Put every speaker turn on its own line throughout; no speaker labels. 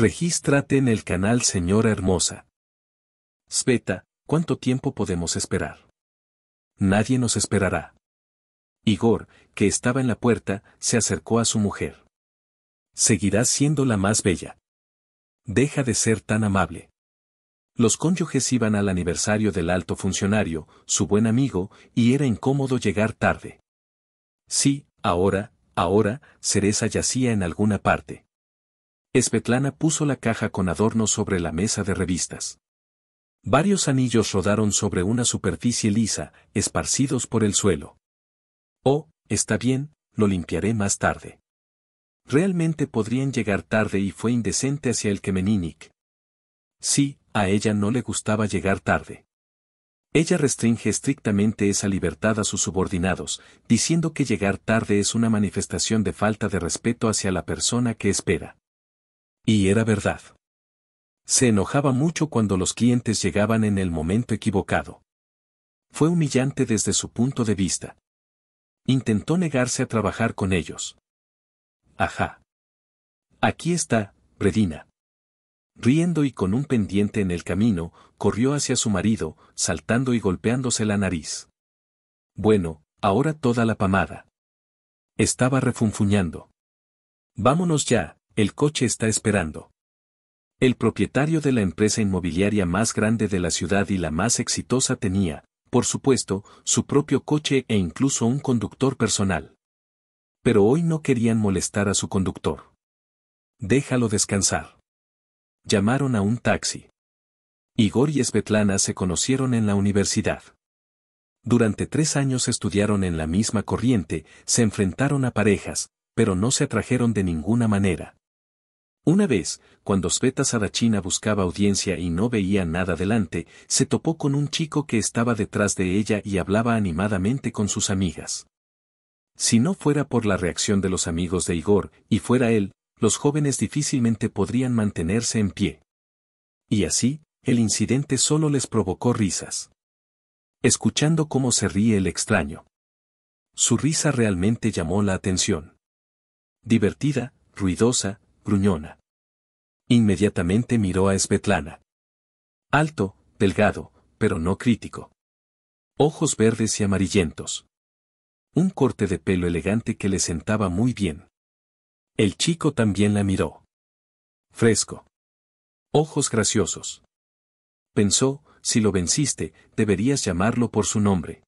Regístrate en el canal Señora Hermosa. Sveta, ¿cuánto tiempo podemos esperar? Nadie nos esperará. Igor, que estaba en la puerta, se acercó a su mujer. Seguirás siendo la más bella. Deja de ser tan amable. Los cónyuges iban al aniversario del alto funcionario, su buen amigo, y era incómodo llegar tarde. Sí, ahora, ahora, Cereza yacía en alguna parte. Espetlana puso la caja con adornos sobre la mesa de revistas. Varios anillos rodaron sobre una superficie lisa, esparcidos por el suelo. Oh, está bien, lo limpiaré más tarde. Realmente podrían llegar tarde y fue indecente hacia el Kemeninik. Sí, a ella no le gustaba llegar tarde. Ella restringe estrictamente esa libertad a sus subordinados, diciendo que llegar tarde es una manifestación de falta de respeto hacia la persona que espera. Y era verdad. Se enojaba mucho cuando los clientes llegaban en el momento equivocado. Fue humillante desde su punto de vista. Intentó negarse a trabajar con ellos. Ajá. Aquí está, predina. Riendo y con un pendiente en el camino, corrió hacia su marido, saltando y golpeándose la nariz. Bueno, ahora toda la pamada. Estaba refunfuñando. Vámonos ya, el coche está esperando. El propietario de la empresa inmobiliaria más grande de la ciudad y la más exitosa tenía, por supuesto, su propio coche e incluso un conductor personal. Pero hoy no querían molestar a su conductor. Déjalo descansar. Llamaron a un taxi. Igor y Svetlana se conocieron en la universidad. Durante tres años estudiaron en la misma corriente, se enfrentaron a parejas, pero no se atrajeron de ninguna manera. Una vez, cuando Sveta Sadachina buscaba audiencia y no veía nada delante, se topó con un chico que estaba detrás de ella y hablaba animadamente con sus amigas. Si no fuera por la reacción de los amigos de Igor, y fuera él, los jóvenes difícilmente podrían mantenerse en pie. Y así, el incidente solo les provocó risas. Escuchando cómo se ríe el extraño. Su risa realmente llamó la atención. Divertida, ruidosa, gruñona. Inmediatamente miró a Svetlana. Alto, delgado, pero no crítico. Ojos verdes y amarillentos. Un corte de pelo elegante que le sentaba muy bien. El chico también la miró. Fresco. Ojos graciosos. Pensó, si lo venciste, deberías llamarlo por su nombre.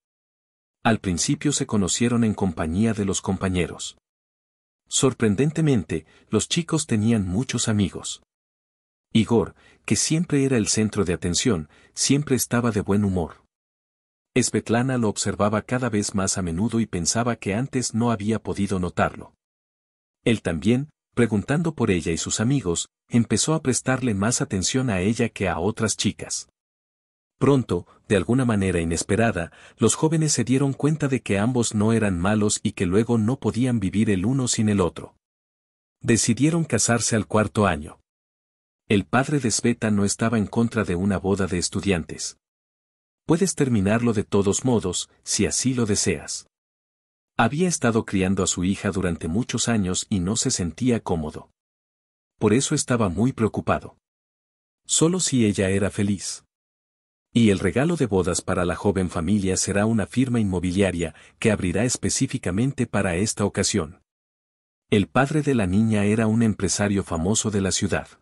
Al principio se conocieron en compañía de los compañeros. Sorprendentemente, los chicos tenían muchos amigos. Igor, que siempre era el centro de atención, siempre estaba de buen humor. Espetlana lo observaba cada vez más a menudo y pensaba que antes no había podido notarlo. Él también, preguntando por ella y sus amigos, empezó a prestarle más atención a ella que a otras chicas. Pronto, de alguna manera inesperada, los jóvenes se dieron cuenta de que ambos no eran malos y que luego no podían vivir el uno sin el otro. Decidieron casarse al cuarto año. El padre de Sveta no estaba en contra de una boda de estudiantes. Puedes terminarlo de todos modos, si así lo deseas. Había estado criando a su hija durante muchos años y no se sentía cómodo. Por eso estaba muy preocupado. Solo si ella era feliz. Y el regalo de bodas para la joven familia será una firma inmobiliaria que abrirá específicamente para esta ocasión. El padre de la niña era un empresario famoso de la ciudad.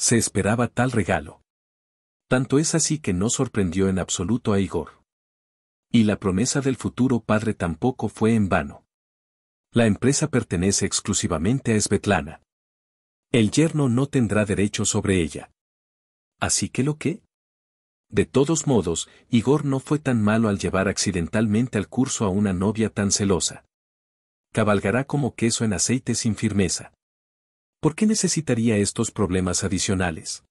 Se esperaba tal regalo. Tanto es así que no sorprendió en absoluto a Igor. Y la promesa del futuro padre tampoco fue en vano. La empresa pertenece exclusivamente a Svetlana. El yerno no tendrá derecho sobre ella. Así que lo que? De todos modos, Igor no fue tan malo al llevar accidentalmente al curso a una novia tan celosa. Cabalgará como queso en aceite sin firmeza. ¿Por qué necesitaría estos problemas adicionales?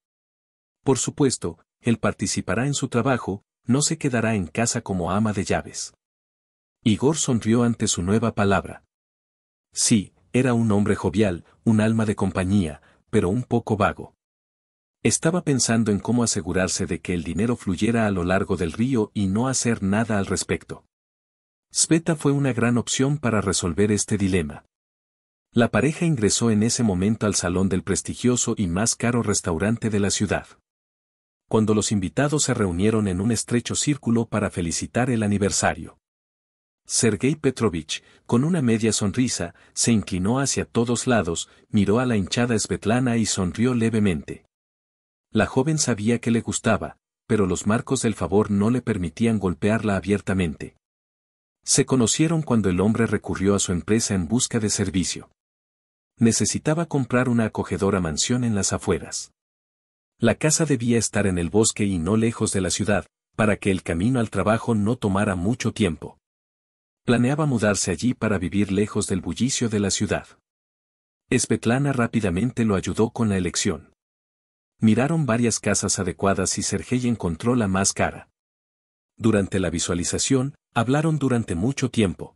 Por supuesto, él participará en su trabajo, no se quedará en casa como ama de llaves. Igor sonrió ante su nueva palabra. Sí, era un hombre jovial, un alma de compañía, pero un poco vago. Estaba pensando en cómo asegurarse de que el dinero fluyera a lo largo del río y no hacer nada al respecto. Sveta fue una gran opción para resolver este dilema. La pareja ingresó en ese momento al salón del prestigioso y más caro restaurante de la ciudad. Cuando los invitados se reunieron en un estrecho círculo para felicitar el aniversario. Sergei Petrovich, con una media sonrisa, se inclinó hacia todos lados, miró a la hinchada Svetlana y sonrió levemente. La joven sabía que le gustaba, pero los marcos del favor no le permitían golpearla abiertamente. Se conocieron cuando el hombre recurrió a su empresa en busca de servicio necesitaba comprar una acogedora mansión en las afueras. La casa debía estar en el bosque y no lejos de la ciudad, para que el camino al trabajo no tomara mucho tiempo. Planeaba mudarse allí para vivir lejos del bullicio de la ciudad. Espetlana rápidamente lo ayudó con la elección. Miraron varias casas adecuadas y Sergey encontró la más cara. Durante la visualización, hablaron durante mucho tiempo.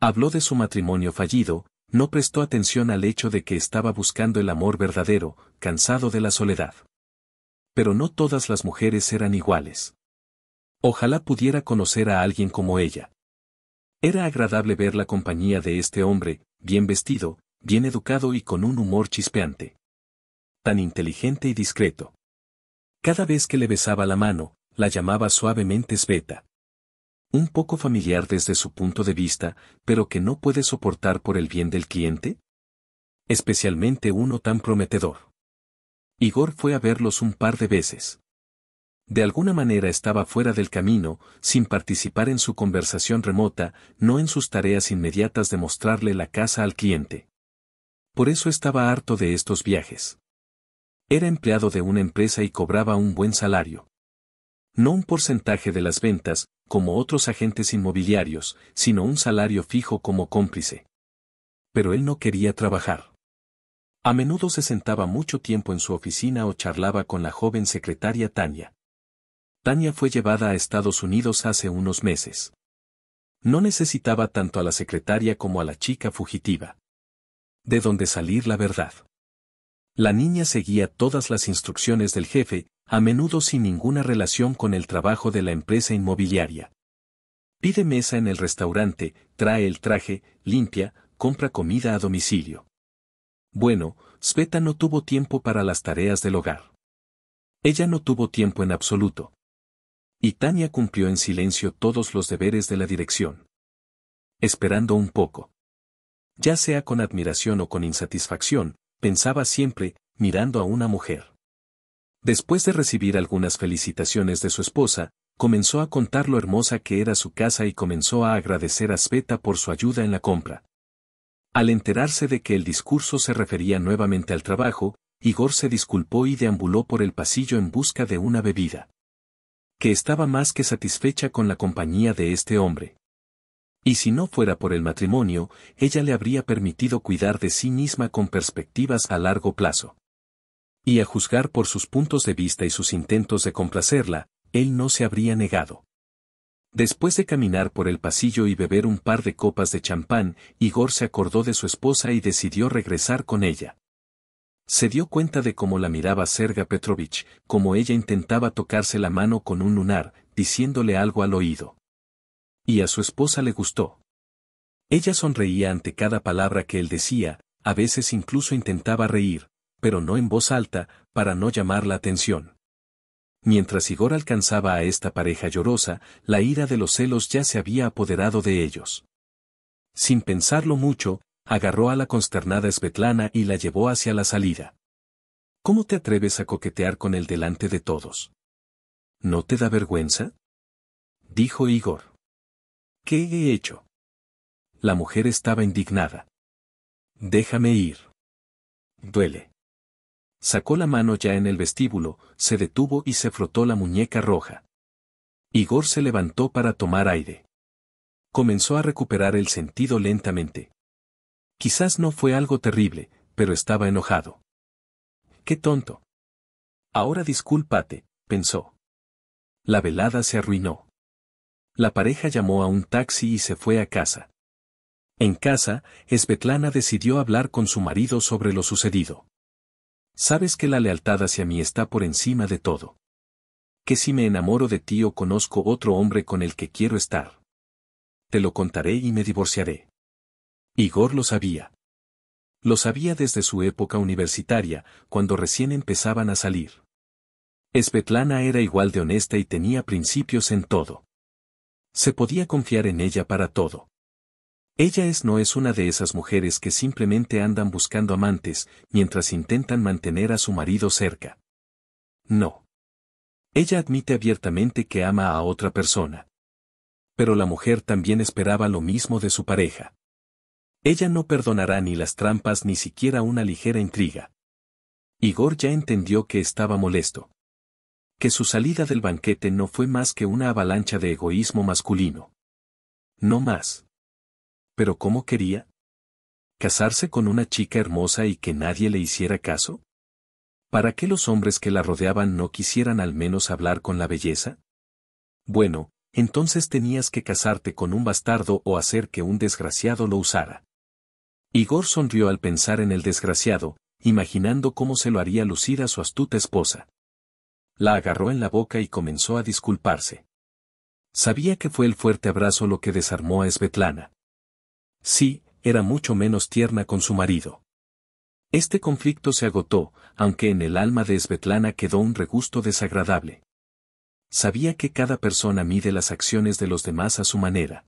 Habló de su matrimonio fallido, no prestó atención al hecho de que estaba buscando el amor verdadero, cansado de la soledad. Pero no todas las mujeres eran iguales. Ojalá pudiera conocer a alguien como ella. Era agradable ver la compañía de este hombre, bien vestido, bien educado y con un humor chispeante. Tan inteligente y discreto. Cada vez que le besaba la mano, la llamaba suavemente Sveta un poco familiar desde su punto de vista, pero que no puede soportar por el bien del cliente? Especialmente uno tan prometedor. Igor fue a verlos un par de veces. De alguna manera estaba fuera del camino, sin participar en su conversación remota, no en sus tareas inmediatas de mostrarle la casa al cliente. Por eso estaba harto de estos viajes. Era empleado de una empresa y cobraba un buen salario. No un porcentaje de las ventas, como otros agentes inmobiliarios, sino un salario fijo como cómplice. Pero él no quería trabajar. A menudo se sentaba mucho tiempo en su oficina o charlaba con la joven secretaria Tania. Tania fue llevada a Estados Unidos hace unos meses. No necesitaba tanto a la secretaria como a la chica fugitiva. De dónde salir la verdad. La niña seguía todas las instrucciones del jefe a menudo sin ninguna relación con el trabajo de la empresa inmobiliaria. Pide mesa en el restaurante, trae el traje, limpia, compra comida a domicilio. Bueno, Sveta no tuvo tiempo para las tareas del hogar. Ella no tuvo tiempo en absoluto. Y Tania cumplió en silencio todos los deberes de la dirección. Esperando un poco. Ya sea con admiración o con insatisfacción, pensaba siempre, mirando a una mujer. Después de recibir algunas felicitaciones de su esposa, comenzó a contar lo hermosa que era su casa y comenzó a agradecer a Sveta por su ayuda en la compra. Al enterarse de que el discurso se refería nuevamente al trabajo, Igor se disculpó y deambuló por el pasillo en busca de una bebida. Que estaba más que satisfecha con la compañía de este hombre. Y si no fuera por el matrimonio, ella le habría permitido cuidar de sí misma con perspectivas a largo plazo. Y a juzgar por sus puntos de vista y sus intentos de complacerla, él no se habría negado. Después de caminar por el pasillo y beber un par de copas de champán, Igor se acordó de su esposa y decidió regresar con ella. Se dio cuenta de cómo la miraba Serga Petrovich, cómo ella intentaba tocarse la mano con un lunar, diciéndole algo al oído. Y a su esposa le gustó. Ella sonreía ante cada palabra que él decía, a veces incluso intentaba reír, pero no en voz alta, para no llamar la atención. Mientras Igor alcanzaba a esta pareja llorosa, la ira de los celos ya se había apoderado de ellos. Sin pensarlo mucho, agarró a la consternada Svetlana y la llevó hacia la salida. ¿Cómo te atreves a coquetear con él delante de todos? ¿No te da vergüenza? dijo Igor. ¿Qué he hecho? La mujer estaba indignada. Déjame ir. Duele. Sacó la mano ya en el vestíbulo, se detuvo y se frotó la muñeca roja. Igor se levantó para tomar aire. Comenzó a recuperar el sentido lentamente. Quizás no fue algo terrible, pero estaba enojado. ¡Qué tonto! Ahora discúlpate, pensó. La velada se arruinó. La pareja llamó a un taxi y se fue a casa. En casa, Svetlana decidió hablar con su marido sobre lo sucedido. Sabes que la lealtad hacia mí está por encima de todo. Que si me enamoro de ti o conozco otro hombre con el que quiero estar. Te lo contaré y me divorciaré. Igor lo sabía. Lo sabía desde su época universitaria, cuando recién empezaban a salir. Svetlana era igual de honesta y tenía principios en todo. Se podía confiar en ella para todo. Ella es no es una de esas mujeres que simplemente andan buscando amantes mientras intentan mantener a su marido cerca. No. Ella admite abiertamente que ama a otra persona. Pero la mujer también esperaba lo mismo de su pareja. Ella no perdonará ni las trampas ni siquiera una ligera intriga. Igor ya entendió que estaba molesto. Que su salida del banquete no fue más que una avalancha de egoísmo masculino. No más. ¿Pero cómo quería? ¿Casarse con una chica hermosa y que nadie le hiciera caso? ¿Para qué los hombres que la rodeaban no quisieran al menos hablar con la belleza? Bueno, entonces tenías que casarte con un bastardo o hacer que un desgraciado lo usara. Igor sonrió al pensar en el desgraciado, imaginando cómo se lo haría lucir a su astuta esposa. La agarró en la boca y comenzó a disculparse. Sabía que fue el fuerte abrazo lo que desarmó a Svetlana. Sí, era mucho menos tierna con su marido. Este conflicto se agotó, aunque en el alma de Svetlana quedó un regusto desagradable. Sabía que cada persona mide las acciones de los demás a su manera.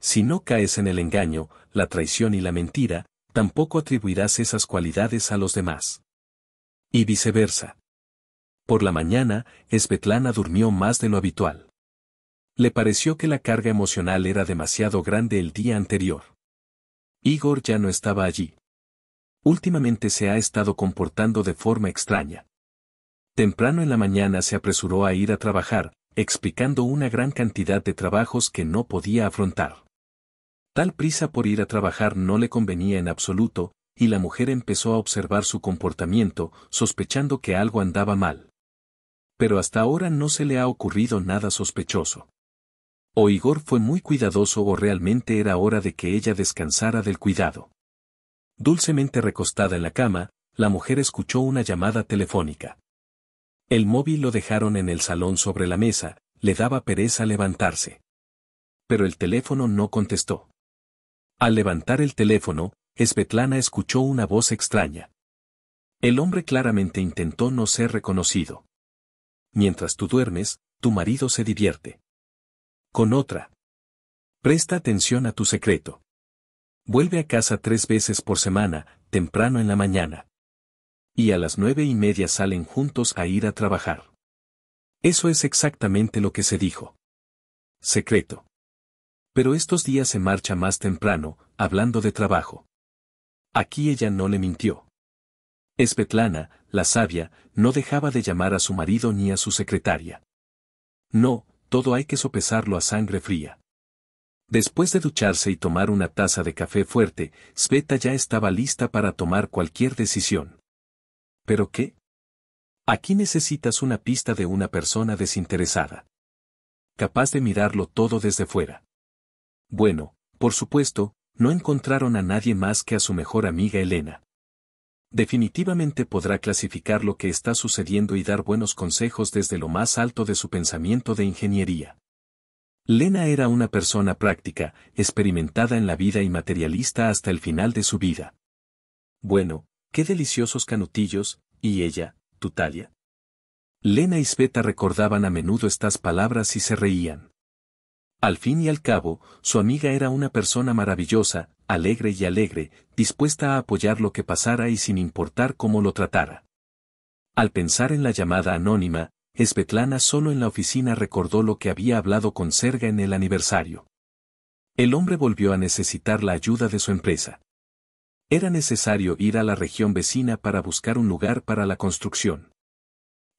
Si no caes en el engaño, la traición y la mentira, tampoco atribuirás esas cualidades a los demás. Y viceversa. Por la mañana, Svetlana durmió más de lo habitual. Le pareció que la carga emocional era demasiado grande el día anterior. Igor ya no estaba allí. Últimamente se ha estado comportando de forma extraña. Temprano en la mañana se apresuró a ir a trabajar, explicando una gran cantidad de trabajos que no podía afrontar. Tal prisa por ir a trabajar no le convenía en absoluto, y la mujer empezó a observar su comportamiento, sospechando que algo andaba mal. Pero hasta ahora no se le ha ocurrido nada sospechoso. O Igor fue muy cuidadoso o realmente era hora de que ella descansara del cuidado. Dulcemente recostada en la cama, la mujer escuchó una llamada telefónica. El móvil lo dejaron en el salón sobre la mesa, le daba pereza levantarse. Pero el teléfono no contestó. Al levantar el teléfono, Svetlana escuchó una voz extraña. El hombre claramente intentó no ser reconocido. Mientras tú duermes, tu marido se divierte con otra. Presta atención a tu secreto. Vuelve a casa tres veces por semana, temprano en la mañana. Y a las nueve y media salen juntos a ir a trabajar. Eso es exactamente lo que se dijo. Secreto. Pero estos días se marcha más temprano, hablando de trabajo. Aquí ella no le mintió. Espetlana, la sabia, no dejaba de llamar a su marido ni a su secretaria. No, todo hay que sopesarlo a sangre fría. Después de ducharse y tomar una taza de café fuerte, Sveta ya estaba lista para tomar cualquier decisión. ¿Pero qué? Aquí necesitas una pista de una persona desinteresada. Capaz de mirarlo todo desde fuera. Bueno, por supuesto, no encontraron a nadie más que a su mejor amiga Elena definitivamente podrá clasificar lo que está sucediendo y dar buenos consejos desde lo más alto de su pensamiento de ingeniería. Lena era una persona práctica, experimentada en la vida y materialista hasta el final de su vida. Bueno, qué deliciosos canutillos, y ella, Tutalia. Lena y Sveta recordaban a menudo estas palabras y se reían. Al fin y al cabo, su amiga era una persona maravillosa, alegre y alegre, dispuesta a apoyar lo que pasara y sin importar cómo lo tratara. Al pensar en la llamada anónima, Espetlana solo en la oficina recordó lo que había hablado con Serga en el aniversario. El hombre volvió a necesitar la ayuda de su empresa. Era necesario ir a la región vecina para buscar un lugar para la construcción.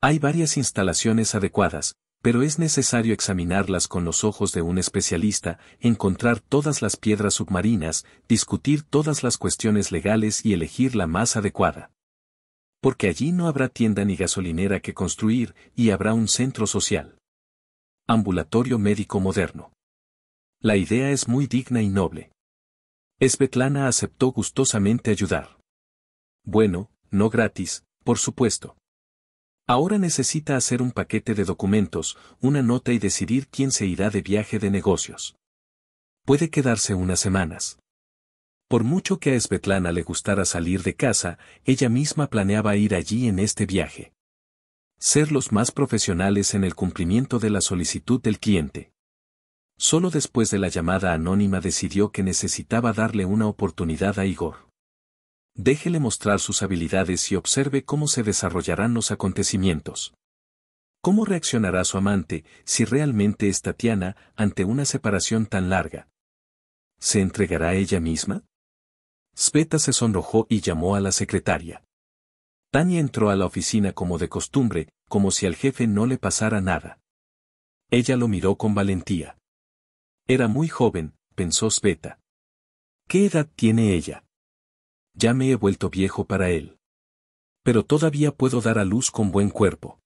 Hay varias instalaciones adecuadas, pero es necesario examinarlas con los ojos de un especialista, encontrar todas las piedras submarinas, discutir todas las cuestiones legales y elegir la más adecuada. Porque allí no habrá tienda ni gasolinera que construir y habrá un centro social. Ambulatorio médico moderno. La idea es muy digna y noble. Esbetlana aceptó gustosamente ayudar. Bueno, no gratis, por supuesto. Ahora necesita hacer un paquete de documentos, una nota y decidir quién se irá de viaje de negocios. Puede quedarse unas semanas. Por mucho que a Svetlana le gustara salir de casa, ella misma planeaba ir allí en este viaje. Ser los más profesionales en el cumplimiento de la solicitud del cliente. Solo después de la llamada anónima decidió que necesitaba darle una oportunidad a Igor déjele mostrar sus habilidades y observe cómo se desarrollarán los acontecimientos. ¿Cómo reaccionará su amante, si realmente es Tatiana, ante una separación tan larga? ¿Se entregará ella misma? Speta se sonrojó y llamó a la secretaria. Tania entró a la oficina como de costumbre, como si al jefe no le pasara nada. Ella lo miró con valentía. Era muy joven, pensó Speta. ¿Qué edad tiene ella? ya me he vuelto viejo para él. Pero todavía puedo dar a luz con buen cuerpo.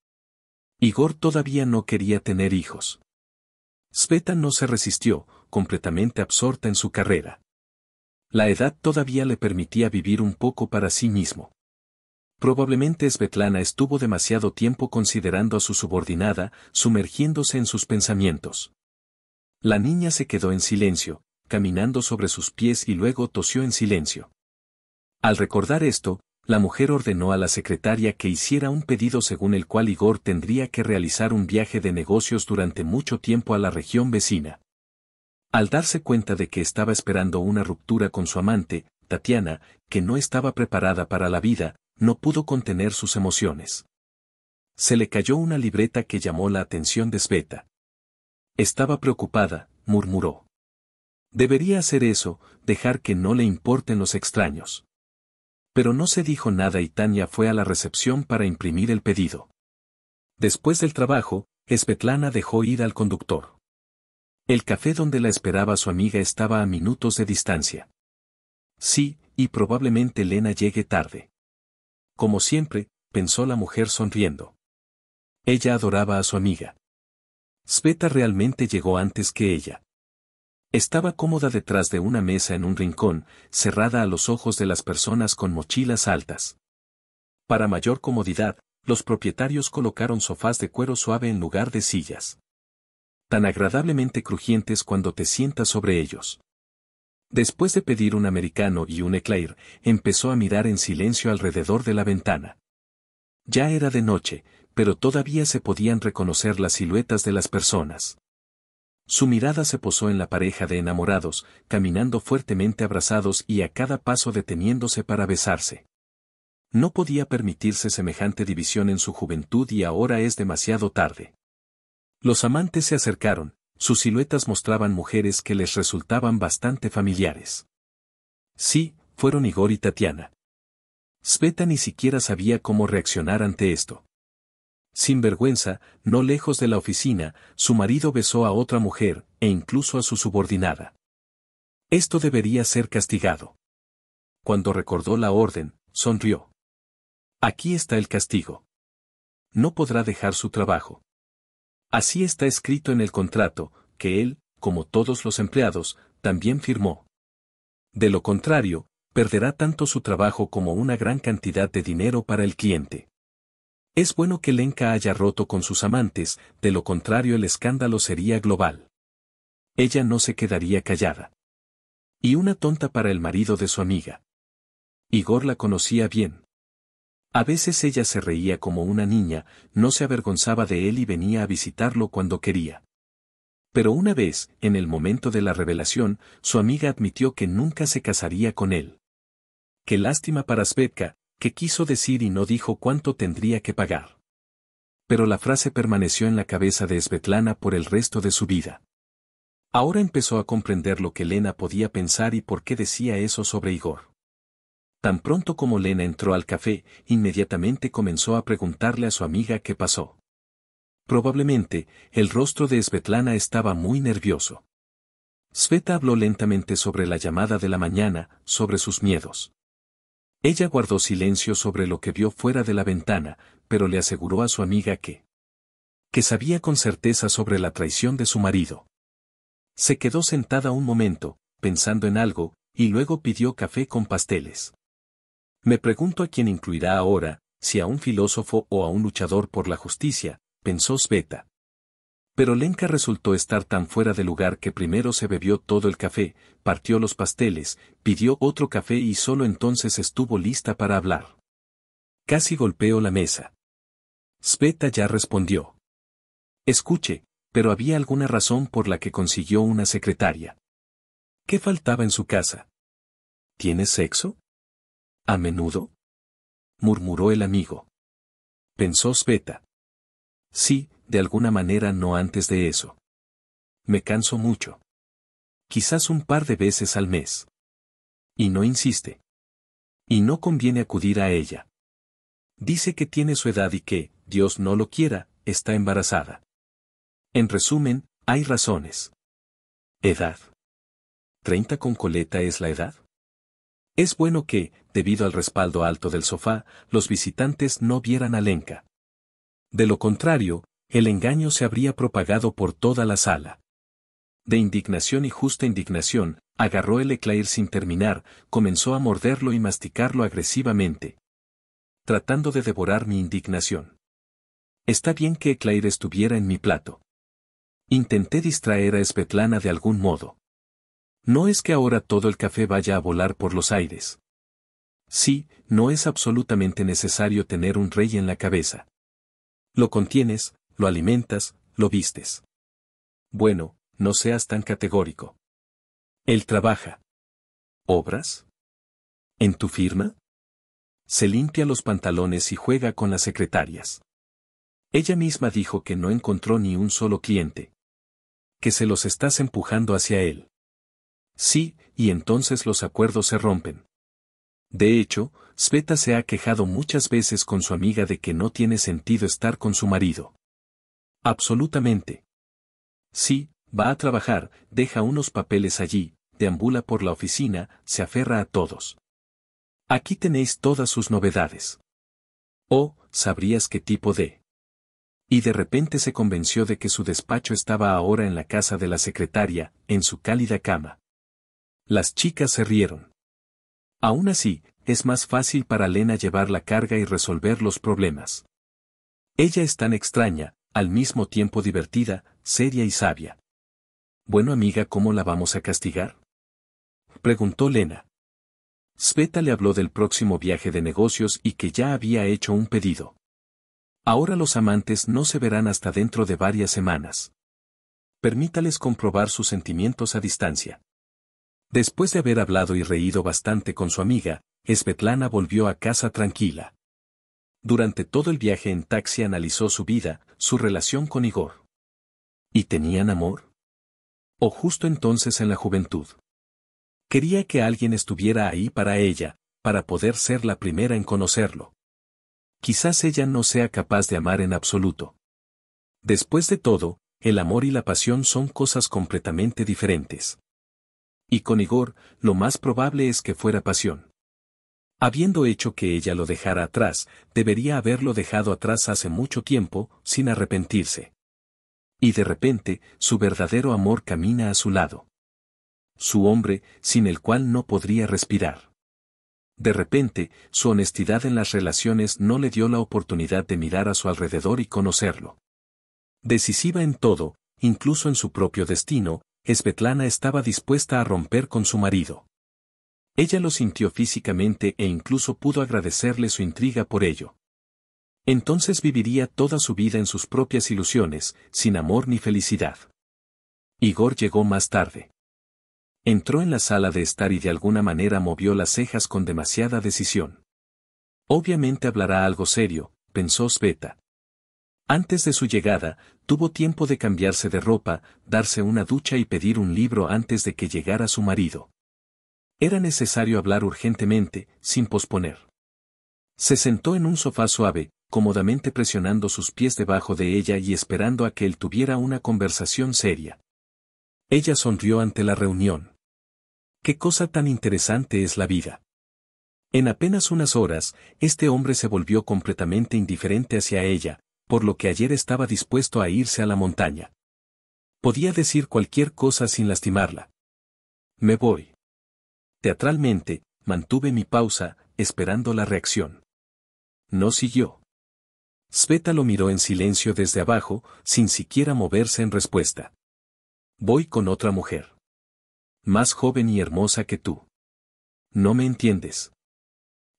Igor todavía no quería tener hijos. Sveta no se resistió, completamente absorta en su carrera. La edad todavía le permitía vivir un poco para sí mismo. Probablemente Svetlana estuvo demasiado tiempo considerando a su subordinada, sumergiéndose en sus pensamientos. La niña se quedó en silencio, caminando sobre sus pies y luego tosió en silencio. Al recordar esto, la mujer ordenó a la secretaria que hiciera un pedido según el cual Igor tendría que realizar un viaje de negocios durante mucho tiempo a la región vecina. Al darse cuenta de que estaba esperando una ruptura con su amante, Tatiana, que no estaba preparada para la vida, no pudo contener sus emociones. Se le cayó una libreta que llamó la atención de Sveta. Estaba preocupada, murmuró. Debería hacer eso, dejar que no le importen los extraños. Pero no se dijo nada y Tania fue a la recepción para imprimir el pedido. Después del trabajo, Espetlana dejó ir al conductor. El café donde la esperaba su amiga estaba a minutos de distancia. Sí, y probablemente Lena llegue tarde. Como siempre, pensó la mujer sonriendo. Ella adoraba a su amiga. Sveta realmente llegó antes que ella. Estaba cómoda detrás de una mesa en un rincón, cerrada a los ojos de las personas con mochilas altas. Para mayor comodidad, los propietarios colocaron sofás de cuero suave en lugar de sillas. Tan agradablemente crujientes cuando te sientas sobre ellos. Después de pedir un americano y un eclair, empezó a mirar en silencio alrededor de la ventana. Ya era de noche, pero todavía se podían reconocer las siluetas de las personas. Su mirada se posó en la pareja de enamorados, caminando fuertemente abrazados y a cada paso deteniéndose para besarse. No podía permitirse semejante división en su juventud y ahora es demasiado tarde. Los amantes se acercaron, sus siluetas mostraban mujeres que les resultaban bastante familiares. Sí, fueron Igor y Tatiana. Sveta ni siquiera sabía cómo reaccionar ante esto. Sin vergüenza, no lejos de la oficina, su marido besó a otra mujer, e incluso a su subordinada. Esto debería ser castigado. Cuando recordó la orden, sonrió. Aquí está el castigo. No podrá dejar su trabajo. Así está escrito en el contrato, que él, como todos los empleados, también firmó. De lo contrario, perderá tanto su trabajo como una gran cantidad de dinero para el cliente. Es bueno que Lenka haya roto con sus amantes, de lo contrario el escándalo sería global. Ella no se quedaría callada. Y una tonta para el marido de su amiga. Igor la conocía bien. A veces ella se reía como una niña, no se avergonzaba de él y venía a visitarlo cuando quería. Pero una vez, en el momento de la revelación, su amiga admitió que nunca se casaría con él. Qué lástima para Svetka, que quiso decir y no dijo cuánto tendría que pagar. Pero la frase permaneció en la cabeza de Svetlana por el resto de su vida. Ahora empezó a comprender lo que Lena podía pensar y por qué decía eso sobre Igor. Tan pronto como Lena entró al café, inmediatamente comenzó a preguntarle a su amiga qué pasó. Probablemente, el rostro de Svetlana estaba muy nervioso. Sveta habló lentamente sobre la llamada de la mañana, sobre sus miedos. Ella guardó silencio sobre lo que vio fuera de la ventana, pero le aseguró a su amiga que que sabía con certeza sobre la traición de su marido. Se quedó sentada un momento, pensando en algo, y luego pidió café con pasteles. Me pregunto a quién incluirá ahora, si a un filósofo o a un luchador por la justicia, pensó Sveta. Pero Lenka resultó estar tan fuera de lugar que primero se bebió todo el café, partió los pasteles, pidió otro café y solo entonces estuvo lista para hablar. Casi golpeó la mesa. Sveta ya respondió. Escuche, pero había alguna razón por la que consiguió una secretaria. ¿Qué faltaba en su casa? ¿Tienes sexo? ¿A menudo? murmuró el amigo. Pensó Sveta. Sí, de alguna manera no antes de eso. Me canso mucho. Quizás un par de veces al mes. Y no insiste. Y no conviene acudir a ella. Dice que tiene su edad y que, Dios no lo quiera, está embarazada. En resumen, hay razones. Edad. ¿Treinta con coleta es la edad? Es bueno que, debido al respaldo alto del sofá, los visitantes no vieran a Lenka. De lo contrario, el engaño se habría propagado por toda la sala. De indignación y justa indignación, agarró el eclair sin terminar, comenzó a morderlo y masticarlo agresivamente. Tratando de devorar mi indignación. Está bien que eclair estuviera en mi plato. Intenté distraer a Espetlana de algún modo. No es que ahora todo el café vaya a volar por los aires. Sí, no es absolutamente necesario tener un rey en la cabeza. Lo contienes, lo alimentas, lo vistes. Bueno, no seas tan categórico. Él trabaja. ¿Obras? ¿En tu firma? Se limpia los pantalones y juega con las secretarias. Ella misma dijo que no encontró ni un solo cliente. Que se los estás empujando hacia él. Sí, y entonces los acuerdos se rompen. De hecho, Sveta se ha quejado muchas veces con su amiga de que no tiene sentido estar con su marido. Absolutamente. Sí, va a trabajar, deja unos papeles allí, deambula por la oficina, se aferra a todos. Aquí tenéis todas sus novedades. Oh, sabrías qué tipo de... Y de repente se convenció de que su despacho estaba ahora en la casa de la secretaria, en su cálida cama. Las chicas se rieron. Aún así, es más fácil para Lena llevar la carga y resolver los problemas. Ella es tan extraña, al mismo tiempo divertida, seria y sabia. Bueno amiga, ¿cómo la vamos a castigar? Preguntó Lena. Sveta le habló del próximo viaje de negocios y que ya había hecho un pedido. Ahora los amantes no se verán hasta dentro de varias semanas. Permítales comprobar sus sentimientos a distancia. Después de haber hablado y reído bastante con su amiga, Svetlana volvió a casa tranquila. Durante todo el viaje en taxi analizó su vida, su relación con Igor. ¿Y tenían amor? ¿O justo entonces en la juventud? Quería que alguien estuviera ahí para ella, para poder ser la primera en conocerlo. Quizás ella no sea capaz de amar en absoluto. Después de todo, el amor y la pasión son cosas completamente diferentes. Y con Igor, lo más probable es que fuera pasión. Habiendo hecho que ella lo dejara atrás, debería haberlo dejado atrás hace mucho tiempo, sin arrepentirse. Y de repente, su verdadero amor camina a su lado. Su hombre, sin el cual no podría respirar. De repente, su honestidad en las relaciones no le dio la oportunidad de mirar a su alrededor y conocerlo. Decisiva en todo, incluso en su propio destino, Svetlana estaba dispuesta a romper con su marido. Ella lo sintió físicamente e incluso pudo agradecerle su intriga por ello. Entonces viviría toda su vida en sus propias ilusiones, sin amor ni felicidad. Igor llegó más tarde. Entró en la sala de estar y de alguna manera movió las cejas con demasiada decisión. Obviamente hablará algo serio, pensó Sveta. Antes de su llegada, tuvo tiempo de cambiarse de ropa, darse una ducha y pedir un libro antes de que llegara su marido. Era necesario hablar urgentemente, sin posponer. Se sentó en un sofá suave, cómodamente presionando sus pies debajo de ella y esperando a que él tuviera una conversación seria. Ella sonrió ante la reunión. Qué cosa tan interesante es la vida. En apenas unas horas, este hombre se volvió completamente indiferente hacia ella, por lo que ayer estaba dispuesto a irse a la montaña. Podía decir cualquier cosa sin lastimarla. Me voy. Teatralmente, mantuve mi pausa, esperando la reacción. No siguió. Sveta lo miró en silencio desde abajo, sin siquiera moverse en respuesta. Voy con otra mujer. Más joven y hermosa que tú. No me entiendes.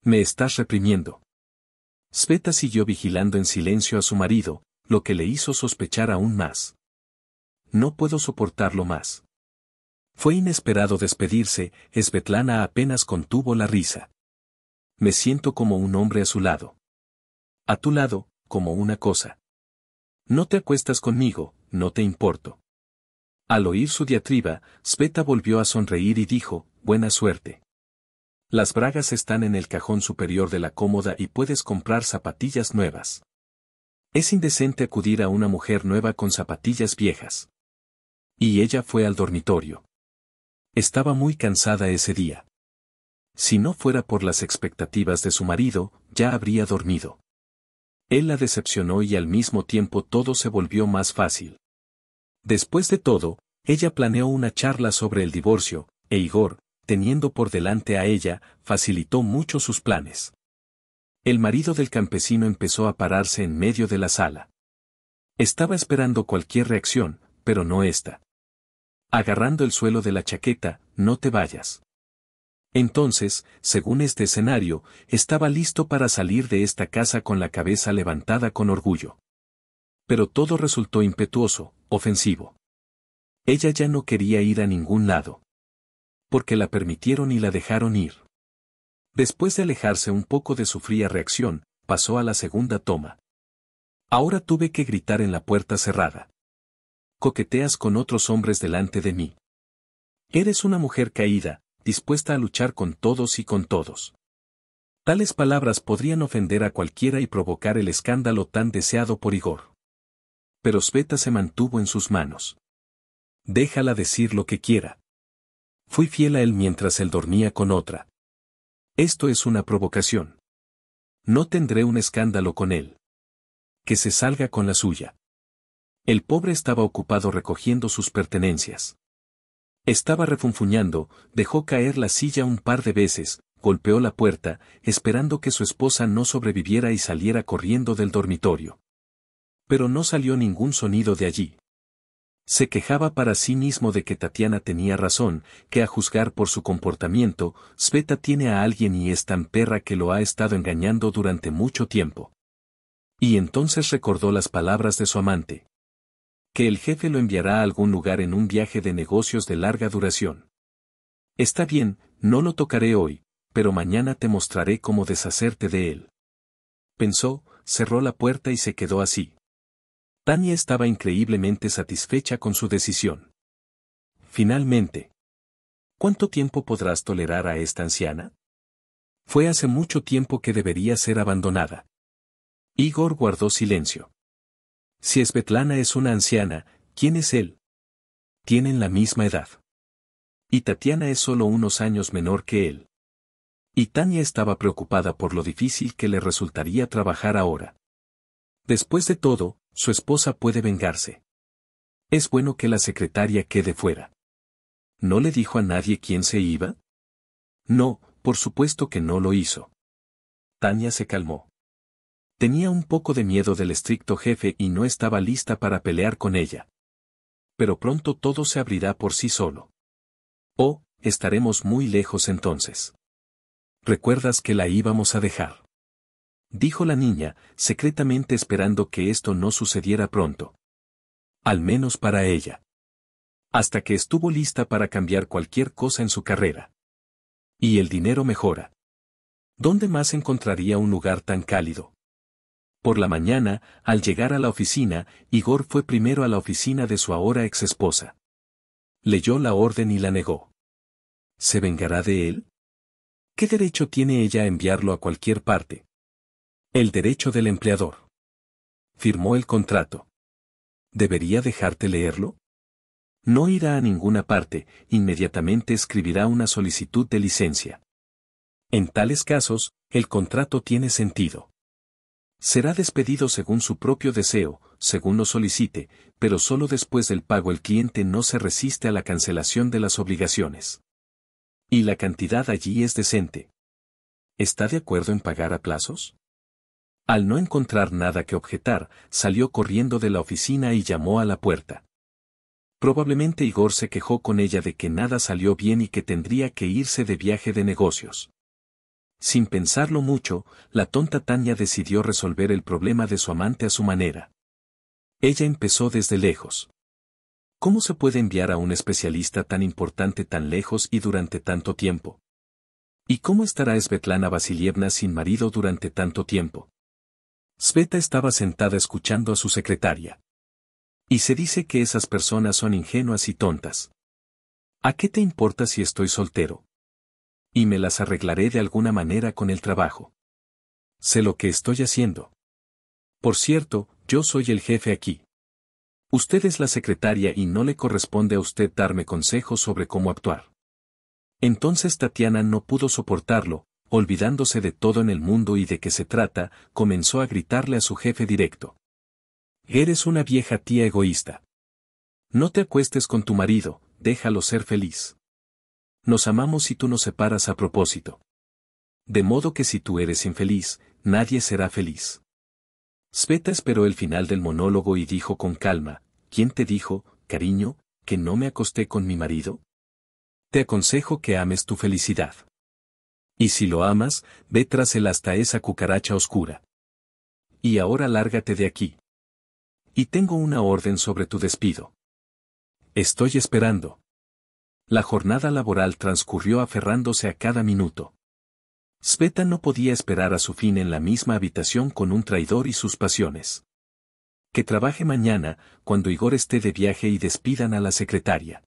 Me estás reprimiendo. Sveta siguió vigilando en silencio a su marido, lo que le hizo sospechar aún más. No puedo soportarlo más. Fue inesperado despedirse, Svetlana apenas contuvo la risa. Me siento como un hombre a su lado. A tu lado, como una cosa. No te acuestas conmigo, no te importo. Al oír su diatriba, Sveta volvió a sonreír y dijo, buena suerte. Las bragas están en el cajón superior de la cómoda y puedes comprar zapatillas nuevas. Es indecente acudir a una mujer nueva con zapatillas viejas. Y ella fue al dormitorio. Estaba muy cansada ese día. Si no fuera por las expectativas de su marido, ya habría dormido. Él la decepcionó y al mismo tiempo todo se volvió más fácil. Después de todo, ella planeó una charla sobre el divorcio, e Igor, teniendo por delante a ella, facilitó mucho sus planes. El marido del campesino empezó a pararse en medio de la sala. Estaba esperando cualquier reacción, pero no esta agarrando el suelo de la chaqueta, no te vayas. Entonces, según este escenario, estaba listo para salir de esta casa con la cabeza levantada con orgullo. Pero todo resultó impetuoso, ofensivo. Ella ya no quería ir a ningún lado. Porque la permitieron y la dejaron ir. Después de alejarse un poco de su fría reacción, pasó a la segunda toma. Ahora tuve que gritar en la puerta cerrada coqueteas con otros hombres delante de mí. Eres una mujer caída, dispuesta a luchar con todos y con todos. Tales palabras podrían ofender a cualquiera y provocar el escándalo tan deseado por Igor. Pero Sveta se mantuvo en sus manos. Déjala decir lo que quiera. Fui fiel a él mientras él dormía con otra. Esto es una provocación. No tendré un escándalo con él. Que se salga con la suya. El pobre estaba ocupado recogiendo sus pertenencias. Estaba refunfuñando, dejó caer la silla un par de veces, golpeó la puerta, esperando que su esposa no sobreviviera y saliera corriendo del dormitorio. Pero no salió ningún sonido de allí. Se quejaba para sí mismo de que Tatiana tenía razón, que a juzgar por su comportamiento, Sveta tiene a alguien y es tan perra que lo ha estado engañando durante mucho tiempo. Y entonces recordó las palabras de su amante que el jefe lo enviará a algún lugar en un viaje de negocios de larga duración. Está bien, no lo tocaré hoy, pero mañana te mostraré cómo deshacerte de él. Pensó, cerró la puerta y se quedó así. Tania estaba increíblemente satisfecha con su decisión. Finalmente. ¿Cuánto tiempo podrás tolerar a esta anciana? Fue hace mucho tiempo que debería ser abandonada. Igor guardó silencio. Si Svetlana es una anciana, ¿quién es él? Tienen la misma edad. Y Tatiana es solo unos años menor que él. Y Tania estaba preocupada por lo difícil que le resultaría trabajar ahora. Después de todo, su esposa puede vengarse. Es bueno que la secretaria quede fuera. ¿No le dijo a nadie quién se iba? No, por supuesto que no lo hizo. Tania se calmó. Tenía un poco de miedo del estricto jefe y no estaba lista para pelear con ella. Pero pronto todo se abrirá por sí solo. Oh, estaremos muy lejos entonces. ¿Recuerdas que la íbamos a dejar? Dijo la niña, secretamente esperando que esto no sucediera pronto. Al menos para ella. Hasta que estuvo lista para cambiar cualquier cosa en su carrera. Y el dinero mejora. ¿Dónde más encontraría un lugar tan cálido? Por la mañana, al llegar a la oficina, Igor fue primero a la oficina de su ahora ex esposa. Leyó la orden y la negó. ¿Se vengará de él? ¿Qué derecho tiene ella a enviarlo a cualquier parte? El derecho del empleador. Firmó el contrato. ¿Debería dejarte leerlo? No irá a ninguna parte, inmediatamente escribirá una solicitud de licencia. En tales casos, el contrato tiene sentido. Será despedido según su propio deseo, según lo solicite, pero solo después del pago el cliente no se resiste a la cancelación de las obligaciones. Y la cantidad allí es decente. ¿Está de acuerdo en pagar a plazos? Al no encontrar nada que objetar, salió corriendo de la oficina y llamó a la puerta. Probablemente Igor se quejó con ella de que nada salió bien y que tendría que irse de viaje de negocios. Sin pensarlo mucho, la tonta Tanya decidió resolver el problema de su amante a su manera. Ella empezó desde lejos. ¿Cómo se puede enviar a un especialista tan importante tan lejos y durante tanto tiempo? ¿Y cómo estará Svetlana Vasilievna sin marido durante tanto tiempo? Sveta estaba sentada escuchando a su secretaria. Y se dice que esas personas son ingenuas y tontas. ¿A qué te importa si estoy soltero? Y me las arreglaré de alguna manera con el trabajo. Sé lo que estoy haciendo. Por cierto, yo soy el jefe aquí. Usted es la secretaria y no le corresponde a usted darme consejos sobre cómo actuar. Entonces Tatiana no pudo soportarlo, olvidándose de todo en el mundo y de qué se trata, comenzó a gritarle a su jefe directo. Eres una vieja tía egoísta. No te acuestes con tu marido, déjalo ser feliz nos amamos y tú nos separas a propósito. De modo que si tú eres infeliz, nadie será feliz. Sveta esperó el final del monólogo y dijo con calma, ¿quién te dijo, cariño, que no me acosté con mi marido? Te aconsejo que ames tu felicidad. Y si lo amas, ve tras él hasta esa cucaracha oscura. Y ahora lárgate de aquí. Y tengo una orden sobre tu despido. Estoy esperando. La jornada laboral transcurrió aferrándose a cada minuto. Sveta no podía esperar a su fin en la misma habitación con un traidor y sus pasiones. Que trabaje mañana, cuando Igor esté de viaje y despidan a la secretaria.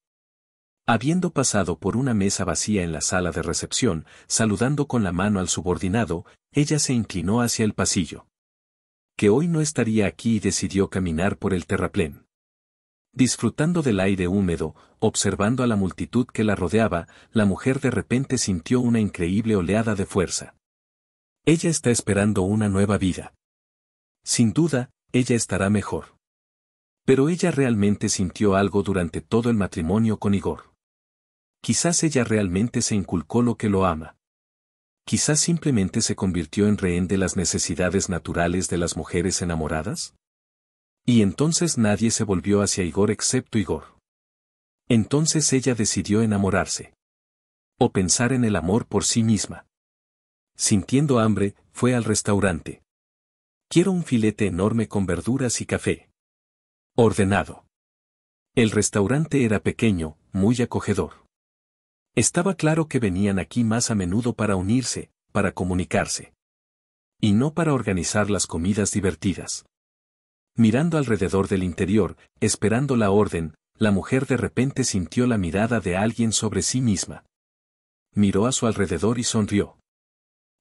Habiendo pasado por una mesa vacía en la sala de recepción, saludando con la mano al subordinado, ella se inclinó hacia el pasillo. Que hoy no estaría aquí y decidió caminar por el terraplén. Disfrutando del aire húmedo, observando a la multitud que la rodeaba, la mujer de repente sintió una increíble oleada de fuerza. Ella está esperando una nueva vida. Sin duda, ella estará mejor. Pero ella realmente sintió algo durante todo el matrimonio con Igor. Quizás ella realmente se inculcó lo que lo ama. Quizás simplemente se convirtió en rehén de las necesidades naturales de las mujeres enamoradas. Y entonces nadie se volvió hacia Igor excepto Igor. Entonces ella decidió enamorarse. O pensar en el amor por sí misma. Sintiendo hambre, fue al restaurante. Quiero un filete enorme con verduras y café. Ordenado. El restaurante era pequeño, muy acogedor. Estaba claro que venían aquí más a menudo para unirse, para comunicarse. Y no para organizar las comidas divertidas. Mirando alrededor del interior, esperando la orden, la mujer de repente sintió la mirada de alguien sobre sí misma. Miró a su alrededor y sonrió.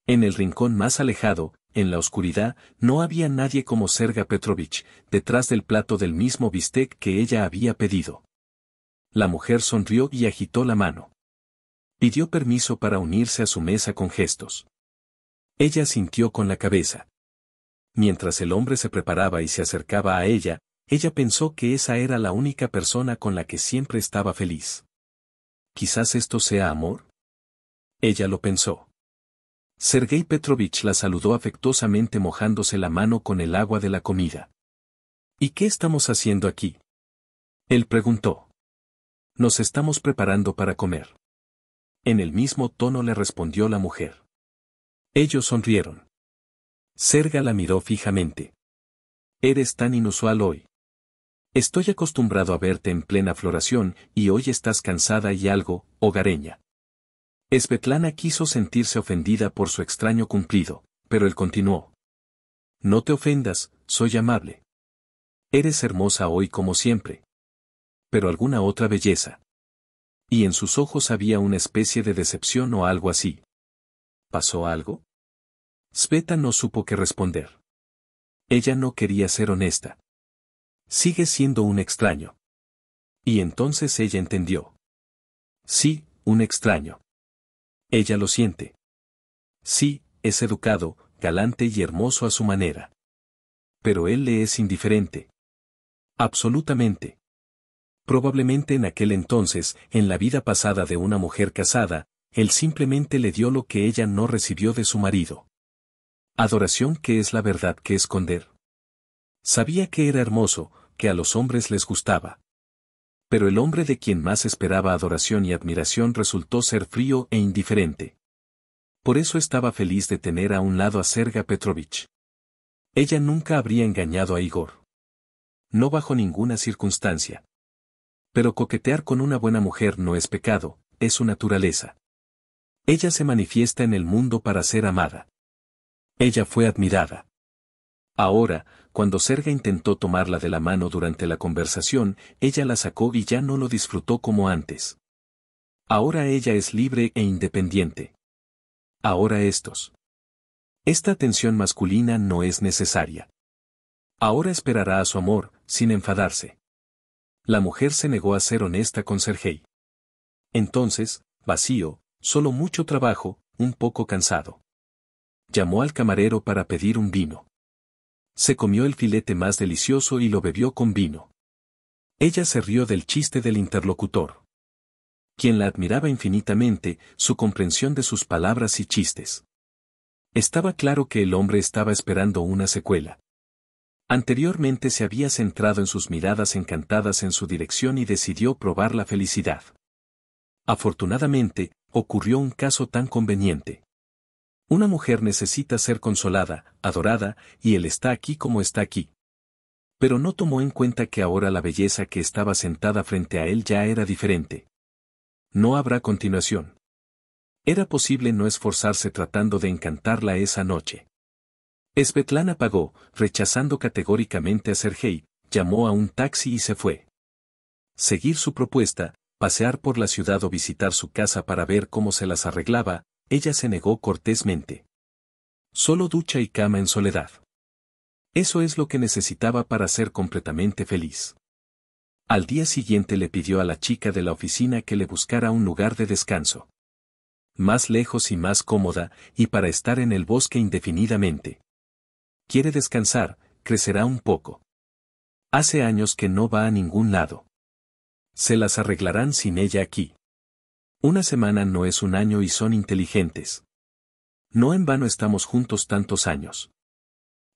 En el rincón más alejado, en la oscuridad, no había nadie como Serga Petrovich, detrás del plato del mismo bistec que ella había pedido. La mujer sonrió y agitó la mano. Pidió permiso para unirse a su mesa con gestos. Ella sintió con la cabeza. Mientras el hombre se preparaba y se acercaba a ella, ella pensó que esa era la única persona con la que siempre estaba feliz. Quizás esto sea amor. Ella lo pensó. Sergei Petrovich la saludó afectuosamente mojándose la mano con el agua de la comida. ¿Y qué estamos haciendo aquí? Él preguntó. Nos estamos preparando para comer. En el mismo tono le respondió la mujer. Ellos sonrieron. Serga la miró fijamente. Eres tan inusual hoy. Estoy acostumbrado a verte en plena floración y hoy estás cansada y algo, hogareña. Espetlana quiso sentirse ofendida por su extraño cumplido, pero él continuó. No te ofendas, soy amable. Eres hermosa hoy como siempre. Pero alguna otra belleza. Y en sus ojos había una especie de decepción o algo así. ¿Pasó algo? Sveta no supo qué responder. Ella no quería ser honesta. Sigue siendo un extraño. Y entonces ella entendió. Sí, un extraño. Ella lo siente. Sí, es educado, galante y hermoso a su manera. Pero él le es indiferente. Absolutamente. Probablemente en aquel entonces, en la vida pasada de una mujer casada, él simplemente le dio lo que ella no recibió de su marido. Adoración que es la verdad que esconder. Sabía que era hermoso, que a los hombres les gustaba. Pero el hombre de quien más esperaba adoración y admiración resultó ser frío e indiferente. Por eso estaba feliz de tener a un lado a Serga Petrovich. Ella nunca habría engañado a Igor. No bajo ninguna circunstancia. Pero coquetear con una buena mujer no es pecado, es su naturaleza. Ella se manifiesta en el mundo para ser amada. Ella fue admirada. Ahora, cuando Serga intentó tomarla de la mano durante la conversación, ella la sacó y ya no lo disfrutó como antes. Ahora ella es libre e independiente. Ahora estos. Esta atención masculina no es necesaria. Ahora esperará a su amor, sin enfadarse. La mujer se negó a ser honesta con Sergei. Entonces, vacío, solo mucho trabajo, un poco cansado llamó al camarero para pedir un vino. Se comió el filete más delicioso y lo bebió con vino. Ella se rió del chiste del interlocutor. Quien la admiraba infinitamente, su comprensión de sus palabras y chistes. Estaba claro que el hombre estaba esperando una secuela. Anteriormente se había centrado en sus miradas encantadas en su dirección y decidió probar la felicidad. Afortunadamente, ocurrió un caso tan conveniente. Una mujer necesita ser consolada, adorada, y él está aquí como está aquí. Pero no tomó en cuenta que ahora la belleza que estaba sentada frente a él ya era diferente. No habrá continuación. Era posible no esforzarse tratando de encantarla esa noche. Svetlana pagó, rechazando categóricamente a Sergei, llamó a un taxi y se fue. Seguir su propuesta, pasear por la ciudad o visitar su casa para ver cómo se las arreglaba, ella se negó cortésmente. Solo ducha y cama en soledad. Eso es lo que necesitaba para ser completamente feliz. Al día siguiente le pidió a la chica de la oficina que le buscara un lugar de descanso. Más lejos y más cómoda, y para estar en el bosque indefinidamente. Quiere descansar, crecerá un poco. Hace años que no va a ningún lado. Se las arreglarán sin ella aquí. Una semana no es un año y son inteligentes. No en vano estamos juntos tantos años.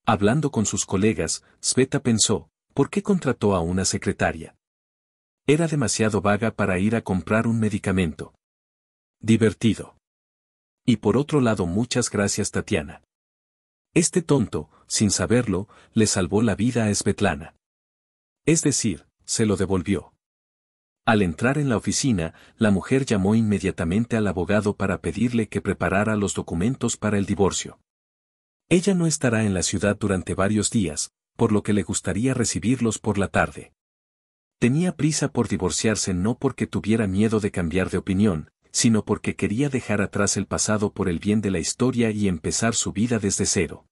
Hablando con sus colegas, Sveta pensó, ¿por qué contrató a una secretaria? Era demasiado vaga para ir a comprar un medicamento. Divertido. Y por otro lado, muchas gracias Tatiana. Este tonto, sin saberlo, le salvó la vida a Svetlana. Es decir, se lo devolvió. Al entrar en la oficina, la mujer llamó inmediatamente al abogado para pedirle que preparara los documentos para el divorcio. Ella no estará en la ciudad durante varios días, por lo que le gustaría recibirlos por la tarde. Tenía prisa por divorciarse no porque tuviera miedo de cambiar de opinión, sino porque quería dejar atrás el pasado por el bien de la historia y empezar su vida desde cero.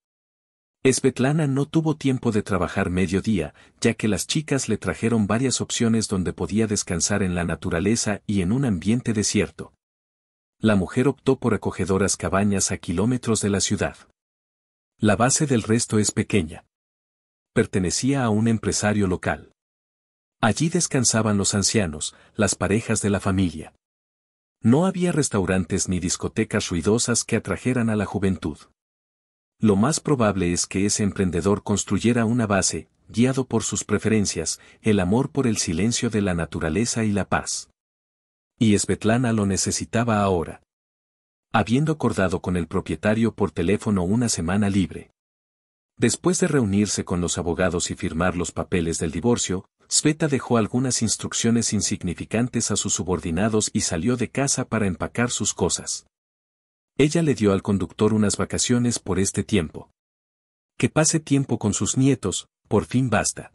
Esvetlana no tuvo tiempo de trabajar mediodía, ya que las chicas le trajeron varias opciones donde podía descansar en la naturaleza y en un ambiente desierto. La mujer optó por acogedoras cabañas a kilómetros de la ciudad. La base del resto es pequeña. Pertenecía a un empresario local. Allí descansaban los ancianos, las parejas de la familia. No había restaurantes ni discotecas ruidosas que atrajeran a la juventud. Lo más probable es que ese emprendedor construyera una base, guiado por sus preferencias, el amor por el silencio de la naturaleza y la paz. Y Svetlana lo necesitaba ahora. Habiendo acordado con el propietario por teléfono una semana libre. Después de reunirse con los abogados y firmar los papeles del divorcio, Sveta dejó algunas instrucciones insignificantes a sus subordinados y salió de casa para empacar sus cosas. Ella le dio al conductor unas vacaciones por este tiempo. Que pase tiempo con sus nietos, por fin basta.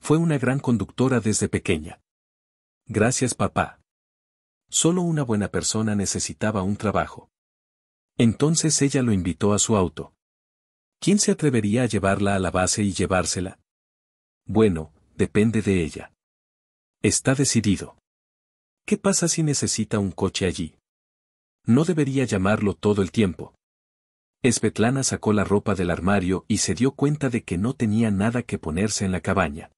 Fue una gran conductora desde pequeña. Gracias papá. Solo una buena persona necesitaba un trabajo. Entonces ella lo invitó a su auto. ¿Quién se atrevería a llevarla a la base y llevársela? Bueno, depende de ella. Está decidido. ¿Qué pasa si necesita un coche allí? no debería llamarlo todo el tiempo. Espetlana sacó la ropa del armario y se dio cuenta de que no tenía nada que ponerse en la cabaña.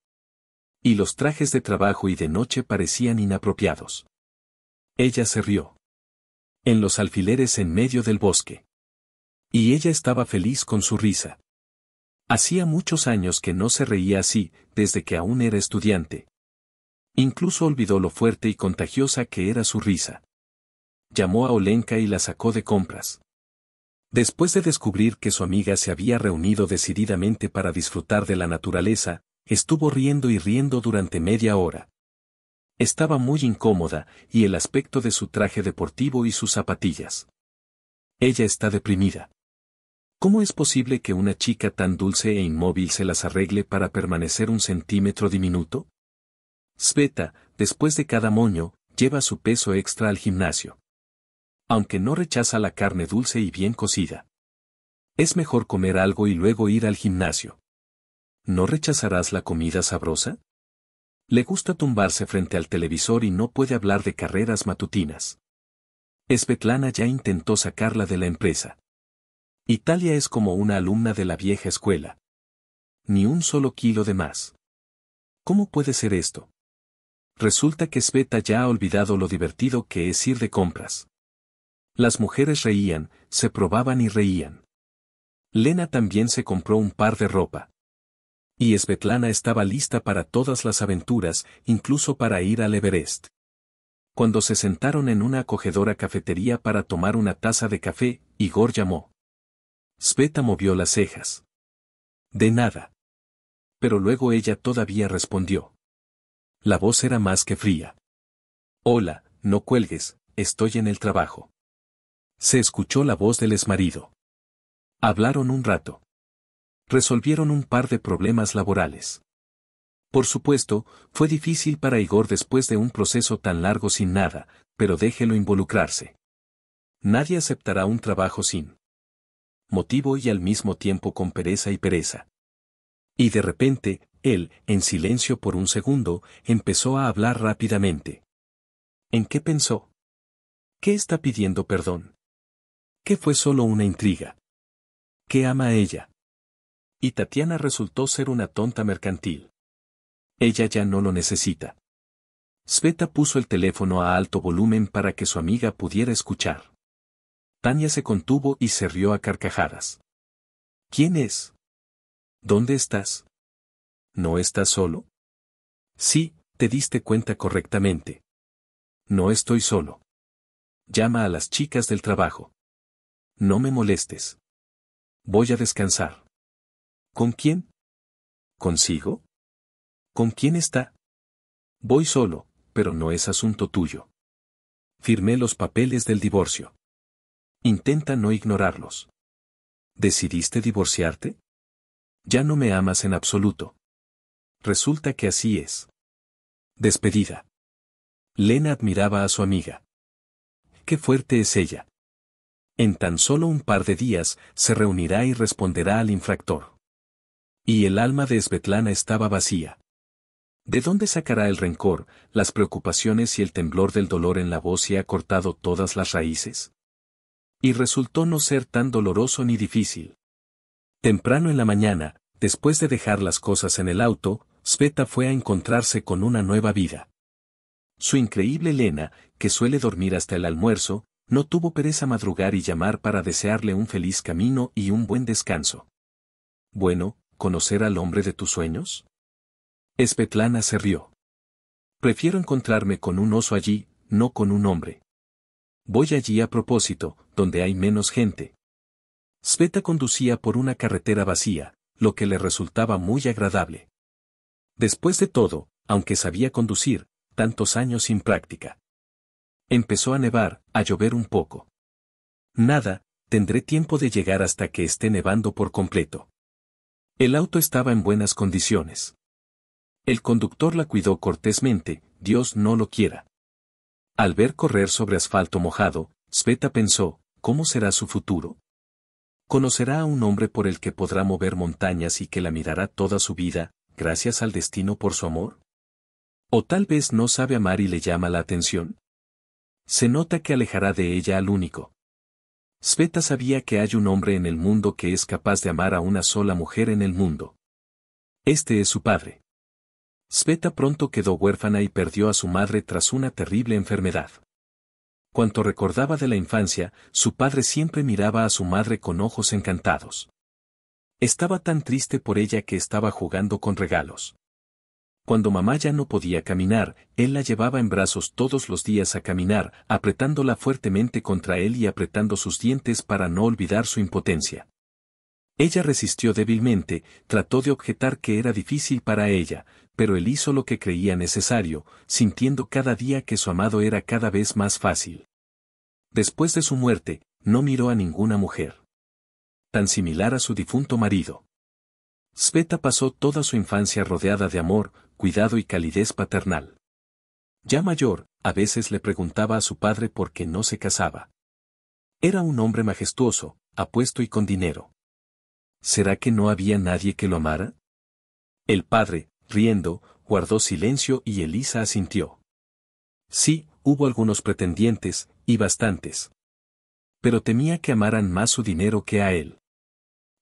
Y los trajes de trabajo y de noche parecían inapropiados. Ella se rió. En los alfileres en medio del bosque. Y ella estaba feliz con su risa. Hacía muchos años que no se reía así, desde que aún era estudiante. Incluso olvidó lo fuerte y contagiosa que era su risa llamó a Olenka y la sacó de compras. Después de descubrir que su amiga se había reunido decididamente para disfrutar de la naturaleza, estuvo riendo y riendo durante media hora. Estaba muy incómoda, y el aspecto de su traje deportivo y sus zapatillas. Ella está deprimida. ¿Cómo es posible que una chica tan dulce e inmóvil se las arregle para permanecer un centímetro diminuto? Sveta, después de cada moño, lleva su peso extra al gimnasio aunque no rechaza la carne dulce y bien cocida. Es mejor comer algo y luego ir al gimnasio. ¿No rechazarás la comida sabrosa? Le gusta tumbarse frente al televisor y no puede hablar de carreras matutinas. Svetlana ya intentó sacarla de la empresa. Italia es como una alumna de la vieja escuela. Ni un solo kilo de más. ¿Cómo puede ser esto? Resulta que Sveta ya ha olvidado lo divertido que es ir de compras. Las mujeres reían, se probaban y reían. Lena también se compró un par de ropa. Y Svetlana estaba lista para todas las aventuras, incluso para ir al Everest. Cuando se sentaron en una acogedora cafetería para tomar una taza de café, Igor llamó. Sveta movió las cejas. De nada. Pero luego ella todavía respondió. La voz era más que fría. Hola, no cuelgues, estoy en el trabajo. Se escuchó la voz del exmarido. Hablaron un rato. Resolvieron un par de problemas laborales. Por supuesto, fue difícil para Igor después de un proceso tan largo sin nada, pero déjelo involucrarse. Nadie aceptará un trabajo sin motivo y al mismo tiempo con pereza y pereza. Y de repente, él, en silencio por un segundo, empezó a hablar rápidamente. ¿En qué pensó? ¿Qué está pidiendo perdón? ¿Qué fue solo una intriga. ¿Qué ama ella. Y Tatiana resultó ser una tonta mercantil. Ella ya no lo necesita. Sveta puso el teléfono a alto volumen para que su amiga pudiera escuchar. Tania se contuvo y se rió a carcajadas. ¿Quién es? ¿Dónde estás? ¿No estás solo? Sí, te diste cuenta correctamente. No estoy solo. Llama a las chicas del trabajo. No me molestes. Voy a descansar. ¿Con quién? ¿Consigo? ¿Con quién está? Voy solo, pero no es asunto tuyo. Firmé los papeles del divorcio. Intenta no ignorarlos. ¿Decidiste divorciarte? Ya no me amas en absoluto. Resulta que así es. Despedida. Lena admiraba a su amiga. Qué fuerte es ella en tan solo un par de días, se reunirá y responderá al infractor. Y el alma de Svetlana estaba vacía. ¿De dónde sacará el rencor, las preocupaciones y el temblor del dolor en la voz si ha cortado todas las raíces? Y resultó no ser tan doloroso ni difícil. Temprano en la mañana, después de dejar las cosas en el auto, Sveta fue a encontrarse con una nueva vida. Su increíble Lena, que suele dormir hasta el almuerzo, no tuvo pereza madrugar y llamar para desearle un feliz camino y un buen descanso. Bueno, ¿conocer al hombre de tus sueños? Espetlana se rió. Prefiero encontrarme con un oso allí, no con un hombre. Voy allí a propósito, donde hay menos gente. Sveta conducía por una carretera vacía, lo que le resultaba muy agradable. Después de todo, aunque sabía conducir, tantos años sin práctica. Empezó a nevar, a llover un poco. Nada, tendré tiempo de llegar hasta que esté nevando por completo. El auto estaba en buenas condiciones. El conductor la cuidó cortésmente, Dios no lo quiera. Al ver correr sobre asfalto mojado, Sveta pensó, ¿cómo será su futuro? Conocerá a un hombre por el que podrá mover montañas y que la mirará toda su vida, gracias al destino por su amor. ¿O tal vez no sabe amar y le llama la atención? se nota que alejará de ella al único. Sveta sabía que hay un hombre en el mundo que es capaz de amar a una sola mujer en el mundo. Este es su padre. Sveta pronto quedó huérfana y perdió a su madre tras una terrible enfermedad. Cuanto recordaba de la infancia, su padre siempre miraba a su madre con ojos encantados. Estaba tan triste por ella que estaba jugando con regalos. Cuando mamá ya no podía caminar, él la llevaba en brazos todos los días a caminar, apretándola fuertemente contra él y apretando sus dientes para no olvidar su impotencia. Ella resistió débilmente, trató de objetar que era difícil para ella, pero él hizo lo que creía necesario, sintiendo cada día que su amado era cada vez más fácil. Después de su muerte, no miró a ninguna mujer. Tan similar a su difunto marido. Sveta pasó toda su infancia rodeada de amor, cuidado y calidez paternal. Ya mayor, a veces le preguntaba a su padre por qué no se casaba. Era un hombre majestuoso, apuesto y con dinero. ¿Será que no había nadie que lo amara? El padre, riendo, guardó silencio y Elisa asintió. Sí, hubo algunos pretendientes, y bastantes. Pero temía que amaran más su dinero que a él.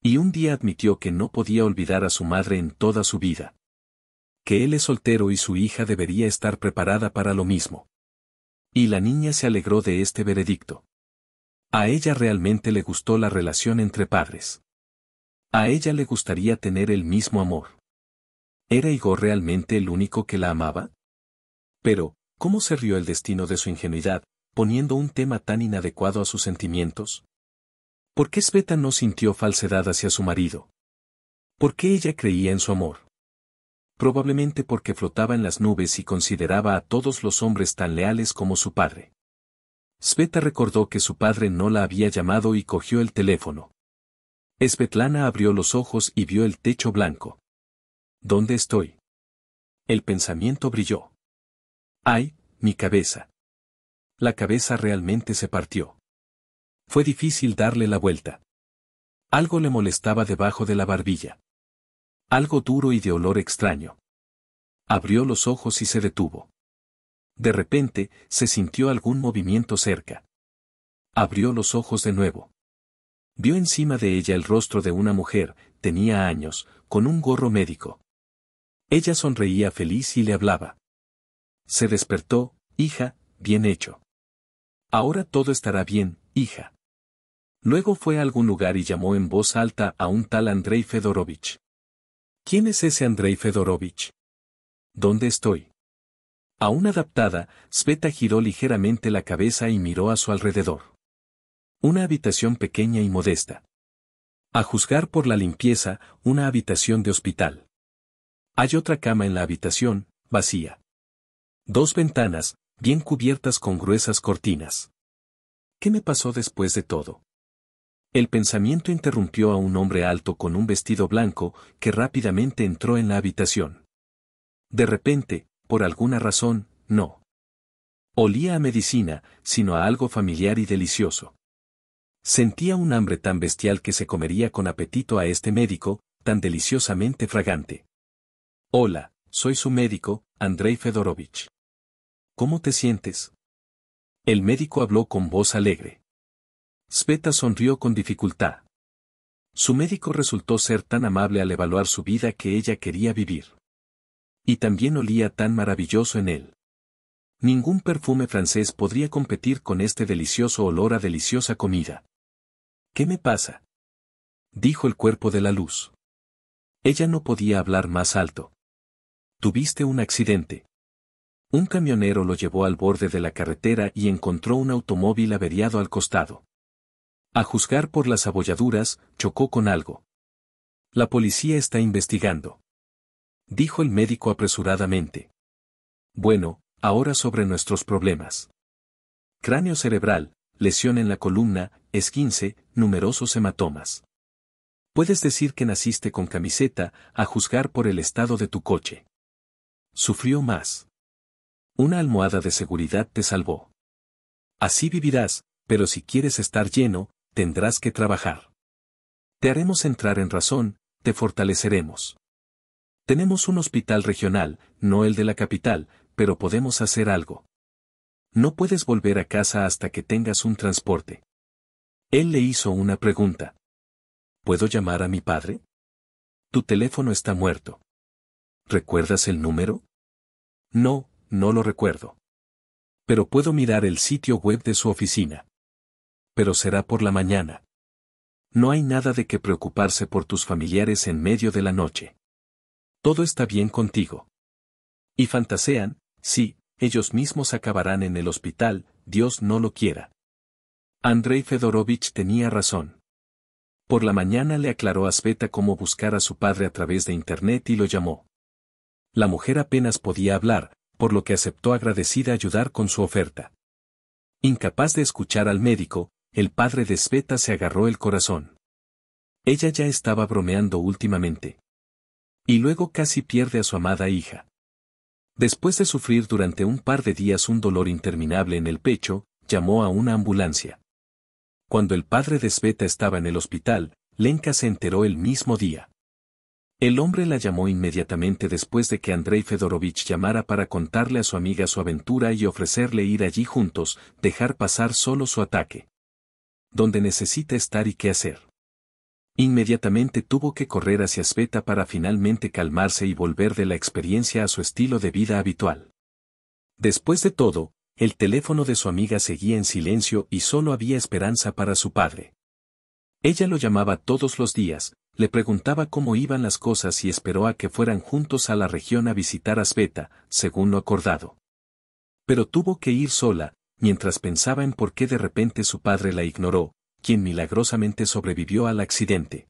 Y un día admitió que no podía olvidar a su madre en toda su vida que él es soltero y su hija debería estar preparada para lo mismo. Y la niña se alegró de este veredicto. A ella realmente le gustó la relación entre padres. A ella le gustaría tener el mismo amor. ¿Era Igor realmente el único que la amaba? Pero, ¿cómo se rió el destino de su ingenuidad, poniendo un tema tan inadecuado a sus sentimientos? ¿Por qué Sveta no sintió falsedad hacia su marido? ¿Por qué ella creía en su amor? probablemente porque flotaba en las nubes y consideraba a todos los hombres tan leales como su padre. Sveta recordó que su padre no la había llamado y cogió el teléfono. Svetlana abrió los ojos y vio el techo blanco. ¿Dónde estoy? El pensamiento brilló. ¡Ay, mi cabeza! La cabeza realmente se partió. Fue difícil darle la vuelta. Algo le molestaba debajo de la barbilla. Algo duro y de olor extraño. Abrió los ojos y se detuvo. De repente, se sintió algún movimiento cerca. Abrió los ojos de nuevo. Vio encima de ella el rostro de una mujer, tenía años, con un gorro médico. Ella sonreía feliz y le hablaba. Se despertó, hija, bien hecho. Ahora todo estará bien, hija. Luego fue a algún lugar y llamó en voz alta a un tal Andrei Fedorovich. ¿Quién es ese Andrei Fedorovich? ¿Dónde estoy? Aún adaptada, Sveta giró ligeramente la cabeza y miró a su alrededor. Una habitación pequeña y modesta. A juzgar por la limpieza, una habitación de hospital. Hay otra cama en la habitación, vacía. Dos ventanas, bien cubiertas con gruesas cortinas. ¿Qué me pasó después de todo? El pensamiento interrumpió a un hombre alto con un vestido blanco que rápidamente entró en la habitación. De repente, por alguna razón, no. Olía a medicina, sino a algo familiar y delicioso. Sentía un hambre tan bestial que se comería con apetito a este médico, tan deliciosamente fragante. Hola, soy su médico, Andrei Fedorovich. ¿Cómo te sientes? El médico habló con voz alegre. Sveta sonrió con dificultad. Su médico resultó ser tan amable al evaluar su vida que ella quería vivir. Y también olía tan maravilloso en él. Ningún perfume francés podría competir con este delicioso olor a deliciosa comida. ¿Qué me pasa? dijo el cuerpo de la luz. Ella no podía hablar más alto. Tuviste un accidente. Un camionero lo llevó al borde de la carretera y encontró un automóvil averiado al costado. A juzgar por las abolladuras, chocó con algo. La policía está investigando. Dijo el médico apresuradamente. Bueno, ahora sobre nuestros problemas. Cráneo cerebral, lesión en la columna, esquince, numerosos hematomas. Puedes decir que naciste con camiseta, a juzgar por el estado de tu coche. Sufrió más. Una almohada de seguridad te salvó. Así vivirás, pero si quieres estar lleno, tendrás que trabajar. Te haremos entrar en razón, te fortaleceremos. Tenemos un hospital regional, no el de la capital, pero podemos hacer algo. No puedes volver a casa hasta que tengas un transporte. Él le hizo una pregunta. ¿Puedo llamar a mi padre? Tu teléfono está muerto. ¿Recuerdas el número? No, no lo recuerdo. Pero puedo mirar el sitio web de su oficina pero será por la mañana. No hay nada de que preocuparse por tus familiares en medio de la noche. Todo está bien contigo. Y fantasean, sí, ellos mismos acabarán en el hospital, Dios no lo quiera. Andrei Fedorovich tenía razón. Por la mañana le aclaró a Sveta cómo buscar a su padre a través de Internet y lo llamó. La mujer apenas podía hablar, por lo que aceptó agradecida ayudar con su oferta. Incapaz de escuchar al médico, el padre de Sveta se agarró el corazón. Ella ya estaba bromeando últimamente. Y luego casi pierde a su amada hija. Después de sufrir durante un par de días un dolor interminable en el pecho, llamó a una ambulancia. Cuando el padre de Sveta estaba en el hospital, Lenka se enteró el mismo día. El hombre la llamó inmediatamente después de que Andrei Fedorovich llamara para contarle a su amiga su aventura y ofrecerle ir allí juntos, dejar pasar solo su ataque donde necesita estar y qué hacer. Inmediatamente tuvo que correr hacia Sveta para finalmente calmarse y volver de la experiencia a su estilo de vida habitual. Después de todo, el teléfono de su amiga seguía en silencio y solo había esperanza para su padre. Ella lo llamaba todos los días, le preguntaba cómo iban las cosas y esperó a que fueran juntos a la región a visitar a Sveta, según lo acordado. Pero tuvo que ir sola, mientras pensaba en por qué de repente su padre la ignoró, quien milagrosamente sobrevivió al accidente.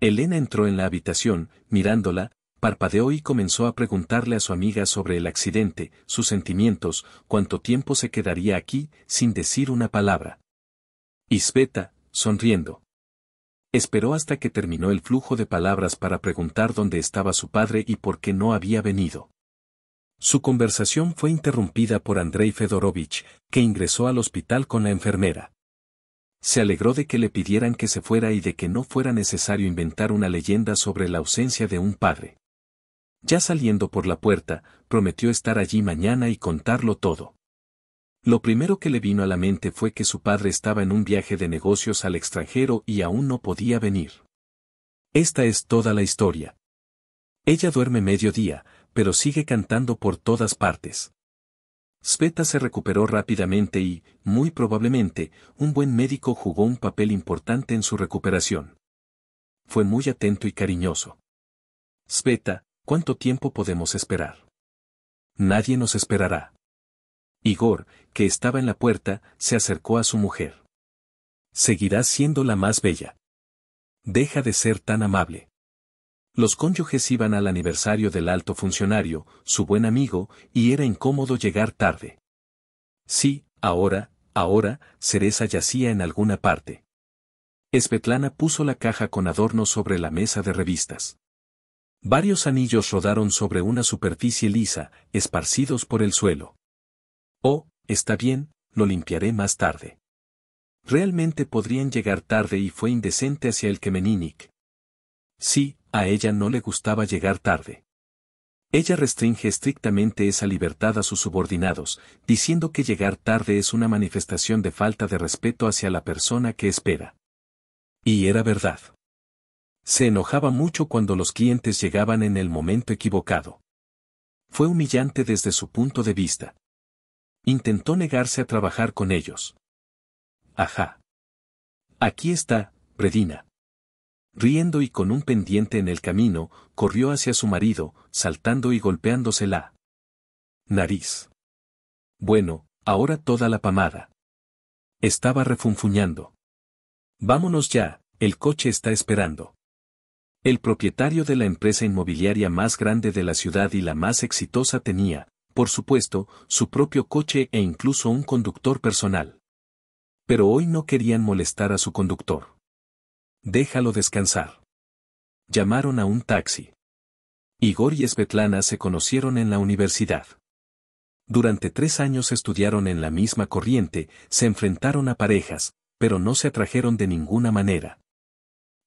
Elena entró en la habitación, mirándola, parpadeó y comenzó a preguntarle a su amiga sobre el accidente, sus sentimientos, cuánto tiempo se quedaría aquí, sin decir una palabra. Isbeta, sonriendo. Esperó hasta que terminó el flujo de palabras para preguntar dónde estaba su padre y por qué no había venido. Su conversación fue interrumpida por Andrei Fedorovich, que ingresó al hospital con la enfermera. Se alegró de que le pidieran que se fuera y de que no fuera necesario inventar una leyenda sobre la ausencia de un padre. Ya saliendo por la puerta, prometió estar allí mañana y contarlo todo. Lo primero que le vino a la mente fue que su padre estaba en un viaje de negocios al extranjero y aún no podía venir. Esta es toda la historia. Ella duerme mediodía, pero sigue cantando por todas partes. Sveta se recuperó rápidamente y, muy probablemente, un buen médico jugó un papel importante en su recuperación. Fue muy atento y cariñoso. Sveta, ¿cuánto tiempo podemos esperar? Nadie nos esperará. Igor, que estaba en la puerta, se acercó a su mujer. Seguirás siendo la más bella. Deja de ser tan amable. Los cónyuges iban al aniversario del alto funcionario, su buen amigo, y era incómodo llegar tarde. Sí, ahora, ahora, Cereza yacía en alguna parte. Espetlana puso la caja con adornos sobre la mesa de revistas. Varios anillos rodaron sobre una superficie lisa, esparcidos por el suelo. Oh, está bien, lo limpiaré más tarde. Realmente podrían llegar tarde y fue indecente hacia el Kemeninik. Sí, a ella no le gustaba llegar tarde. Ella restringe estrictamente esa libertad a sus subordinados, diciendo que llegar tarde es una manifestación de falta de respeto hacia la persona que espera. Y era verdad. Se enojaba mucho cuando los clientes llegaban en el momento equivocado. Fue humillante desde su punto de vista. Intentó negarse a trabajar con ellos. Ajá. Aquí está, Predina. Riendo y con un pendiente en el camino, corrió hacia su marido, saltando y golpeándosela. nariz. Bueno, ahora toda la pamada. Estaba refunfuñando. Vámonos ya, el coche está esperando. El propietario de la empresa inmobiliaria más grande de la ciudad y la más exitosa tenía, por supuesto, su propio coche e incluso un conductor personal. Pero hoy no querían molestar a su conductor. Déjalo descansar. Llamaron a un taxi. Igor y Svetlana se conocieron en la universidad. Durante tres años estudiaron en la misma corriente, se enfrentaron a parejas, pero no se atrajeron de ninguna manera.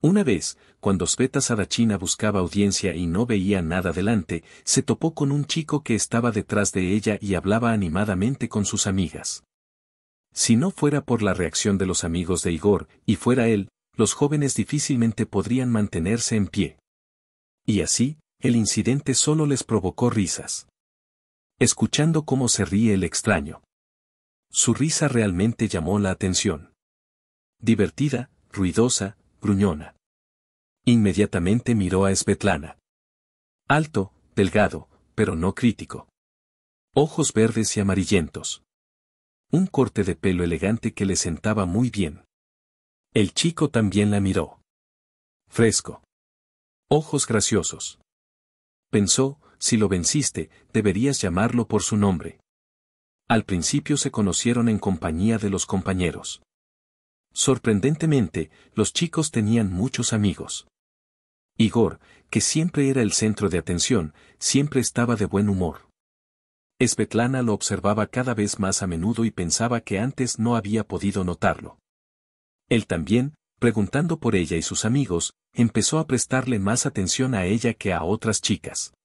Una vez, cuando Sveta Sarachina buscaba audiencia y no veía nada delante, se topó con un chico que estaba detrás de ella y hablaba animadamente con sus amigas. Si no fuera por la reacción de los amigos de Igor, y fuera él, los jóvenes difícilmente podrían mantenerse en pie. Y así, el incidente solo les provocó risas. Escuchando cómo se ríe el extraño. Su risa realmente llamó la atención. Divertida, ruidosa, gruñona. Inmediatamente miró a Svetlana. Alto, delgado, pero no crítico. Ojos verdes y amarillentos. Un corte de pelo elegante que le sentaba muy bien. El chico también la miró. Fresco. Ojos graciosos. Pensó, si lo venciste, deberías llamarlo por su nombre. Al principio se conocieron en compañía de los compañeros. Sorprendentemente, los chicos tenían muchos amigos. Igor, que siempre era el centro de atención, siempre estaba de buen humor. Svetlana lo observaba cada vez más a menudo y pensaba que antes no había podido notarlo. Él también, preguntando por ella y sus amigos, empezó a prestarle más atención a ella que a otras chicas.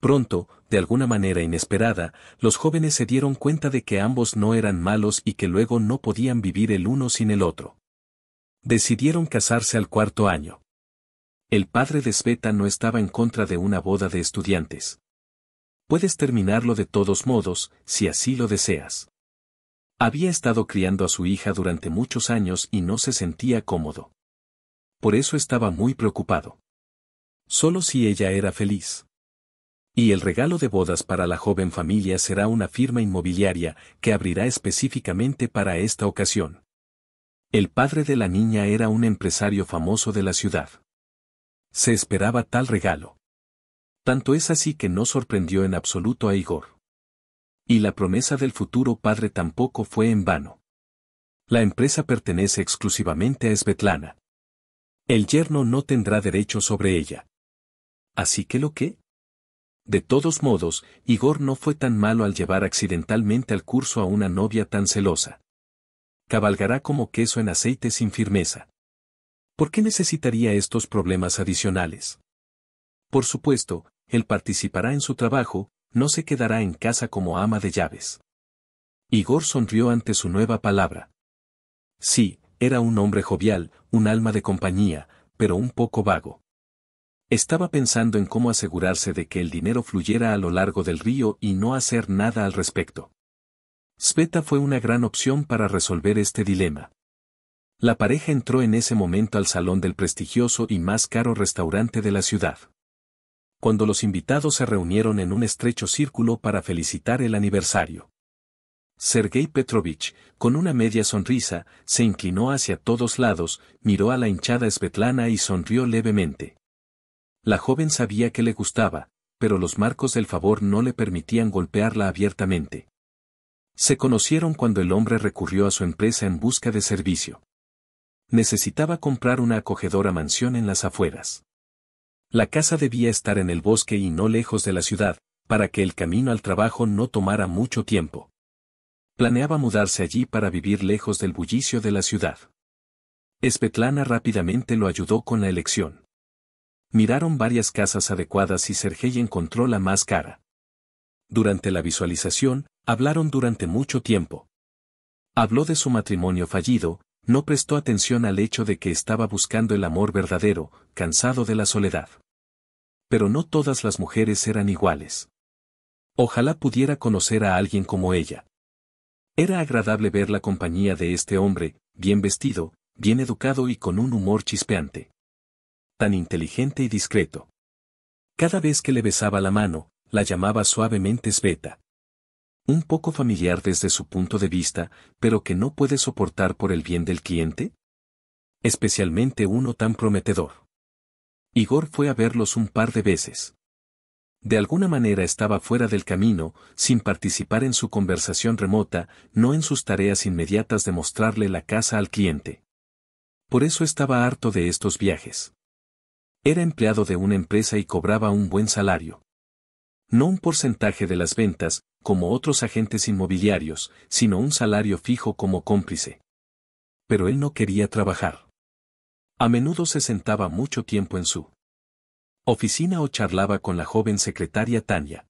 Pronto, de alguna manera inesperada, los jóvenes se dieron cuenta de que ambos no eran malos y que luego no podían vivir el uno sin el otro. Decidieron casarse al cuarto año. El padre de Sveta no estaba en contra de una boda de estudiantes. Puedes terminarlo de todos modos, si así lo deseas. Había estado criando a su hija durante muchos años y no se sentía cómodo. Por eso estaba muy preocupado. Solo si ella era feliz. Y el regalo de bodas para la joven familia será una firma inmobiliaria que abrirá específicamente para esta ocasión. El padre de la niña era un empresario famoso de la ciudad. Se esperaba tal regalo. Tanto es así que no sorprendió en absoluto a Igor. Y la promesa del futuro padre tampoco fue en vano. La empresa pertenece exclusivamente a Svetlana. El yerno no tendrá derecho sobre ella. Así que lo que? De todos modos, Igor no fue tan malo al llevar accidentalmente al curso a una novia tan celosa. Cabalgará como queso en aceite sin firmeza. ¿Por qué necesitaría estos problemas adicionales? Por supuesto, él participará en su trabajo, no se quedará en casa como ama de llaves. Igor sonrió ante su nueva palabra. Sí, era un hombre jovial, un alma de compañía, pero un poco vago. Estaba pensando en cómo asegurarse de que el dinero fluyera a lo largo del río y no hacer nada al respecto. Sveta fue una gran opción para resolver este dilema. La pareja entró en ese momento al salón del prestigioso y más caro restaurante de la ciudad cuando los invitados se reunieron en un estrecho círculo para felicitar el aniversario. Sergei Petrovich, con una media sonrisa, se inclinó hacia todos lados, miró a la hinchada Svetlana y sonrió levemente. La joven sabía que le gustaba, pero los marcos del favor no le permitían golpearla abiertamente. Se conocieron cuando el hombre recurrió a su empresa en busca de servicio. Necesitaba comprar una acogedora mansión en las afueras. La casa debía estar en el bosque y no lejos de la ciudad, para que el camino al trabajo no tomara mucho tiempo. Planeaba mudarse allí para vivir lejos del bullicio de la ciudad. Espetlana rápidamente lo ayudó con la elección. Miraron varias casas adecuadas y Sergei encontró la más cara. Durante la visualización, hablaron durante mucho tiempo. Habló de su matrimonio fallido, no prestó atención al hecho de que estaba buscando el amor verdadero, cansado de la soledad. Pero no todas las mujeres eran iguales. Ojalá pudiera conocer a alguien como ella. Era agradable ver la compañía de este hombre, bien vestido, bien educado y con un humor chispeante. Tan inteligente y discreto. Cada vez que le besaba la mano, la llamaba suavemente Sveta un poco familiar desde su punto de vista, pero que no puede soportar por el bien del cliente? Especialmente uno tan prometedor. Igor fue a verlos un par de veces. De alguna manera estaba fuera del camino, sin participar en su conversación remota, no en sus tareas inmediatas de mostrarle la casa al cliente. Por eso estaba harto de estos viajes. Era empleado de una empresa y cobraba un buen salario no un porcentaje de las ventas, como otros agentes inmobiliarios, sino un salario fijo como cómplice. Pero él no quería trabajar. A menudo se sentaba mucho tiempo en su oficina o charlaba con la joven secretaria Tania.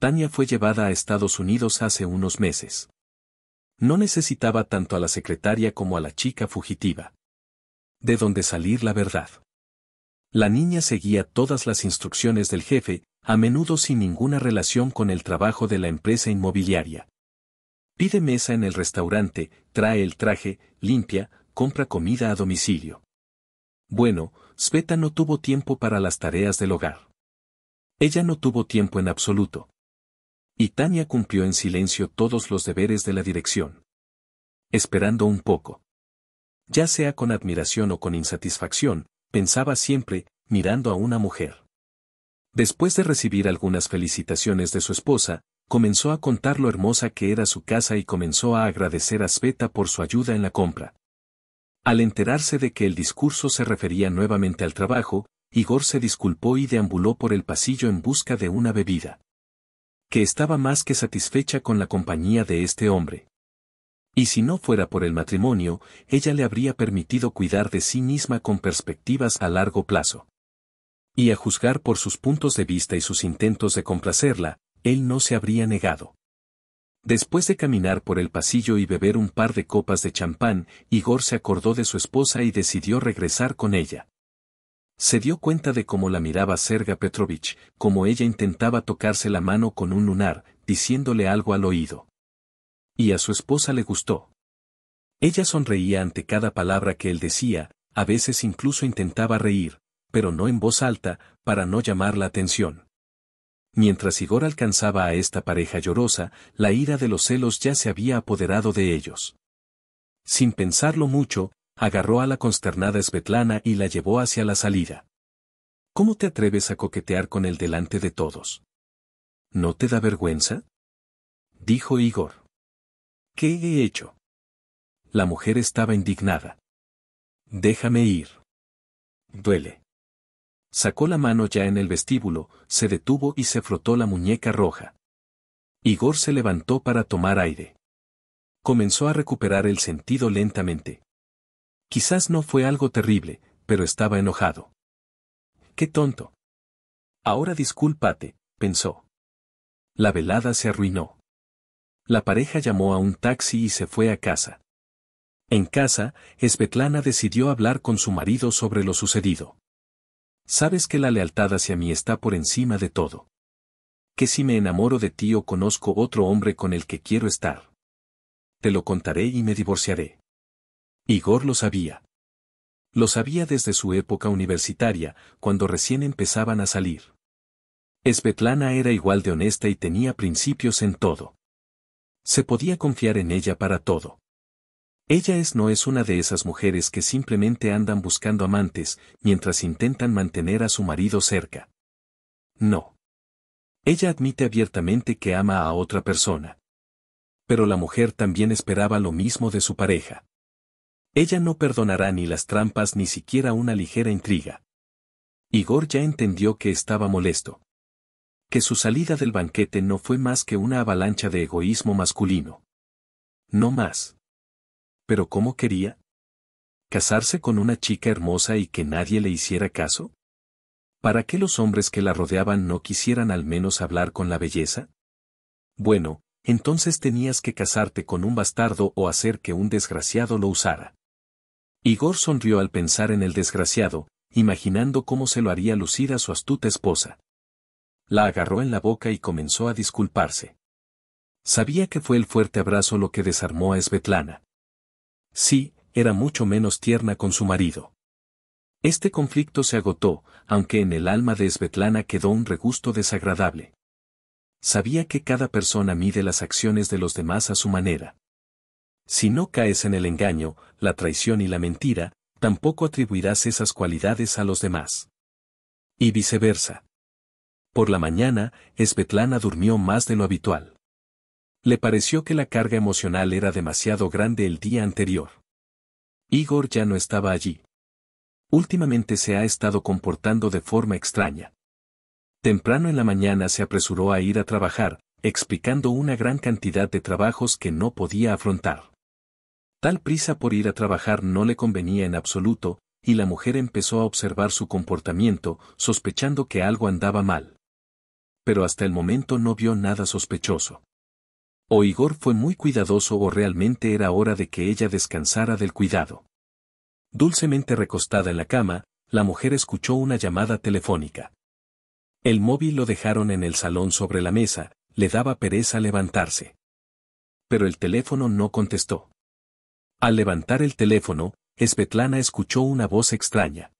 Tania fue llevada a Estados Unidos hace unos meses. No necesitaba tanto a la secretaria como a la chica fugitiva. De dónde salir la verdad. La niña seguía todas las instrucciones del jefe a menudo sin ninguna relación con el trabajo de la empresa inmobiliaria. Pide mesa en el restaurante, trae el traje, limpia, compra comida a domicilio. Bueno, Sveta no tuvo tiempo para las tareas del hogar. Ella no tuvo tiempo en absoluto. Y Tania cumplió en silencio todos los deberes de la dirección. Esperando un poco. Ya sea con admiración o con insatisfacción, pensaba siempre, mirando a una mujer. Después de recibir algunas felicitaciones de su esposa, comenzó a contar lo hermosa que era su casa y comenzó a agradecer a Sveta por su ayuda en la compra. Al enterarse de que el discurso se refería nuevamente al trabajo, Igor se disculpó y deambuló por el pasillo en busca de una bebida. Que estaba más que satisfecha con la compañía de este hombre. Y si no fuera por el matrimonio, ella le habría permitido cuidar de sí misma con perspectivas a largo plazo. Y a juzgar por sus puntos de vista y sus intentos de complacerla, él no se habría negado. Después de caminar por el pasillo y beber un par de copas de champán, Igor se acordó de su esposa y decidió regresar con ella. Se dio cuenta de cómo la miraba Serga Petrovich, cómo ella intentaba tocarse la mano con un lunar, diciéndole algo al oído. Y a su esposa le gustó. Ella sonreía ante cada palabra que él decía, a veces incluso intentaba reír, pero no en voz alta, para no llamar la atención. Mientras Igor alcanzaba a esta pareja llorosa, la ira de los celos ya se había apoderado de ellos. Sin pensarlo mucho, agarró a la consternada Svetlana y la llevó hacia la salida. ¿Cómo te atreves a coquetear con él delante de todos? ¿No te da vergüenza? dijo Igor. ¿Qué he hecho? La mujer estaba indignada. Déjame ir. Duele. Sacó la mano ya en el vestíbulo, se detuvo y se frotó la muñeca roja. Igor se levantó para tomar aire. Comenzó a recuperar el sentido lentamente. Quizás no fue algo terrible, pero estaba enojado. ¡Qué tonto! Ahora discúlpate, pensó. La velada se arruinó. La pareja llamó a un taxi y se fue a casa. En casa, Svetlana decidió hablar con su marido sobre lo sucedido. Sabes que la lealtad hacia mí está por encima de todo. Que si me enamoro de ti o conozco otro hombre con el que quiero estar. Te lo contaré y me divorciaré. Igor lo sabía. Lo sabía desde su época universitaria, cuando recién empezaban a salir. Svetlana era igual de honesta y tenía principios en todo. Se podía confiar en ella para todo. Ella es no es una de esas mujeres que simplemente andan buscando amantes mientras intentan mantener a su marido cerca. No. Ella admite abiertamente que ama a otra persona. Pero la mujer también esperaba lo mismo de su pareja. Ella no perdonará ni las trampas ni siquiera una ligera intriga. Igor ya entendió que estaba molesto. Que su salida del banquete no fue más que una avalancha de egoísmo masculino. No más. ¿Pero cómo quería? ¿Casarse con una chica hermosa y que nadie le hiciera caso? ¿Para qué los hombres que la rodeaban no quisieran al menos hablar con la belleza? Bueno, entonces tenías que casarte con un bastardo o hacer que un desgraciado lo usara. Igor sonrió al pensar en el desgraciado, imaginando cómo se lo haría lucir a su astuta esposa. La agarró en la boca y comenzó a disculparse. Sabía que fue el fuerte abrazo lo que desarmó a Svetlana. Sí, era mucho menos tierna con su marido. Este conflicto se agotó, aunque en el alma de Svetlana quedó un regusto desagradable. Sabía que cada persona mide las acciones de los demás a su manera. Si no caes en el engaño, la traición y la mentira, tampoco atribuirás esas cualidades a los demás. Y viceversa. Por la mañana, Svetlana durmió más de lo habitual. Le pareció que la carga emocional era demasiado grande el día anterior. Igor ya no estaba allí. Últimamente se ha estado comportando de forma extraña. Temprano en la mañana se apresuró a ir a trabajar, explicando una gran cantidad de trabajos que no podía afrontar. Tal prisa por ir a trabajar no le convenía en absoluto, y la mujer empezó a observar su comportamiento, sospechando que algo andaba mal. Pero hasta el momento no vio nada sospechoso. O Igor fue muy cuidadoso o realmente era hora de que ella descansara del cuidado. Dulcemente recostada en la cama, la mujer escuchó una llamada telefónica. El móvil lo dejaron en el salón sobre la mesa, le daba pereza levantarse. Pero el teléfono no contestó. Al levantar el teléfono, Espetlana escuchó una voz extraña.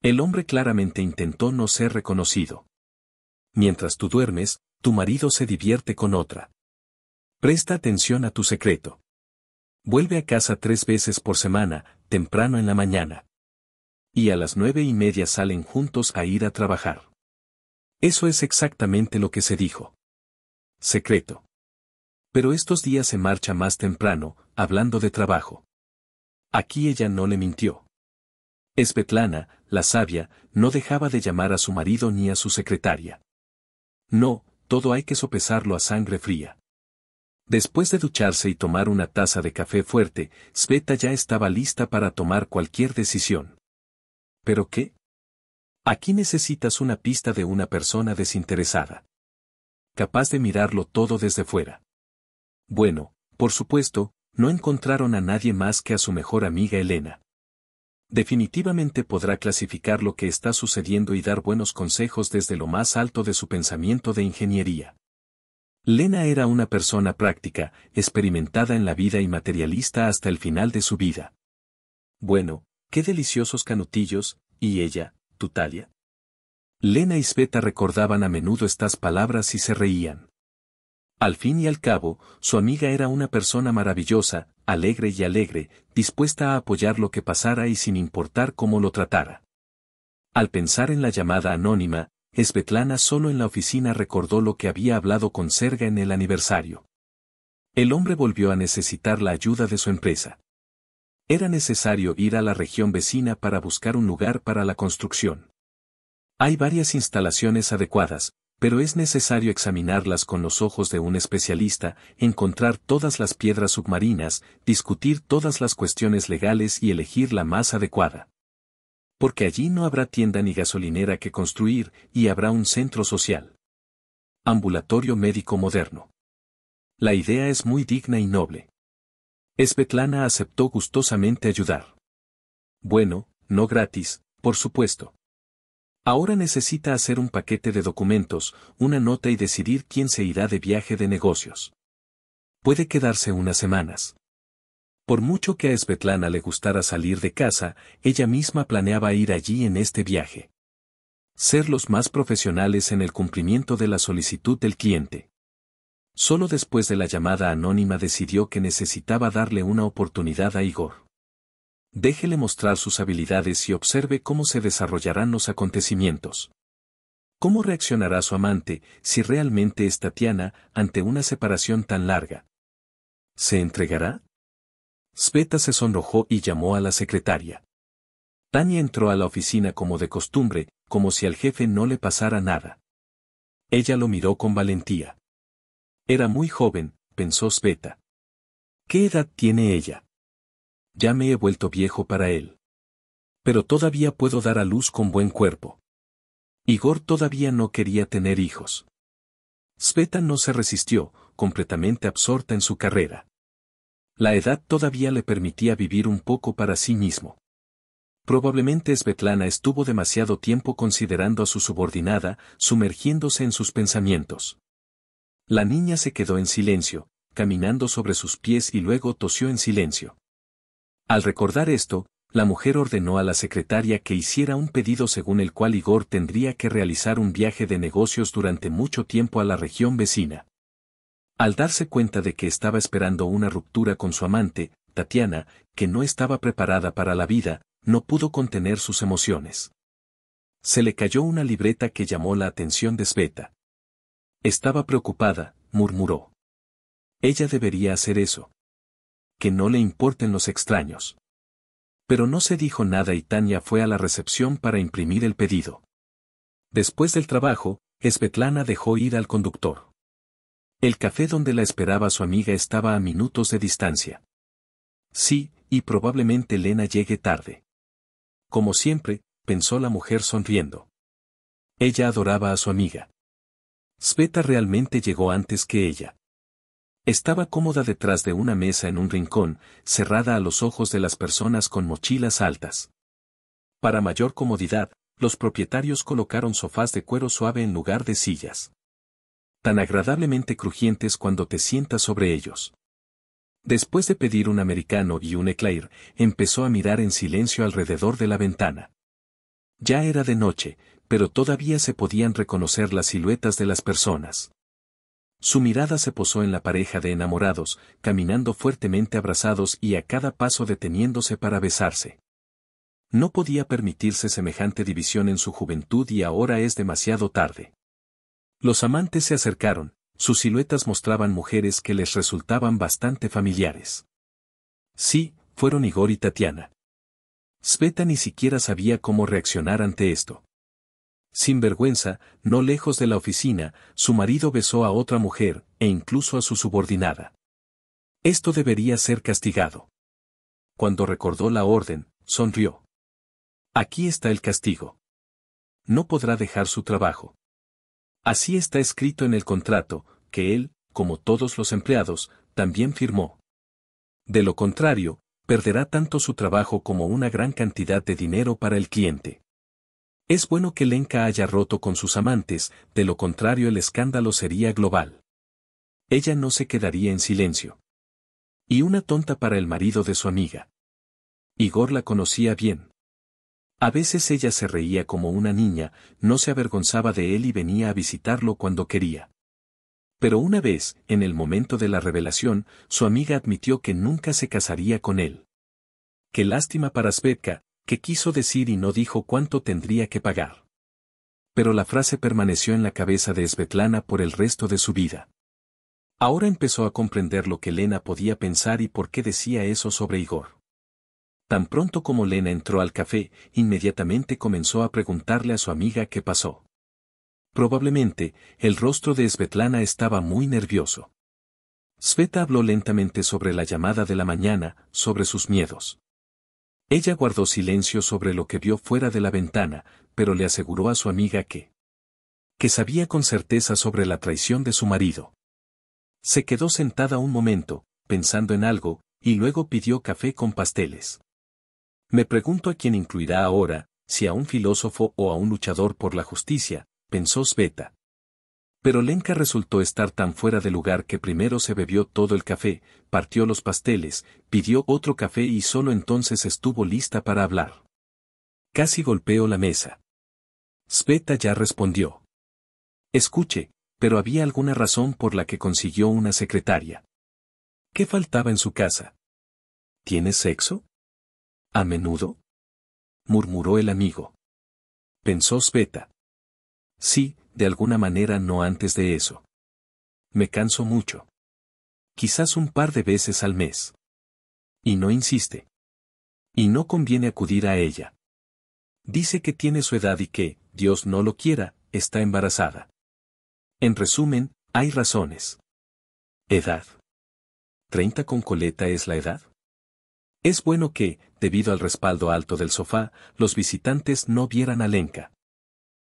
El hombre claramente intentó no ser reconocido. Mientras tú duermes, tu marido se divierte con otra. Presta atención a tu secreto. Vuelve a casa tres veces por semana, temprano en la mañana. Y a las nueve y media salen juntos a ir a trabajar. Eso es exactamente lo que se dijo. Secreto. Pero estos días se marcha más temprano, hablando de trabajo. Aquí ella no le mintió. Espetlana, la sabia, no dejaba de llamar a su marido ni a su secretaria. No, todo hay que sopesarlo a sangre fría. Después de ducharse y tomar una taza de café fuerte, Sveta ya estaba lista para tomar cualquier decisión. ¿Pero qué? Aquí necesitas una pista de una persona desinteresada. Capaz de mirarlo todo desde fuera. Bueno, por supuesto, no encontraron a nadie más que a su mejor amiga Elena. Definitivamente podrá clasificar lo que está sucediendo y dar buenos consejos desde lo más alto de su pensamiento de ingeniería. Lena era una persona práctica, experimentada en la vida y materialista hasta el final de su vida. Bueno, qué deliciosos canutillos, y ella, Tutalia. Lena y Sveta recordaban a menudo estas palabras y se reían. Al fin y al cabo, su amiga era una persona maravillosa, alegre y alegre, dispuesta a apoyar lo que pasara y sin importar cómo lo tratara. Al pensar en la llamada anónima, Svetlana solo en la oficina recordó lo que había hablado con Serga en el aniversario. El hombre volvió a necesitar la ayuda de su empresa. Era necesario ir a la región vecina para buscar un lugar para la construcción. Hay varias instalaciones adecuadas, pero es necesario examinarlas con los ojos de un especialista, encontrar todas las piedras submarinas, discutir todas las cuestiones legales y elegir la más adecuada porque allí no habrá tienda ni gasolinera que construir y habrá un centro social. Ambulatorio médico moderno. La idea es muy digna y noble. Esbetlana aceptó gustosamente ayudar. Bueno, no gratis, por supuesto. Ahora necesita hacer un paquete de documentos, una nota y decidir quién se irá de viaje de negocios. Puede quedarse unas semanas. Por mucho que a Svetlana le gustara salir de casa, ella misma planeaba ir allí en este viaje. Ser los más profesionales en el cumplimiento de la solicitud del cliente. Solo después de la llamada anónima decidió que necesitaba darle una oportunidad a Igor. Déjele mostrar sus habilidades y observe cómo se desarrollarán los acontecimientos. ¿Cómo reaccionará su amante, si realmente es Tatiana, ante una separación tan larga? ¿Se entregará? Speta se sonrojó y llamó a la secretaria. Tania entró a la oficina como de costumbre, como si al jefe no le pasara nada. Ella lo miró con valentía. Era muy joven, pensó Speta. ¿Qué edad tiene ella? Ya me he vuelto viejo para él. Pero todavía puedo dar a luz con buen cuerpo. Igor todavía no quería tener hijos. Speta no se resistió, completamente absorta en su carrera. La edad todavía le permitía vivir un poco para sí mismo. Probablemente Svetlana estuvo demasiado tiempo considerando a su subordinada, sumergiéndose en sus pensamientos. La niña se quedó en silencio, caminando sobre sus pies y luego tosió en silencio. Al recordar esto, la mujer ordenó a la secretaria que hiciera un pedido según el cual Igor tendría que realizar un viaje de negocios durante mucho tiempo a la región vecina. Al darse cuenta de que estaba esperando una ruptura con su amante, Tatiana, que no estaba preparada para la vida, no pudo contener sus emociones. Se le cayó una libreta que llamó la atención de Sveta. Estaba preocupada, murmuró. Ella debería hacer eso. Que no le importen los extraños. Pero no se dijo nada y Tania fue a la recepción para imprimir el pedido. Después del trabajo, Svetlana dejó ir al conductor. El café donde la esperaba su amiga estaba a minutos de distancia. Sí, y probablemente Lena llegue tarde. Como siempre, pensó la mujer sonriendo. Ella adoraba a su amiga. Sveta realmente llegó antes que ella. Estaba cómoda detrás de una mesa en un rincón, cerrada a los ojos de las personas con mochilas altas. Para mayor comodidad, los propietarios colocaron sofás de cuero suave en lugar de sillas tan agradablemente crujientes cuando te sientas sobre ellos. Después de pedir un americano y un eclair, empezó a mirar en silencio alrededor de la ventana. Ya era de noche, pero todavía se podían reconocer las siluetas de las personas. Su mirada se posó en la pareja de enamorados, caminando fuertemente abrazados y a cada paso deteniéndose para besarse. No podía permitirse semejante división en su juventud y ahora es demasiado tarde. Los amantes se acercaron, sus siluetas mostraban mujeres que les resultaban bastante familiares. Sí, fueron Igor y Tatiana. Sveta ni siquiera sabía cómo reaccionar ante esto. Sin vergüenza, no lejos de la oficina, su marido besó a otra mujer, e incluso a su subordinada. Esto debería ser castigado. Cuando recordó la orden, sonrió. Aquí está el castigo. No podrá dejar su trabajo. Así está escrito en el contrato, que él, como todos los empleados, también firmó. De lo contrario, perderá tanto su trabajo como una gran cantidad de dinero para el cliente. Es bueno que Lenka haya roto con sus amantes, de lo contrario el escándalo sería global. Ella no se quedaría en silencio. Y una tonta para el marido de su amiga. Igor la conocía bien. A veces ella se reía como una niña, no se avergonzaba de él y venía a visitarlo cuando quería. Pero una vez, en el momento de la revelación, su amiga admitió que nunca se casaría con él. Qué lástima para Svetka, que quiso decir y no dijo cuánto tendría que pagar. Pero la frase permaneció en la cabeza de Svetlana por el resto de su vida. Ahora empezó a comprender lo que Lena podía pensar y por qué decía eso sobre Igor. Tan pronto como Lena entró al café, inmediatamente comenzó a preguntarle a su amiga qué pasó. Probablemente, el rostro de Svetlana estaba muy nervioso. Sveta habló lentamente sobre la llamada de la mañana, sobre sus miedos. Ella guardó silencio sobre lo que vio fuera de la ventana, pero le aseguró a su amiga que que sabía con certeza sobre la traición de su marido. Se quedó sentada un momento, pensando en algo, y luego pidió café con pasteles. Me pregunto a quién incluirá ahora, si a un filósofo o a un luchador por la justicia, pensó Sveta. Pero Lenka resultó estar tan fuera de lugar que primero se bebió todo el café, partió los pasteles, pidió otro café y solo entonces estuvo lista para hablar. Casi golpeó la mesa. Sveta ya respondió. Escuche, pero había alguna razón por la que consiguió una secretaria. ¿Qué faltaba en su casa? ¿Tienes sexo? A menudo. murmuró el amigo. Pensó Sveta. Sí, de alguna manera no antes de eso. Me canso mucho. Quizás un par de veces al mes. Y no insiste. Y no conviene acudir a ella. Dice que tiene su edad y que, Dios no lo quiera, está embarazada. En resumen, hay razones. Edad. ¿30 con coleta es la edad? Es bueno que, debido al respaldo alto del sofá, los visitantes no vieran a Lenka.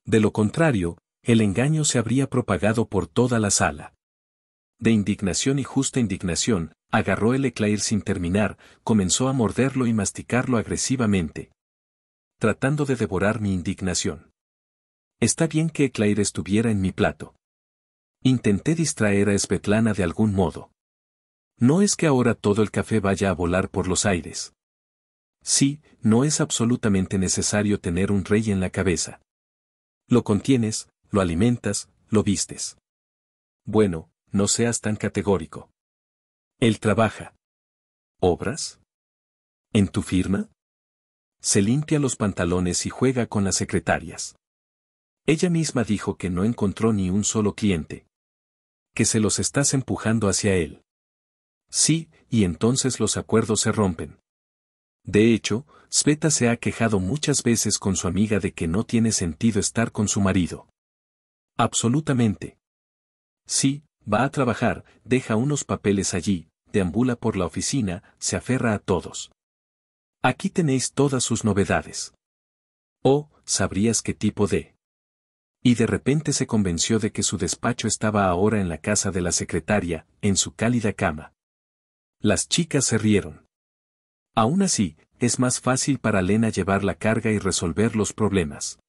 De lo contrario, el engaño se habría propagado por toda la sala. De indignación y justa indignación, agarró el eclair sin terminar, comenzó a morderlo y masticarlo agresivamente. Tratando de devorar mi indignación. Está bien que Eclair estuviera en mi plato. Intenté distraer a Espetlana de algún modo. No es que ahora todo el café vaya a volar por los aires. Sí, no es absolutamente necesario tener un rey en la cabeza. Lo contienes, lo alimentas, lo vistes. Bueno, no seas tan categórico. Él trabaja. ¿Obras? ¿En tu firma? Se limpia los pantalones y juega con las secretarias. Ella misma dijo que no encontró ni un solo cliente. Que se los estás empujando hacia él. Sí, y entonces los acuerdos se rompen. De hecho, Sveta se ha quejado muchas veces con su amiga de que no tiene sentido estar con su marido. Absolutamente. Sí, va a trabajar, deja unos papeles allí, deambula por la oficina, se aferra a todos. Aquí tenéis todas sus novedades. Oh, sabrías qué tipo de... Y de repente se convenció de que su despacho estaba ahora en la casa de la secretaria, en su cálida cama. Las chicas se rieron. Aún así, es más fácil para Lena llevar la carga y resolver los problemas.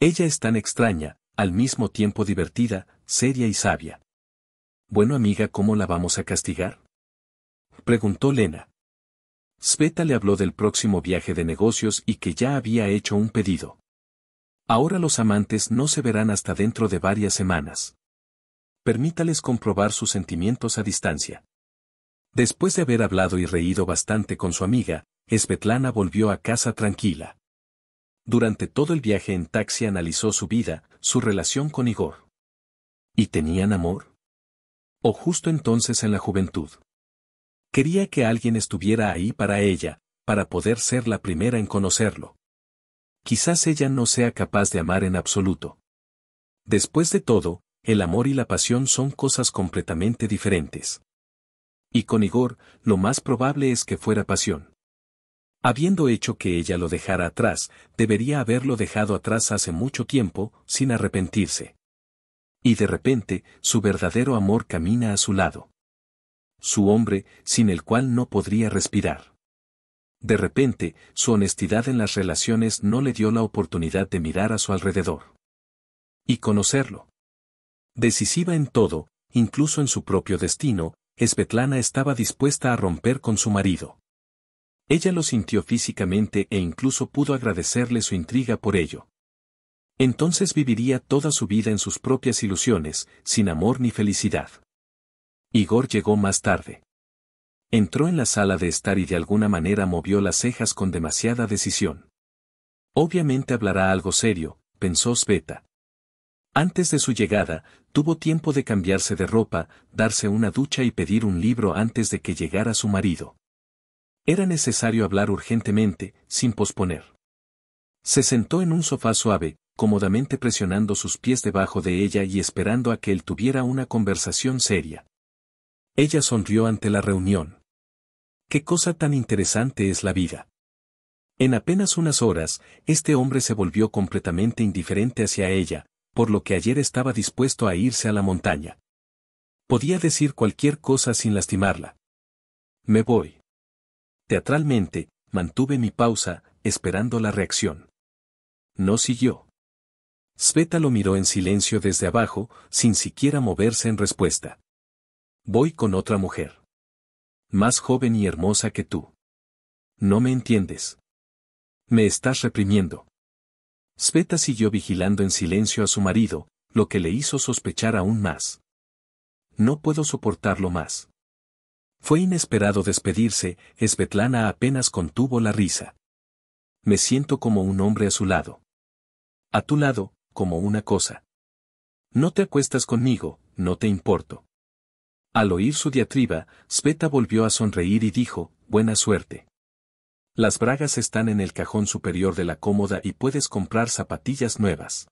Ella es tan extraña, al mismo tiempo divertida, seria y sabia. Bueno amiga, ¿cómo la vamos a castigar? Preguntó Lena. Sveta le habló del próximo viaje de negocios y que ya había hecho un pedido. Ahora los amantes no se verán hasta dentro de varias semanas. Permítales comprobar sus sentimientos a distancia. Después de haber hablado y reído bastante con su amiga, Svetlana volvió a casa tranquila. Durante todo el viaje en taxi analizó su vida, su relación con Igor. ¿Y tenían amor? ¿O justo entonces en la juventud? Quería que alguien estuviera ahí para ella, para poder ser la primera en conocerlo. Quizás ella no sea capaz de amar en absoluto. Después de todo, el amor y la pasión son cosas completamente diferentes. Y con Igor, lo más probable es que fuera pasión. Habiendo hecho que ella lo dejara atrás, debería haberlo dejado atrás hace mucho tiempo, sin arrepentirse. Y de repente, su verdadero amor camina a su lado. Su hombre, sin el cual no podría respirar. De repente, su honestidad en las relaciones no le dio la oportunidad de mirar a su alrededor. Y conocerlo. Decisiva en todo, incluso en su propio destino, Svetlana estaba dispuesta a romper con su marido. Ella lo sintió físicamente e incluso pudo agradecerle su intriga por ello. Entonces viviría toda su vida en sus propias ilusiones, sin amor ni felicidad. Igor llegó más tarde. Entró en la sala de estar y de alguna manera movió las cejas con demasiada decisión. Obviamente hablará algo serio, pensó Sveta. Antes de su llegada, tuvo tiempo de cambiarse de ropa, darse una ducha y pedir un libro antes de que llegara su marido. Era necesario hablar urgentemente, sin posponer. Se sentó en un sofá suave, cómodamente presionando sus pies debajo de ella y esperando a que él tuviera una conversación seria. Ella sonrió ante la reunión. Qué cosa tan interesante es la vida. En apenas unas horas, este hombre se volvió completamente indiferente hacia ella, por lo que ayer estaba dispuesto a irse a la montaña. Podía decir cualquier cosa sin lastimarla. Me voy. Teatralmente, mantuve mi pausa, esperando la reacción. No siguió. Sveta lo miró en silencio desde abajo, sin siquiera moverse en respuesta. Voy con otra mujer. Más joven y hermosa que tú. No me entiendes. Me estás reprimiendo. Sveta siguió vigilando en silencio a su marido, lo que le hizo sospechar aún más. No puedo soportarlo más. Fue inesperado despedirse, Svetlana apenas contuvo la risa. Me siento como un hombre a su lado. A tu lado, como una cosa. No te acuestas conmigo, no te importo. Al oír su diatriba, Sveta volvió a sonreír y dijo, buena suerte. Las bragas están en el cajón superior de la cómoda y puedes comprar zapatillas nuevas.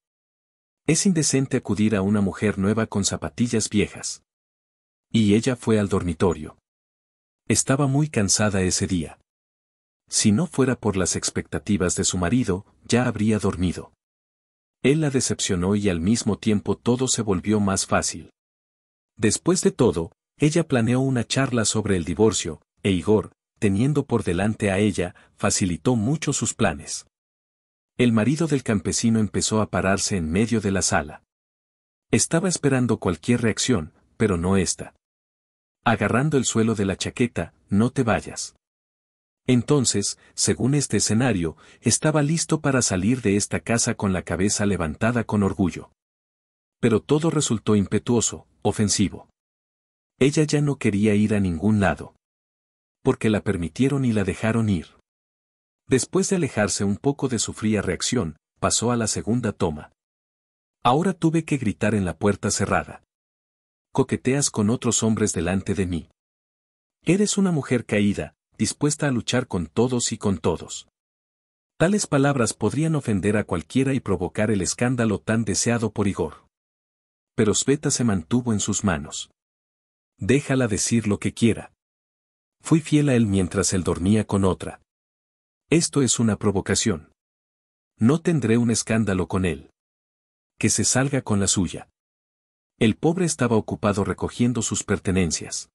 Es indecente acudir a una mujer nueva con zapatillas viejas. Y ella fue al dormitorio. Estaba muy cansada ese día. Si no fuera por las expectativas de su marido, ya habría dormido. Él la decepcionó y al mismo tiempo todo se volvió más fácil. Después de todo, ella planeó una charla sobre el divorcio, e Igor, teniendo por delante a ella, facilitó mucho sus planes. El marido del campesino empezó a pararse en medio de la sala. Estaba esperando cualquier reacción, pero no esta. Agarrando el suelo de la chaqueta, no te vayas. Entonces, según este escenario, estaba listo para salir de esta casa con la cabeza levantada con orgullo. Pero todo resultó impetuoso, ofensivo. Ella ya no quería ir a ningún lado porque la permitieron y la dejaron ir. Después de alejarse un poco de su fría reacción, pasó a la segunda toma. Ahora tuve que gritar en la puerta cerrada. Coqueteas con otros hombres delante de mí. Eres una mujer caída, dispuesta a luchar con todos y con todos. Tales palabras podrían ofender a cualquiera y provocar el escándalo tan deseado por Igor. Pero Sveta se mantuvo en sus manos. Déjala decir lo que quiera. Fui fiel a él mientras él dormía con otra. Esto es una provocación. No tendré un escándalo con él. Que se salga con la suya. El pobre estaba ocupado recogiendo sus pertenencias.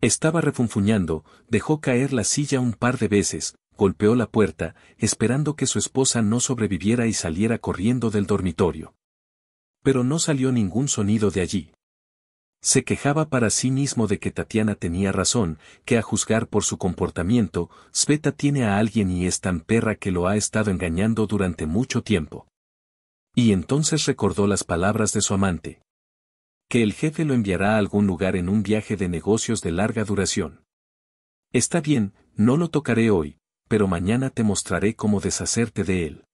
Estaba refunfuñando, dejó caer la silla un par de veces, golpeó la puerta, esperando que su esposa no sobreviviera y saliera corriendo del dormitorio. Pero no salió ningún sonido de allí. Se quejaba para sí mismo de que Tatiana tenía razón, que a juzgar por su comportamiento, Sveta tiene a alguien y es tan perra que lo ha estado engañando durante mucho tiempo. Y entonces recordó las palabras de su amante. Que el jefe lo enviará a algún lugar en un viaje de negocios de larga duración. Está bien, no lo tocaré hoy, pero mañana te mostraré cómo deshacerte de él.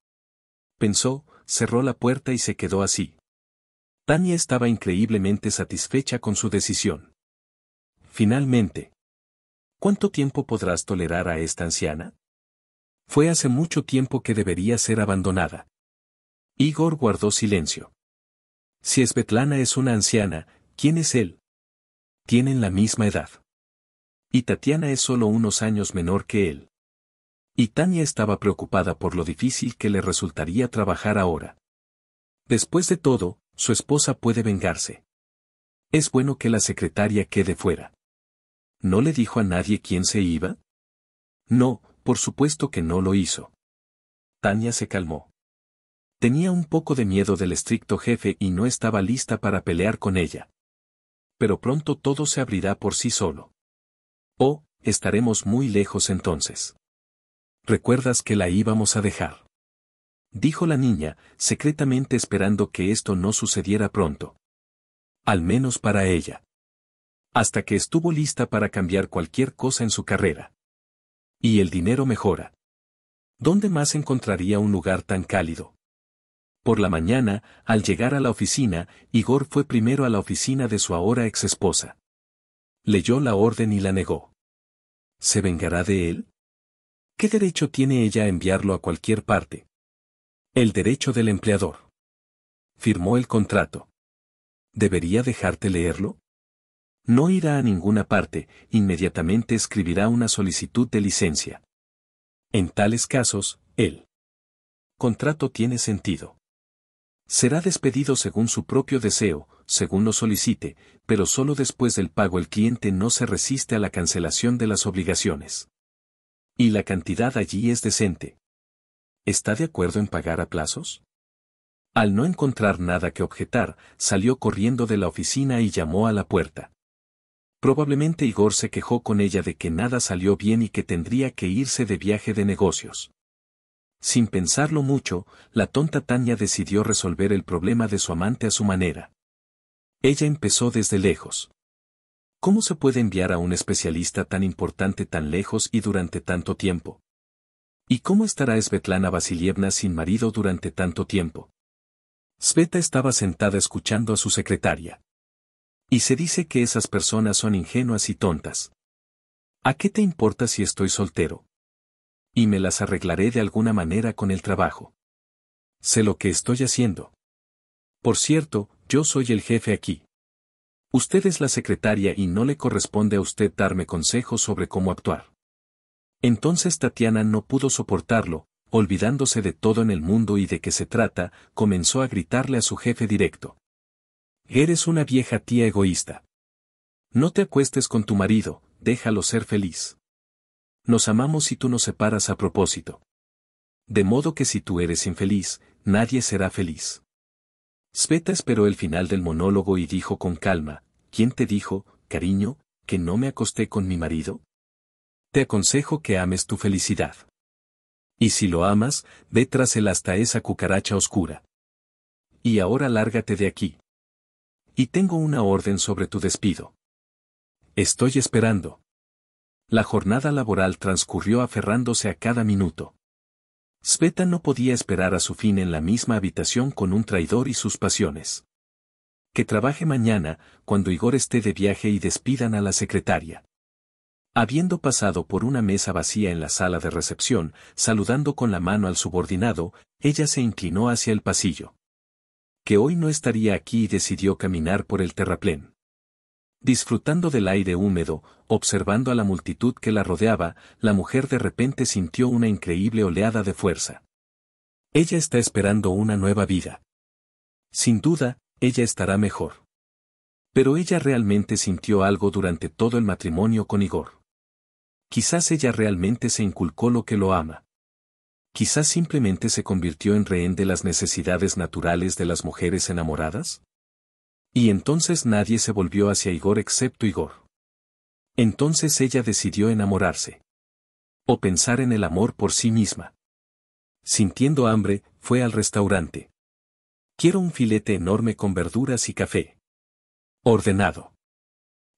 Pensó, cerró la puerta y se quedó así, Tania estaba increíblemente satisfecha con su decisión. Finalmente. ¿Cuánto tiempo podrás tolerar a esta anciana? Fue hace mucho tiempo que debería ser abandonada. Igor guardó silencio. Si Svetlana es una anciana, ¿quién es él? Tienen la misma edad. Y Tatiana es solo unos años menor que él. Y Tania estaba preocupada por lo difícil que le resultaría trabajar ahora. Después de todo, su esposa puede vengarse. Es bueno que la secretaria quede fuera. ¿No le dijo a nadie quién se iba? No, por supuesto que no lo hizo. Tania se calmó. Tenía un poco de miedo del estricto jefe y no estaba lista para pelear con ella. Pero pronto todo se abrirá por sí solo. Oh, estaremos muy lejos entonces. ¿Recuerdas que la íbamos a dejar? dijo la niña, secretamente esperando que esto no sucediera pronto. Al menos para ella. Hasta que estuvo lista para cambiar cualquier cosa en su carrera. Y el dinero mejora. ¿Dónde más encontraría un lugar tan cálido? Por la mañana, al llegar a la oficina, Igor fue primero a la oficina de su ahora exesposa. Leyó la orden y la negó. ¿Se vengará de él? ¿Qué derecho tiene ella a enviarlo a cualquier parte? El derecho del empleador. Firmó el contrato. ¿Debería dejarte leerlo? No irá a ninguna parte, inmediatamente escribirá una solicitud de licencia. En tales casos, el contrato tiene sentido. Será despedido según su propio deseo, según lo solicite, pero solo después del pago el cliente no se resiste a la cancelación de las obligaciones. Y la cantidad allí es decente. ¿Está de acuerdo en pagar a plazos? Al no encontrar nada que objetar, salió corriendo de la oficina y llamó a la puerta. Probablemente Igor se quejó con ella de que nada salió bien y que tendría que irse de viaje de negocios. Sin pensarlo mucho, la tonta Tania decidió resolver el problema de su amante a su manera. Ella empezó desde lejos. ¿Cómo se puede enviar a un especialista tan importante tan lejos y durante tanto tiempo? ¿Y cómo estará Svetlana Vasilievna sin marido durante tanto tiempo? Sveta estaba sentada escuchando a su secretaria. Y se dice que esas personas son ingenuas y tontas. ¿A qué te importa si estoy soltero? Y me las arreglaré de alguna manera con el trabajo. Sé lo que estoy haciendo. Por cierto, yo soy el jefe aquí. Usted es la secretaria y no le corresponde a usted darme consejos sobre cómo actuar. Entonces Tatiana no pudo soportarlo, olvidándose de todo en el mundo y de qué se trata, comenzó a gritarle a su jefe directo. Eres una vieja tía egoísta. No te acuestes con tu marido, déjalo ser feliz. Nos amamos y tú nos separas a propósito. De modo que si tú eres infeliz, nadie será feliz. Sveta esperó el final del monólogo y dijo con calma, ¿quién te dijo, cariño, que no me acosté con mi marido? Te aconsejo que ames tu felicidad. Y si lo amas, ve tras él hasta esa cucaracha oscura. Y ahora lárgate de aquí. Y tengo una orden sobre tu despido. Estoy esperando. La jornada laboral transcurrió aferrándose a cada minuto. Sveta no podía esperar a su fin en la misma habitación con un traidor y sus pasiones. Que trabaje mañana, cuando Igor esté de viaje y despidan a la secretaria. Habiendo pasado por una mesa vacía en la sala de recepción, saludando con la mano al subordinado, ella se inclinó hacia el pasillo. Que hoy no estaría aquí y decidió caminar por el terraplén. Disfrutando del aire húmedo, observando a la multitud que la rodeaba, la mujer de repente sintió una increíble oleada de fuerza. Ella está esperando una nueva vida. Sin duda, ella estará mejor. Pero ella realmente sintió algo durante todo el matrimonio con Igor. Quizás ella realmente se inculcó lo que lo ama. Quizás simplemente se convirtió en rehén de las necesidades naturales de las mujeres enamoradas. Y entonces nadie se volvió hacia Igor excepto Igor. Entonces ella decidió enamorarse. O pensar en el amor por sí misma. Sintiendo hambre, fue al restaurante. Quiero un filete enorme con verduras y café. Ordenado.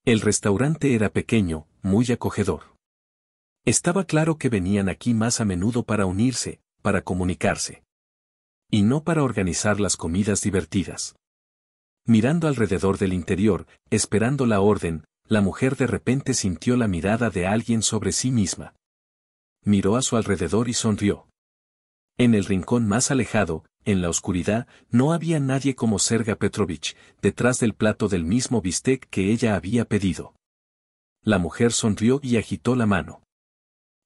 El restaurante era pequeño, muy acogedor. Estaba claro que venían aquí más a menudo para unirse, para comunicarse. Y no para organizar las comidas divertidas. Mirando alrededor del interior, esperando la orden, la mujer de repente sintió la mirada de alguien sobre sí misma. Miró a su alrededor y sonrió. En el rincón más alejado, en la oscuridad, no había nadie como Serga Petrovich, detrás del plato del mismo bistec que ella había pedido. La mujer sonrió y agitó la mano.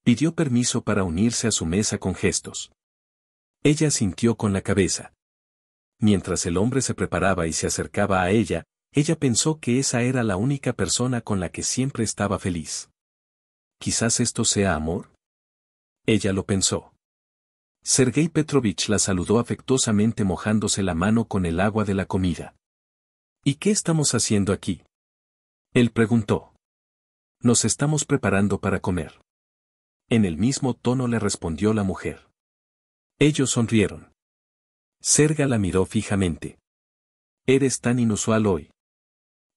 Pidió permiso para unirse a su mesa con gestos. Ella sintió con la cabeza. Mientras el hombre se preparaba y se acercaba a ella, ella pensó que esa era la única persona con la que siempre estaba feliz. Quizás esto sea amor. Ella lo pensó. Sergei Petrovich la saludó afectuosamente mojándose la mano con el agua de la comida. ¿Y qué estamos haciendo aquí? Él preguntó. Nos estamos preparando para comer. En el mismo tono le respondió la mujer. Ellos sonrieron. Serga la miró fijamente. Eres tan inusual hoy.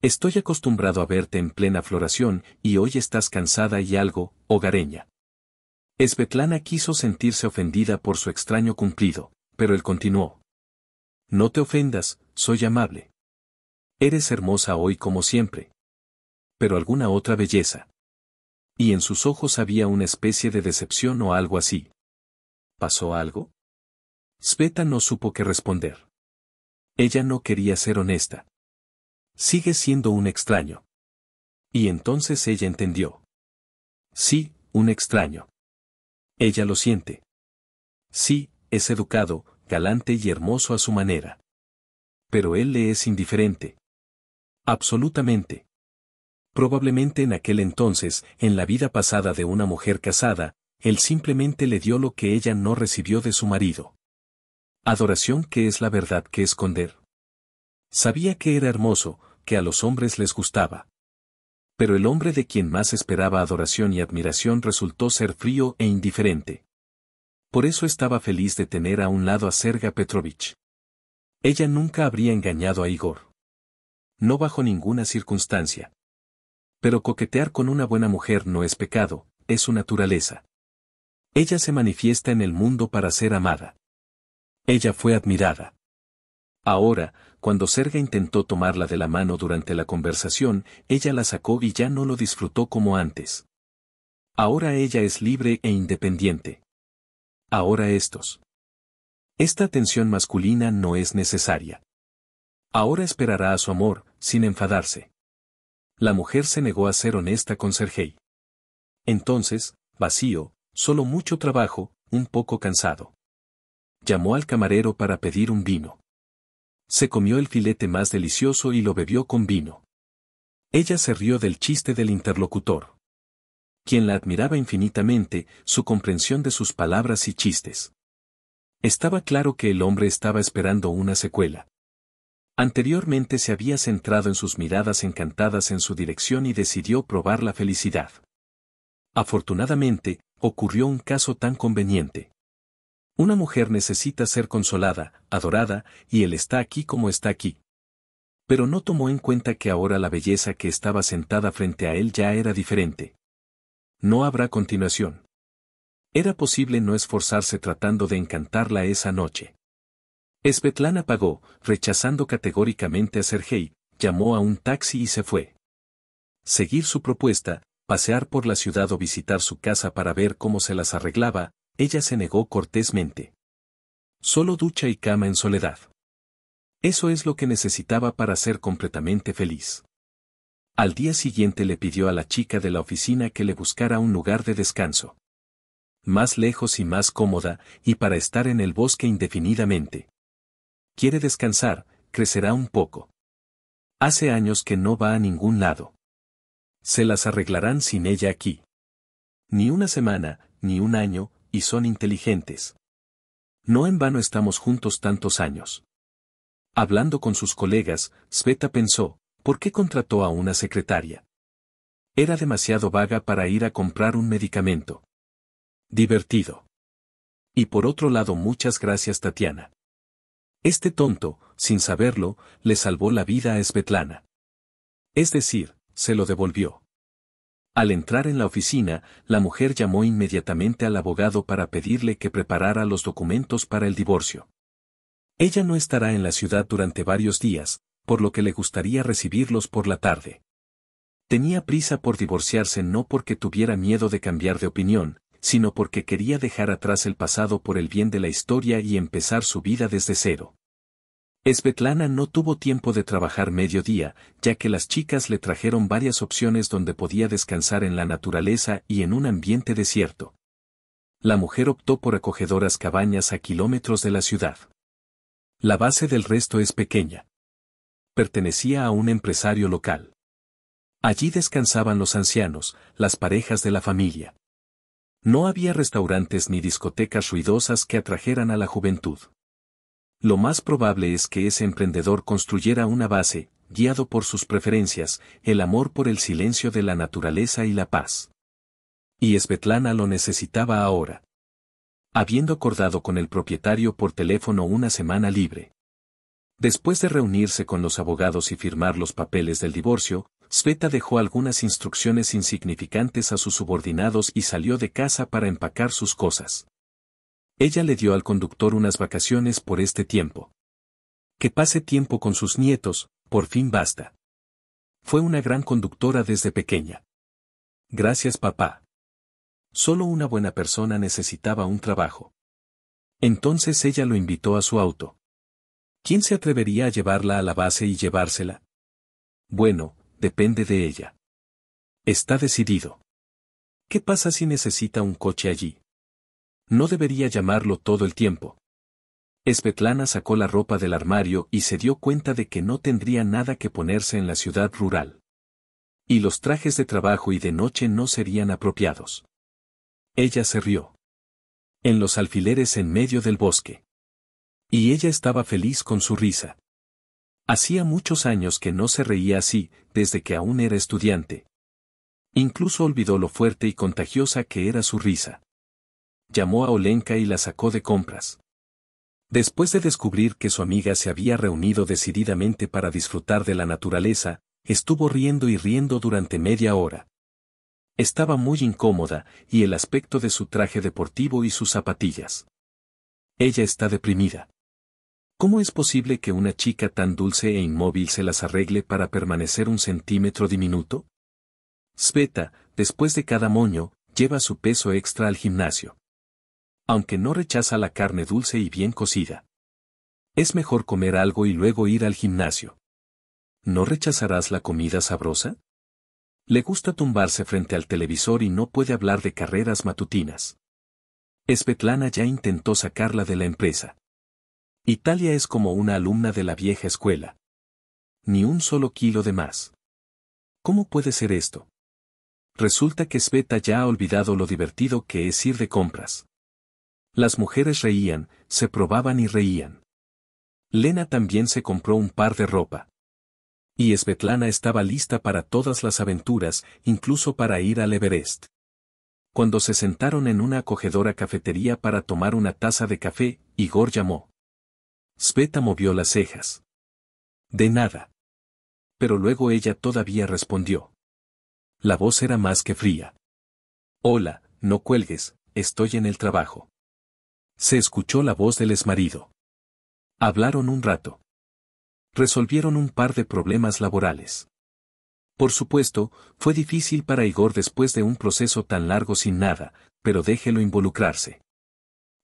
Estoy acostumbrado a verte en plena floración y hoy estás cansada y algo, hogareña. Esbetlana quiso sentirse ofendida por su extraño cumplido, pero él continuó. No te ofendas, soy amable. Eres hermosa hoy como siempre. Pero alguna otra belleza. Y en sus ojos había una especie de decepción o algo así. ¿Pasó algo? Sveta no supo qué responder. Ella no quería ser honesta. Sigue siendo un extraño. Y entonces ella entendió. Sí, un extraño. Ella lo siente. Sí, es educado, galante y hermoso a su manera. Pero él le es indiferente. Absolutamente. Probablemente en aquel entonces, en la vida pasada de una mujer casada, él simplemente le dio lo que ella no recibió de su marido. Adoración que es la verdad que esconder. Sabía que era hermoso, que a los hombres les gustaba. Pero el hombre de quien más esperaba adoración y admiración resultó ser frío e indiferente. Por eso estaba feliz de tener a un lado a Serga Petrovich. Ella nunca habría engañado a Igor. No bajo ninguna circunstancia pero coquetear con una buena mujer no es pecado, es su naturaleza. Ella se manifiesta en el mundo para ser amada. Ella fue admirada. Ahora, cuando Serga intentó tomarla de la mano durante la conversación, ella la sacó y ya no lo disfrutó como antes. Ahora ella es libre e independiente. Ahora estos. Esta atención masculina no es necesaria. Ahora esperará a su amor, sin enfadarse la mujer se negó a ser honesta con Sergei. Entonces, vacío, solo mucho trabajo, un poco cansado. Llamó al camarero para pedir un vino. Se comió el filete más delicioso y lo bebió con vino. Ella se rió del chiste del interlocutor. Quien la admiraba infinitamente, su comprensión de sus palabras y chistes. Estaba claro que el hombre estaba esperando una secuela. Anteriormente se había centrado en sus miradas encantadas en su dirección y decidió probar la felicidad. Afortunadamente, ocurrió un caso tan conveniente. Una mujer necesita ser consolada, adorada, y él está aquí como está aquí. Pero no tomó en cuenta que ahora la belleza que estaba sentada frente a él ya era diferente. No habrá continuación. Era posible no esforzarse tratando de encantarla esa noche. Svetlana pagó, rechazando categóricamente a Sergei, llamó a un taxi y se fue. Seguir su propuesta, pasear por la ciudad o visitar su casa para ver cómo se las arreglaba, ella se negó cortésmente. Solo ducha y cama en soledad. Eso es lo que necesitaba para ser completamente feliz. Al día siguiente le pidió a la chica de la oficina que le buscara un lugar de descanso. Más lejos y más cómoda, y para estar en el bosque indefinidamente quiere descansar, crecerá un poco. Hace años que no va a ningún lado. Se las arreglarán sin ella aquí. Ni una semana, ni un año, y son inteligentes. No en vano estamos juntos tantos años. Hablando con sus colegas, Sveta pensó, ¿por qué contrató a una secretaria? Era demasiado vaga para ir a comprar un medicamento. Divertido. Y por otro lado, muchas gracias Tatiana. Este tonto, sin saberlo, le salvó la vida a Svetlana. Es decir, se lo devolvió. Al entrar en la oficina, la mujer llamó inmediatamente al abogado para pedirle que preparara los documentos para el divorcio. Ella no estará en la ciudad durante varios días, por lo que le gustaría recibirlos por la tarde. Tenía prisa por divorciarse no porque tuviera miedo de cambiar de opinión, sino porque quería dejar atrás el pasado por el bien de la historia y empezar su vida desde cero. Svetlana no tuvo tiempo de trabajar mediodía, ya que las chicas le trajeron varias opciones donde podía descansar en la naturaleza y en un ambiente desierto. La mujer optó por acogedoras cabañas a kilómetros de la ciudad. La base del resto es pequeña. Pertenecía a un empresario local. Allí descansaban los ancianos, las parejas de la familia. No había restaurantes ni discotecas ruidosas que atrajeran a la juventud. Lo más probable es que ese emprendedor construyera una base, guiado por sus preferencias, el amor por el silencio de la naturaleza y la paz. Y Svetlana lo necesitaba ahora. Habiendo acordado con el propietario por teléfono una semana libre. Después de reunirse con los abogados y firmar los papeles del divorcio, Sveta dejó algunas instrucciones insignificantes a sus subordinados y salió de casa para empacar sus cosas. Ella le dio al conductor unas vacaciones por este tiempo. Que pase tiempo con sus nietos, por fin basta. Fue una gran conductora desde pequeña. Gracias papá. Solo una buena persona necesitaba un trabajo. Entonces ella lo invitó a su auto. ¿Quién se atrevería a llevarla a la base y llevársela? Bueno, depende de ella. Está decidido. ¿Qué pasa si necesita un coche allí? No debería llamarlo todo el tiempo. Espetlana sacó la ropa del armario y se dio cuenta de que no tendría nada que ponerse en la ciudad rural. Y los trajes de trabajo y de noche no serían apropiados. Ella se rió. En los alfileres en medio del bosque. Y ella estaba feliz con su risa. Hacía muchos años que no se reía así, desde que aún era estudiante. Incluso olvidó lo fuerte y contagiosa que era su risa. Llamó a Olenka y la sacó de compras. Después de descubrir que su amiga se había reunido decididamente para disfrutar de la naturaleza, estuvo riendo y riendo durante media hora. Estaba muy incómoda, y el aspecto de su traje deportivo y sus zapatillas. Ella está deprimida. ¿Cómo es posible que una chica tan dulce e inmóvil se las arregle para permanecer un centímetro diminuto? Sveta, después de cada moño, lleva su peso extra al gimnasio. Aunque no rechaza la carne dulce y bien cocida. Es mejor comer algo y luego ir al gimnasio. ¿No rechazarás la comida sabrosa? Le gusta tumbarse frente al televisor y no puede hablar de carreras matutinas. Svetlana ya intentó sacarla de la empresa. Italia es como una alumna de la vieja escuela. Ni un solo kilo de más. ¿Cómo puede ser esto? Resulta que Sveta ya ha olvidado lo divertido que es ir de compras. Las mujeres reían, se probaban y reían. Lena también se compró un par de ropa. Y Svetlana estaba lista para todas las aventuras, incluso para ir al Everest. Cuando se sentaron en una acogedora cafetería para tomar una taza de café, Igor llamó. Sveta movió las cejas. De nada. Pero luego ella todavía respondió. La voz era más que fría. Hola, no cuelgues, estoy en el trabajo. Se escuchó la voz del exmarido. Hablaron un rato. Resolvieron un par de problemas laborales. Por supuesto, fue difícil para Igor después de un proceso tan largo sin nada, pero déjelo involucrarse.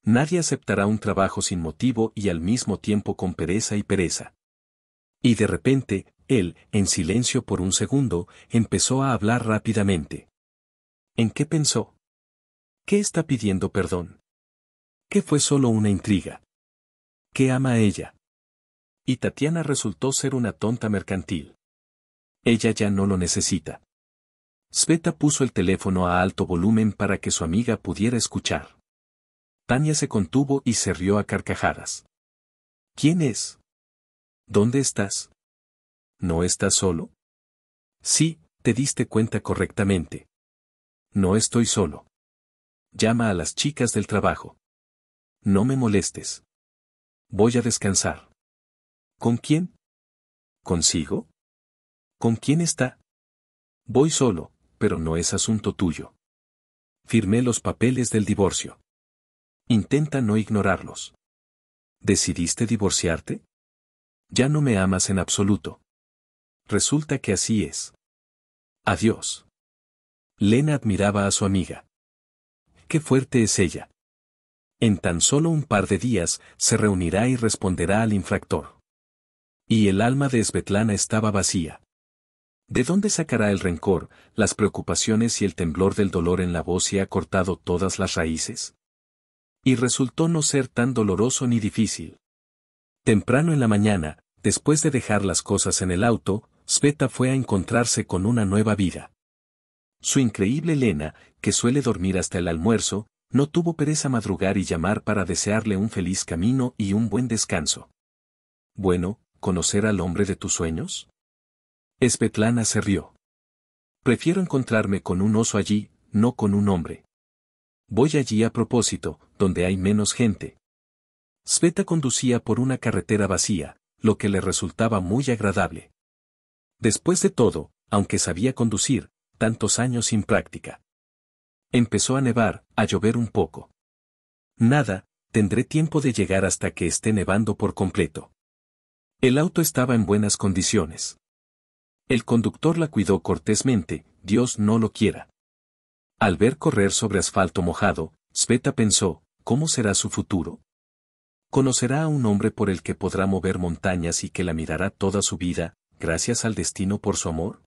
Nadie aceptará un trabajo sin motivo y al mismo tiempo con pereza y pereza. Y de repente, él, en silencio por un segundo, empezó a hablar rápidamente. ¿En qué pensó? ¿Qué está pidiendo perdón? ¿Qué fue solo una intriga? ¿Qué ama ella? Y Tatiana resultó ser una tonta mercantil. Ella ya no lo necesita. Sveta puso el teléfono a alto volumen para que su amiga pudiera escuchar. Tania se contuvo y se rió a carcajadas. ¿Quién es? ¿Dónde estás? ¿No estás solo? Sí, te diste cuenta correctamente. No estoy solo. Llama a las chicas del trabajo. No me molestes. Voy a descansar. ¿Con quién? ¿Consigo? ¿Con quién está? Voy solo, pero no es asunto tuyo. Firmé los papeles del divorcio. Intenta no ignorarlos. ¿Decidiste divorciarte? Ya no me amas en absoluto. Resulta que así es. Adiós. Lena admiraba a su amiga. Qué fuerte es ella. En tan solo un par de días se reunirá y responderá al infractor. Y el alma de Svetlana estaba vacía. ¿De dónde sacará el rencor, las preocupaciones y el temblor del dolor en la voz si ha cortado todas las raíces? Y resultó no ser tan doloroso ni difícil. Temprano en la mañana, después de dejar las cosas en el auto, Sveta fue a encontrarse con una nueva vida. Su increíble Lena, que suele dormir hasta el almuerzo, no tuvo pereza madrugar y llamar para desearle un feliz camino y un buen descanso. Bueno, ¿conocer al hombre de tus sueños? Espetlana se rió. Prefiero encontrarme con un oso allí, no con un hombre. Voy allí a propósito, donde hay menos gente. Sveta conducía por una carretera vacía, lo que le resultaba muy agradable. Después de todo, aunque sabía conducir, tantos años sin práctica. Empezó a nevar, a llover un poco. Nada, tendré tiempo de llegar hasta que esté nevando por completo. El auto estaba en buenas condiciones. El conductor la cuidó cortésmente, Dios no lo quiera. Al ver correr sobre asfalto mojado, Sveta pensó, ¿cómo será su futuro? Conocerá a un hombre por el que podrá mover montañas y que la mirará toda su vida, gracias al destino por su amor.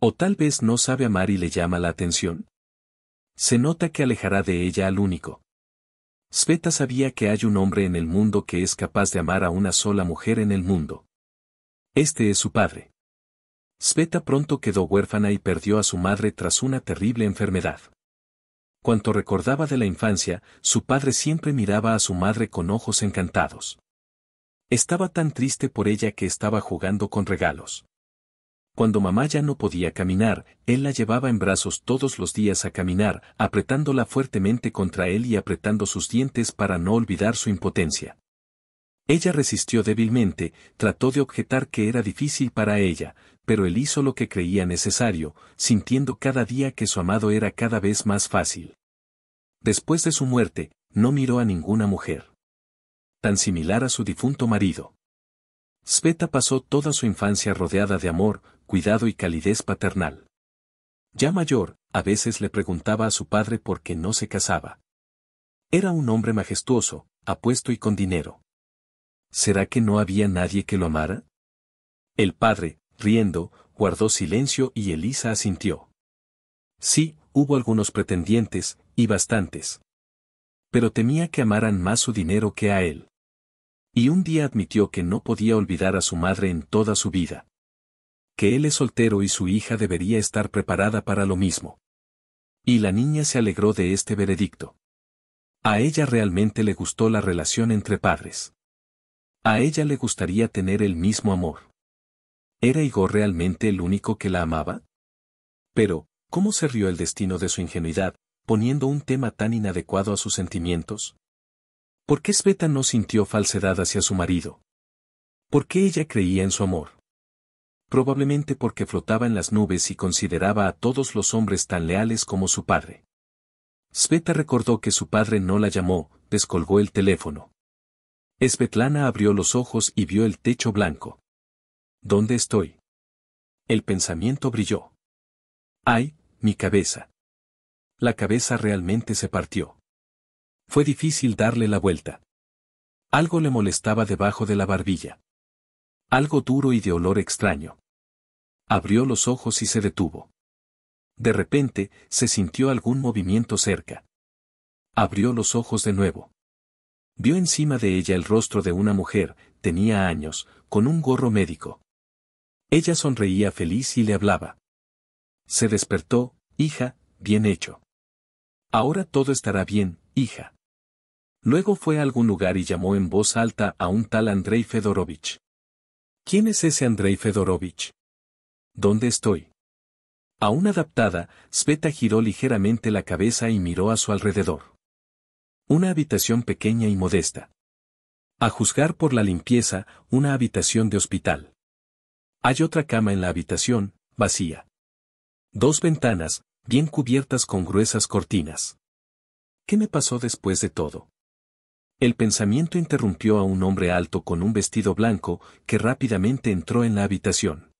O tal vez no sabe amar y le llama la atención. Se nota que alejará de ella al único. Sveta sabía que hay un hombre en el mundo que es capaz de amar a una sola mujer en el mundo. Este es su padre. Sveta pronto quedó huérfana y perdió a su madre tras una terrible enfermedad. Cuanto recordaba de la infancia, su padre siempre miraba a su madre con ojos encantados. Estaba tan triste por ella que estaba jugando con regalos. Cuando mamá ya no podía caminar, él la llevaba en brazos todos los días a caminar, apretándola fuertemente contra él y apretando sus dientes para no olvidar su impotencia. Ella resistió débilmente, trató de objetar que era difícil para ella, pero él hizo lo que creía necesario, sintiendo cada día que su amado era cada vez más fácil. Después de su muerte, no miró a ninguna mujer. Tan similar a su difunto marido. Sveta pasó toda su infancia rodeada de amor, cuidado y calidez paternal. Ya mayor, a veces le preguntaba a su padre por qué no se casaba. Era un hombre majestuoso, apuesto y con dinero. ¿Será que no había nadie que lo amara? El padre, riendo, guardó silencio y Elisa asintió. Sí, hubo algunos pretendientes, y bastantes. Pero temía que amaran más su dinero que a él. Y un día admitió que no podía olvidar a su madre en toda su vida. Que él es soltero y su hija debería estar preparada para lo mismo. Y la niña se alegró de este veredicto. A ella realmente le gustó la relación entre padres. A ella le gustaría tener el mismo amor. ¿Era Igor realmente el único que la amaba? Pero, ¿cómo se rió el destino de su ingenuidad, poniendo un tema tan inadecuado a sus sentimientos? ¿Por qué Sveta no sintió falsedad hacia su marido? ¿Por qué ella creía en su amor? Probablemente porque flotaba en las nubes y consideraba a todos los hombres tan leales como su padre. Sveta recordó que su padre no la llamó, descolgó el teléfono. Svetlana abrió los ojos y vio el techo blanco. ¿Dónde estoy? El pensamiento brilló. ¡Ay, mi cabeza! La cabeza realmente se partió. Fue difícil darle la vuelta. Algo le molestaba debajo de la barbilla. Algo duro y de olor extraño. Abrió los ojos y se detuvo. De repente, se sintió algún movimiento cerca. Abrió los ojos de nuevo. Vio encima de ella el rostro de una mujer, tenía años, con un gorro médico. Ella sonreía feliz y le hablaba. Se despertó, hija, bien hecho. Ahora todo estará bien, hija. Luego fue a algún lugar y llamó en voz alta a un tal Andrei Fedorovich. ¿Quién es ese Andrei Fedorovich? ¿Dónde estoy? Aún adaptada, Sveta giró ligeramente la cabeza y miró a su alrededor. Una habitación pequeña y modesta. A juzgar por la limpieza, una habitación de hospital. Hay otra cama en la habitación, vacía. Dos ventanas, bien cubiertas con gruesas cortinas. ¿Qué me pasó después de todo? El pensamiento interrumpió a un hombre alto con un vestido blanco que rápidamente entró en la habitación.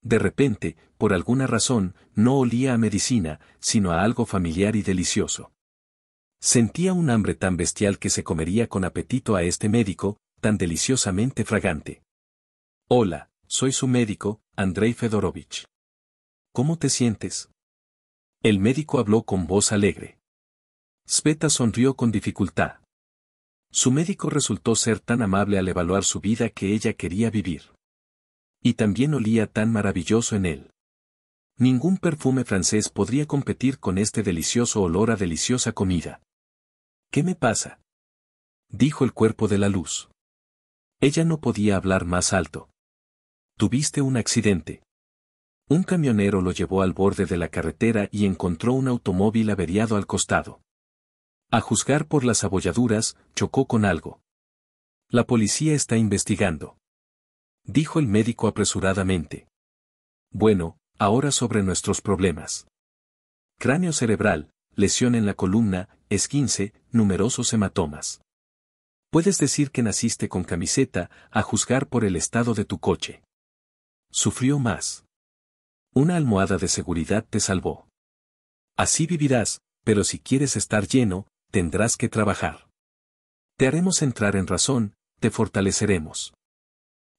De repente, por alguna razón, no olía a medicina, sino a algo familiar y delicioso. Sentía un hambre tan bestial que se comería con apetito a este médico, tan deliciosamente fragante. Hola, soy su médico, Andrei Fedorovich. ¿Cómo te sientes? El médico habló con voz alegre. Sveta sonrió con dificultad. Su médico resultó ser tan amable al evaluar su vida que ella quería vivir. Y también olía tan maravilloso en él. Ningún perfume francés podría competir con este delicioso olor a deliciosa comida. ¿Qué me pasa? dijo el cuerpo de la luz. Ella no podía hablar más alto. Tuviste un accidente. Un camionero lo llevó al borde de la carretera y encontró un automóvil averiado al costado. A juzgar por las abolladuras, chocó con algo. La policía está investigando. Dijo el médico apresuradamente. Bueno, ahora sobre nuestros problemas. Cráneo cerebral, lesión en la columna, esquince, numerosos hematomas. Puedes decir que naciste con camiseta, a juzgar por el estado de tu coche sufrió más. Una almohada de seguridad te salvó. Así vivirás, pero si quieres estar lleno, tendrás que trabajar. Te haremos entrar en razón, te fortaleceremos.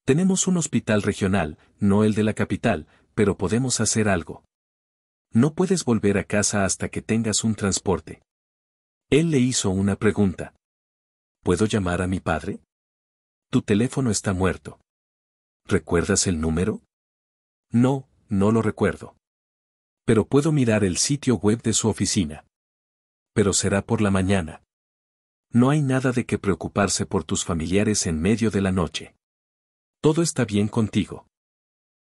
Tenemos un hospital regional, no el de la capital, pero podemos hacer algo. No puedes volver a casa hasta que tengas un transporte. Él le hizo una pregunta. ¿Puedo llamar a mi padre? Tu teléfono está muerto. ¿Recuerdas el número? No, no lo recuerdo. Pero puedo mirar el sitio web de su oficina. Pero será por la mañana. No hay nada de que preocuparse por tus familiares en medio de la noche. Todo está bien contigo.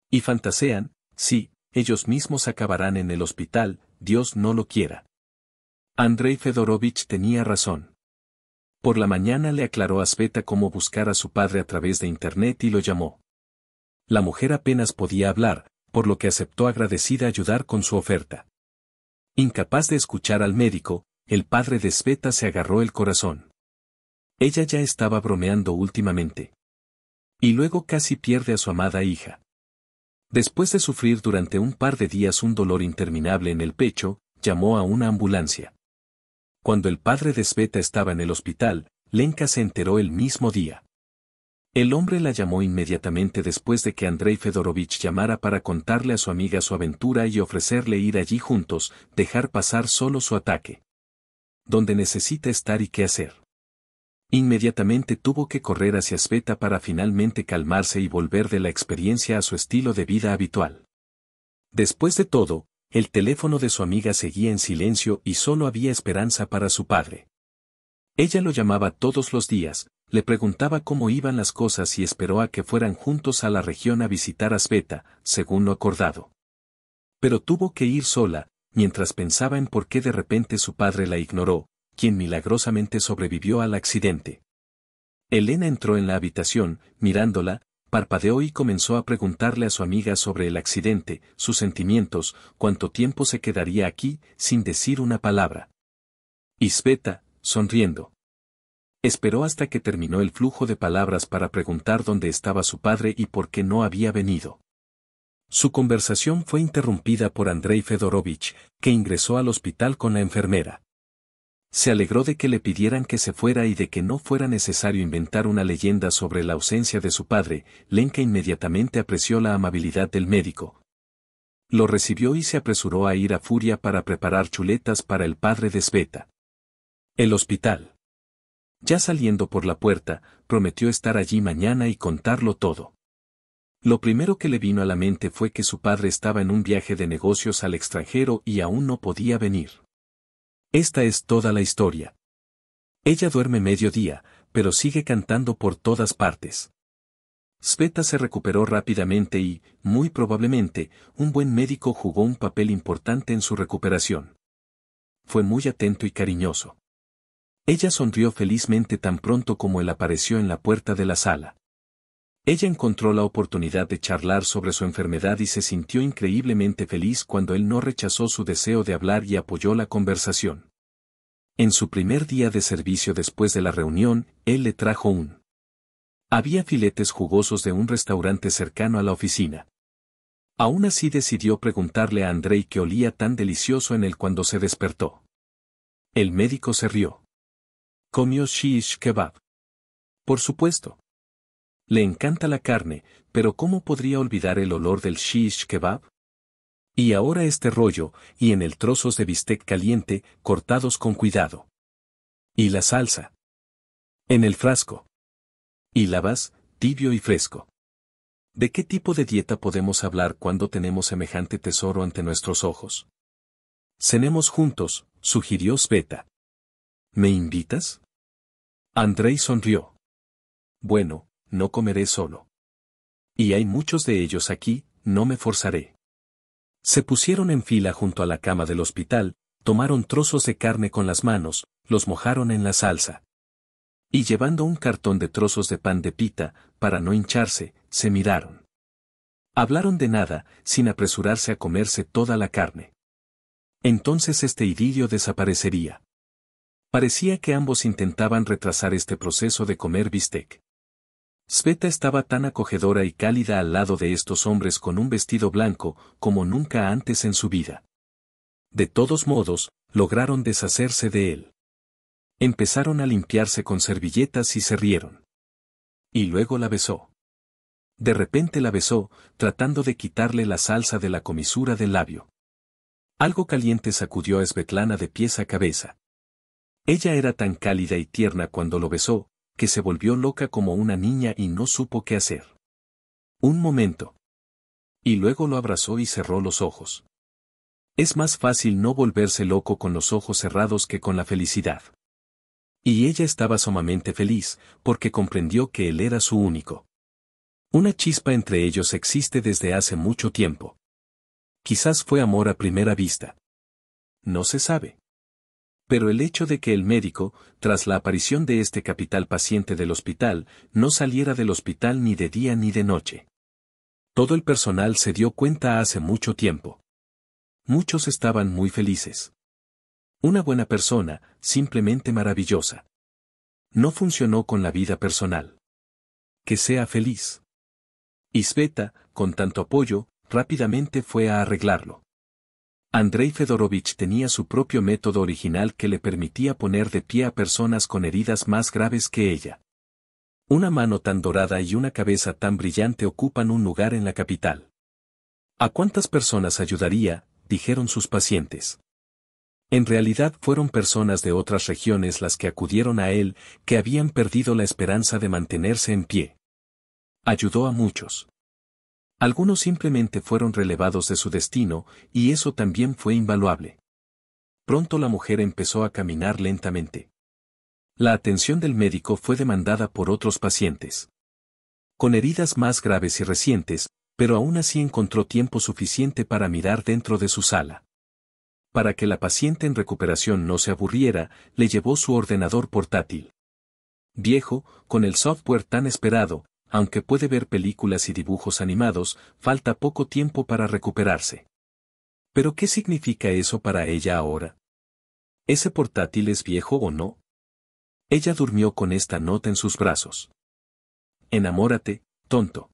Y fantasean, sí, ellos mismos acabarán en el hospital, Dios no lo quiera. Andrei Fedorovich tenía razón. Por la mañana le aclaró a Sveta cómo buscar a su padre a través de Internet y lo llamó la mujer apenas podía hablar, por lo que aceptó agradecida ayudar con su oferta. Incapaz de escuchar al médico, el padre de Sveta se agarró el corazón. Ella ya estaba bromeando últimamente. Y luego casi pierde a su amada hija. Después de sufrir durante un par de días un dolor interminable en el pecho, llamó a una ambulancia. Cuando el padre de Sveta estaba en el hospital, Lenka se enteró el mismo día. El hombre la llamó inmediatamente después de que Andrei Fedorovich llamara para contarle a su amiga su aventura y ofrecerle ir allí juntos, dejar pasar solo su ataque. Donde necesita estar y qué hacer. Inmediatamente tuvo que correr hacia Sveta para finalmente calmarse y volver de la experiencia a su estilo de vida habitual. Después de todo, el teléfono de su amiga seguía en silencio y solo había esperanza para su padre. Ella lo llamaba todos los días, le preguntaba cómo iban las cosas y esperó a que fueran juntos a la región a visitar a Sveta, según lo acordado. Pero tuvo que ir sola, mientras pensaba en por qué de repente su padre la ignoró, quien milagrosamente sobrevivió al accidente. Elena entró en la habitación, mirándola, parpadeó y comenzó a preguntarle a su amiga sobre el accidente, sus sentimientos, cuánto tiempo se quedaría aquí, sin decir una palabra. Isbeta, sonriendo. Esperó hasta que terminó el flujo de palabras para preguntar dónde estaba su padre y por qué no había venido. Su conversación fue interrumpida por Andrei Fedorovich, que ingresó al hospital con la enfermera. Se alegró de que le pidieran que se fuera y de que no fuera necesario inventar una leyenda sobre la ausencia de su padre, Lenka inmediatamente apreció la amabilidad del médico. Lo recibió y se apresuró a ir a Furia para preparar chuletas para el padre de Sveta. El hospital ya saliendo por la puerta, prometió estar allí mañana y contarlo todo. Lo primero que le vino a la mente fue que su padre estaba en un viaje de negocios al extranjero y aún no podía venir. Esta es toda la historia. Ella duerme mediodía, pero sigue cantando por todas partes. Sveta se recuperó rápidamente y, muy probablemente, un buen médico jugó un papel importante en su recuperación. Fue muy atento y cariñoso. Ella sonrió felizmente tan pronto como él apareció en la puerta de la sala. Ella encontró la oportunidad de charlar sobre su enfermedad y se sintió increíblemente feliz cuando él no rechazó su deseo de hablar y apoyó la conversación. En su primer día de servicio después de la reunión, él le trajo un. Había filetes jugosos de un restaurante cercano a la oficina. Aún así decidió preguntarle a Andrei que olía tan delicioso en él cuando se despertó. El médico se rió. Comió shish kebab. Por supuesto. Le encanta la carne, pero ¿cómo podría olvidar el olor del shish kebab? Y ahora este rollo, y en el trozos de bistec caliente, cortados con cuidado. Y la salsa. En el frasco. Y la vas, tibio y fresco. ¿De qué tipo de dieta podemos hablar cuando tenemos semejante tesoro ante nuestros ojos? Cenemos juntos, sugirió Sveta. ¿Me invitas? Andrei sonrió. Bueno, no comeré solo. Y hay muchos de ellos aquí, no me forzaré. Se pusieron en fila junto a la cama del hospital, tomaron trozos de carne con las manos, los mojaron en la salsa. Y llevando un cartón de trozos de pan de pita, para no hincharse, se miraron. Hablaron de nada, sin apresurarse a comerse toda la carne. Entonces este idilio desaparecería. Parecía que ambos intentaban retrasar este proceso de comer bistec. Sveta estaba tan acogedora y cálida al lado de estos hombres con un vestido blanco como nunca antes en su vida. De todos modos, lograron deshacerse de él. Empezaron a limpiarse con servilletas y se rieron. Y luego la besó. De repente la besó, tratando de quitarle la salsa de la comisura del labio. Algo caliente sacudió a Svetlana de pies a cabeza. Ella era tan cálida y tierna cuando lo besó, que se volvió loca como una niña y no supo qué hacer. Un momento. Y luego lo abrazó y cerró los ojos. Es más fácil no volverse loco con los ojos cerrados que con la felicidad. Y ella estaba sumamente feliz, porque comprendió que él era su único. Una chispa entre ellos existe desde hace mucho tiempo. Quizás fue amor a primera vista. No se sabe pero el hecho de que el médico, tras la aparición de este capital paciente del hospital, no saliera del hospital ni de día ni de noche. Todo el personal se dio cuenta hace mucho tiempo. Muchos estaban muy felices. Una buena persona, simplemente maravillosa. No funcionó con la vida personal. Que sea feliz. Isbeta, con tanto apoyo, rápidamente fue a arreglarlo. Andrei Fedorovich tenía su propio método original que le permitía poner de pie a personas con heridas más graves que ella. Una mano tan dorada y una cabeza tan brillante ocupan un lugar en la capital. ¿A cuántas personas ayudaría? dijeron sus pacientes. En realidad fueron personas de otras regiones las que acudieron a él, que habían perdido la esperanza de mantenerse en pie. Ayudó a muchos. Algunos simplemente fueron relevados de su destino, y eso también fue invaluable. Pronto la mujer empezó a caminar lentamente. La atención del médico fue demandada por otros pacientes. Con heridas más graves y recientes, pero aún así encontró tiempo suficiente para mirar dentro de su sala. Para que la paciente en recuperación no se aburriera, le llevó su ordenador portátil. Viejo, con el software tan esperado, aunque puede ver películas y dibujos animados, falta poco tiempo para recuperarse. ¿Pero qué significa eso para ella ahora? ¿Ese portátil es viejo o no? Ella durmió con esta nota en sus brazos. Enamórate, tonto.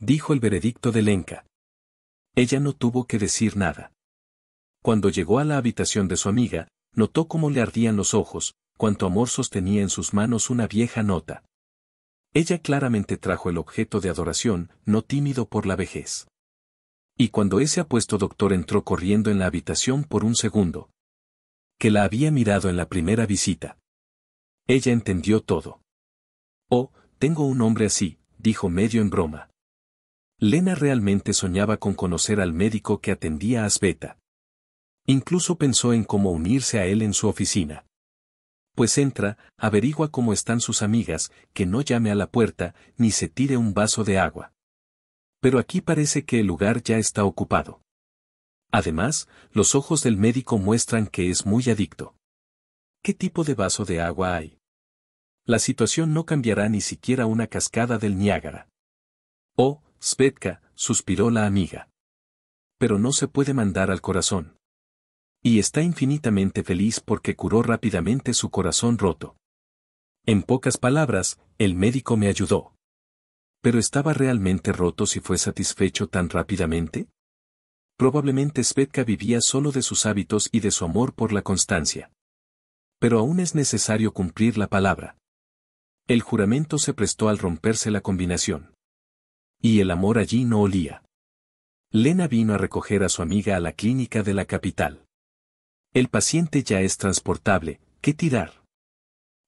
Dijo el veredicto de Lenka. Ella no tuvo que decir nada. Cuando llegó a la habitación de su amiga, notó cómo le ardían los ojos, cuánto amor sostenía en sus manos una vieja nota. Ella claramente trajo el objeto de adoración, no tímido por la vejez. Y cuando ese apuesto doctor entró corriendo en la habitación por un segundo, que la había mirado en la primera visita, ella entendió todo. Oh, tengo un hombre así, dijo medio en broma. Lena realmente soñaba con conocer al médico que atendía a Asbeta. Incluso pensó en cómo unirse a él en su oficina. Pues entra, averigua cómo están sus amigas, que no llame a la puerta, ni se tire un vaso de agua. Pero aquí parece que el lugar ya está ocupado. Además, los ojos del médico muestran que es muy adicto. ¿Qué tipo de vaso de agua hay? La situación no cambiará ni siquiera una cascada del Niágara. Oh, Svetka, suspiró la amiga. Pero no se puede mandar al corazón. Y está infinitamente feliz porque curó rápidamente su corazón roto. En pocas palabras, el médico me ayudó. ¿Pero estaba realmente roto si fue satisfecho tan rápidamente? Probablemente Svetka vivía solo de sus hábitos y de su amor por la constancia. Pero aún es necesario cumplir la palabra. El juramento se prestó al romperse la combinación. Y el amor allí no olía. Lena vino a recoger a su amiga a la clínica de la capital. El paciente ya es transportable, ¿qué tirar?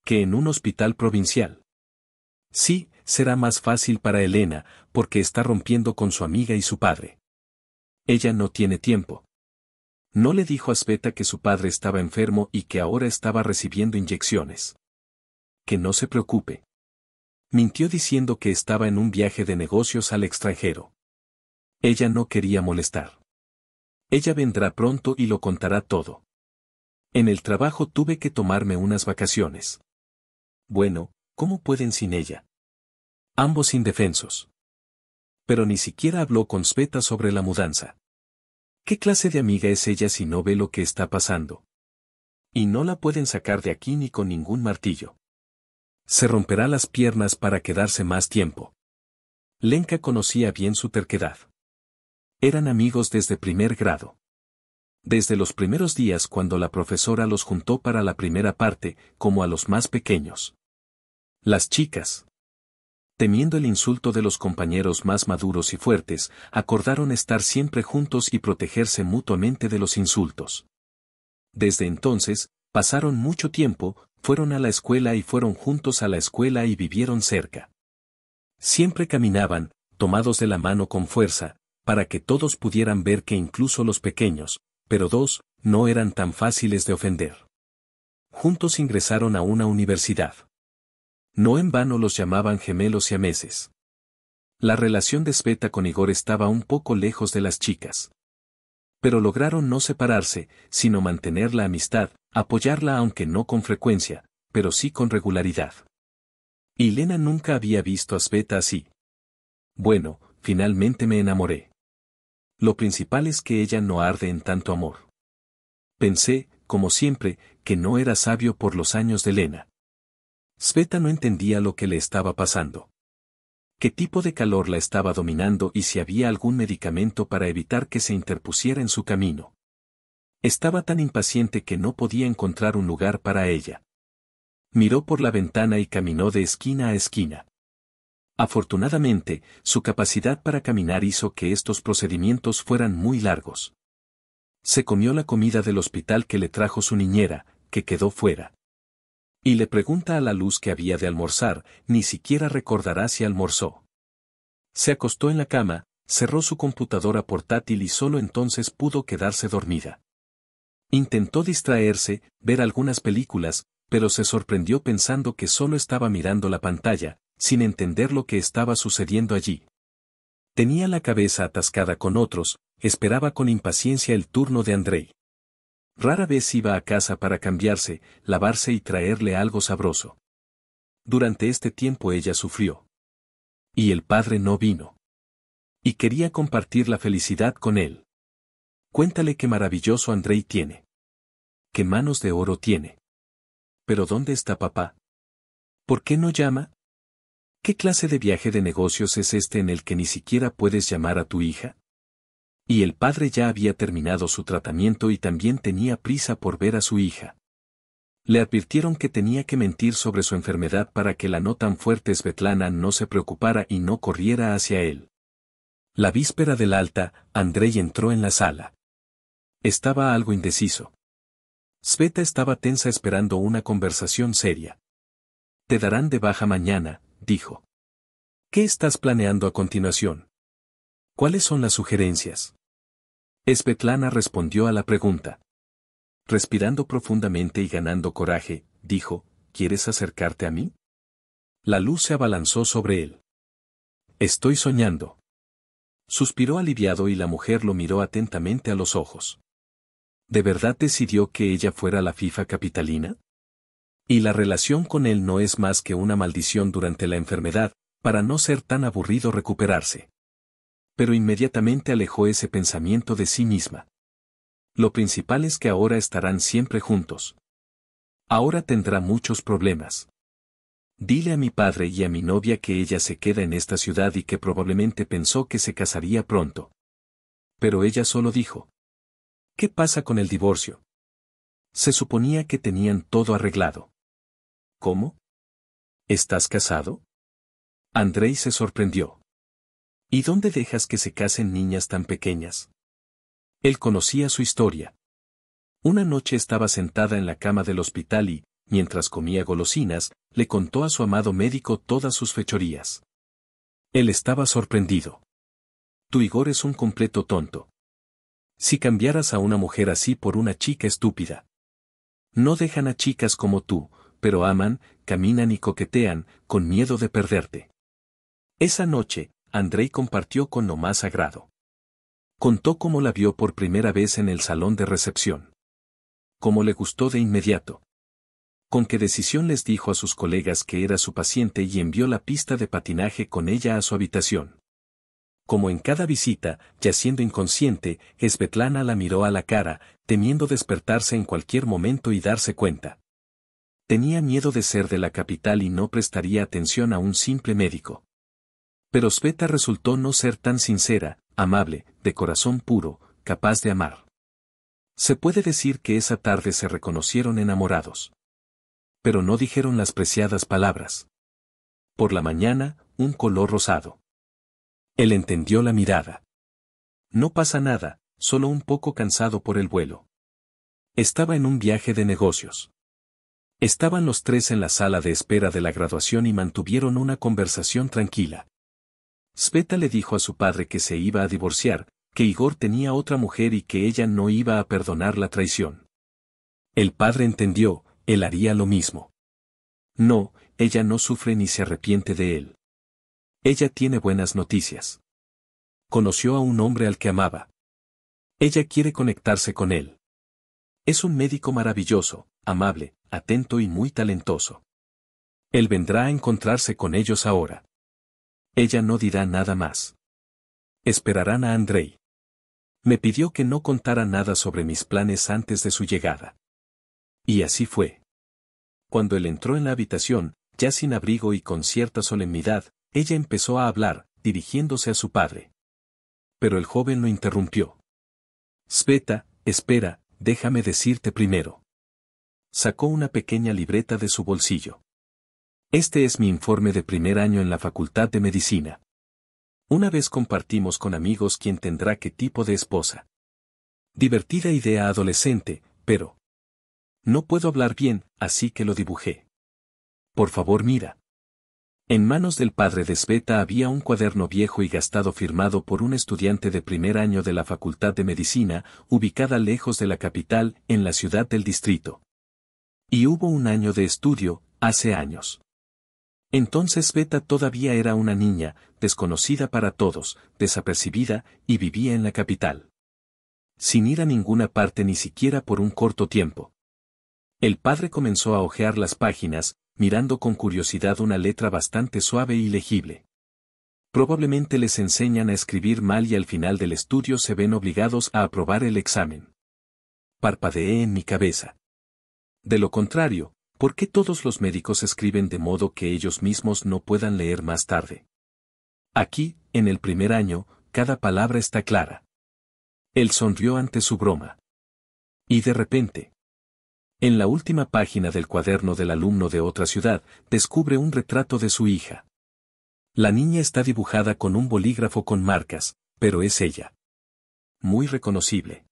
Que en un hospital provincial. Sí, será más fácil para Elena, porque está rompiendo con su amiga y su padre. Ella no tiene tiempo. No le dijo a Sveta que su padre estaba enfermo y que ahora estaba recibiendo inyecciones. Que no se preocupe. Mintió diciendo que estaba en un viaje de negocios al extranjero. Ella no quería molestar. Ella vendrá pronto y lo contará todo. En el trabajo tuve que tomarme unas vacaciones. Bueno, ¿cómo pueden sin ella? Ambos indefensos. Pero ni siquiera habló con Sveta sobre la mudanza. ¿Qué clase de amiga es ella si no ve lo que está pasando? Y no la pueden sacar de aquí ni con ningún martillo. Se romperá las piernas para quedarse más tiempo. Lenka conocía bien su terquedad. Eran amigos desde primer grado desde los primeros días cuando la profesora los juntó para la primera parte, como a los más pequeños. Las chicas, temiendo el insulto de los compañeros más maduros y fuertes, acordaron estar siempre juntos y protegerse mutuamente de los insultos. Desde entonces, pasaron mucho tiempo, fueron a la escuela y fueron juntos a la escuela y vivieron cerca. Siempre caminaban, tomados de la mano con fuerza, para que todos pudieran ver que incluso los pequeños, pero dos, no eran tan fáciles de ofender. Juntos ingresaron a una universidad. No en vano los llamaban gemelos y meses. La relación de Sveta con Igor estaba un poco lejos de las chicas. Pero lograron no separarse, sino mantener la amistad, apoyarla aunque no con frecuencia, pero sí con regularidad. Y Lena nunca había visto a Sveta así. Bueno, finalmente me enamoré. Lo principal es que ella no arde en tanto amor. Pensé, como siempre, que no era sabio por los años de Elena. Sveta no entendía lo que le estaba pasando. ¿Qué tipo de calor la estaba dominando y si había algún medicamento para evitar que se interpusiera en su camino? Estaba tan impaciente que no podía encontrar un lugar para ella. Miró por la ventana y caminó de esquina a esquina. Afortunadamente, su capacidad para caminar hizo que estos procedimientos fueran muy largos. Se comió la comida del hospital que le trajo su niñera, que quedó fuera. Y le pregunta a la luz que había de almorzar, ni siquiera recordará si almorzó. Se acostó en la cama, cerró su computadora portátil y solo entonces pudo quedarse dormida. Intentó distraerse, ver algunas películas, pero se sorprendió pensando que solo estaba mirando la pantalla, sin entender lo que estaba sucediendo allí. Tenía la cabeza atascada con otros, esperaba con impaciencia el turno de Andrei. Rara vez iba a casa para cambiarse, lavarse y traerle algo sabroso. Durante este tiempo ella sufrió. Y el padre no vino. Y quería compartir la felicidad con él. Cuéntale qué maravilloso Andrei tiene. Qué manos de oro tiene. Pero ¿dónde está papá? ¿Por qué no llama? ¿Qué clase de viaje de negocios es este en el que ni siquiera puedes llamar a tu hija? Y el padre ya había terminado su tratamiento y también tenía prisa por ver a su hija. Le advirtieron que tenía que mentir sobre su enfermedad para que la no tan fuerte Svetlana no se preocupara y no corriera hacia él. La víspera del alta, Andrei entró en la sala. Estaba algo indeciso. Sveta estaba tensa esperando una conversación seria. Te darán de baja mañana, dijo. ¿Qué estás planeando a continuación? ¿Cuáles son las sugerencias? Espetlana respondió a la pregunta. Respirando profundamente y ganando coraje, dijo, ¿Quieres acercarte a mí? La luz se abalanzó sobre él. Estoy soñando. Suspiró aliviado y la mujer lo miró atentamente a los ojos. ¿De verdad decidió que ella fuera la FIFA capitalina? Y la relación con él no es más que una maldición durante la enfermedad, para no ser tan aburrido recuperarse. Pero inmediatamente alejó ese pensamiento de sí misma. Lo principal es que ahora estarán siempre juntos. Ahora tendrá muchos problemas. Dile a mi padre y a mi novia que ella se queda en esta ciudad y que probablemente pensó que se casaría pronto. Pero ella solo dijo. ¿Qué pasa con el divorcio? Se suponía que tenían todo arreglado. ¿Cómo? ¿Estás casado? André se sorprendió. ¿Y dónde dejas que se casen niñas tan pequeñas? Él conocía su historia. Una noche estaba sentada en la cama del hospital y, mientras comía golosinas, le contó a su amado médico todas sus fechorías. Él estaba sorprendido. Tu Igor es un completo tonto. Si cambiaras a una mujer así por una chica estúpida. No dejan a chicas como tú, pero aman, caminan y coquetean, con miedo de perderte. Esa noche, Andrei compartió con lo más sagrado. Contó cómo la vio por primera vez en el salón de recepción. Cómo le gustó de inmediato. Con qué decisión les dijo a sus colegas que era su paciente y envió la pista de patinaje con ella a su habitación. Como en cada visita, yaciendo inconsciente, Svetlana la miró a la cara, temiendo despertarse en cualquier momento y darse cuenta. Tenía miedo de ser de la capital y no prestaría atención a un simple médico. Pero Sveta resultó no ser tan sincera, amable, de corazón puro, capaz de amar. Se puede decir que esa tarde se reconocieron enamorados. Pero no dijeron las preciadas palabras. Por la mañana, un color rosado. Él entendió la mirada. No pasa nada, solo un poco cansado por el vuelo. Estaba en un viaje de negocios. Estaban los tres en la sala de espera de la graduación y mantuvieron una conversación tranquila. Sveta le dijo a su padre que se iba a divorciar, que Igor tenía otra mujer y que ella no iba a perdonar la traición. El padre entendió, él haría lo mismo. No, ella no sufre ni se arrepiente de él. Ella tiene buenas noticias. Conoció a un hombre al que amaba. Ella quiere conectarse con él. Es un médico maravilloso, amable, atento y muy talentoso. Él vendrá a encontrarse con ellos ahora. Ella no dirá nada más. Esperarán a Andrei. Me pidió que no contara nada sobre mis planes antes de su llegada. Y así fue. Cuando él entró en la habitación, ya sin abrigo y con cierta solemnidad, ella empezó a hablar, dirigiéndose a su padre. Pero el joven lo interrumpió. Sveta, espera, déjame decirte primero. Sacó una pequeña libreta de su bolsillo. Este es mi informe de primer año en la Facultad de Medicina. Una vez compartimos con amigos quién tendrá qué tipo de esposa. Divertida idea adolescente, pero... No puedo hablar bien, así que lo dibujé. Por favor mira. En manos del padre de Sveta había un cuaderno viejo y gastado firmado por un estudiante de primer año de la Facultad de Medicina, ubicada lejos de la capital, en la ciudad del distrito. Y hubo un año de estudio, hace años. Entonces Beta todavía era una niña, desconocida para todos, desapercibida, y vivía en la capital. Sin ir a ninguna parte ni siquiera por un corto tiempo. El padre comenzó a hojear las páginas, mirando con curiosidad una letra bastante suave y legible. Probablemente les enseñan a escribir mal y al final del estudio se ven obligados a aprobar el examen. Parpadeé en mi cabeza. De lo contrario, ¿por qué todos los médicos escriben de modo que ellos mismos no puedan leer más tarde? Aquí, en el primer año, cada palabra está clara. Él sonrió ante su broma. Y de repente, en la última página del cuaderno del alumno de otra ciudad, descubre un retrato de su hija. La niña está dibujada con un bolígrafo con marcas, pero es ella. Muy reconocible.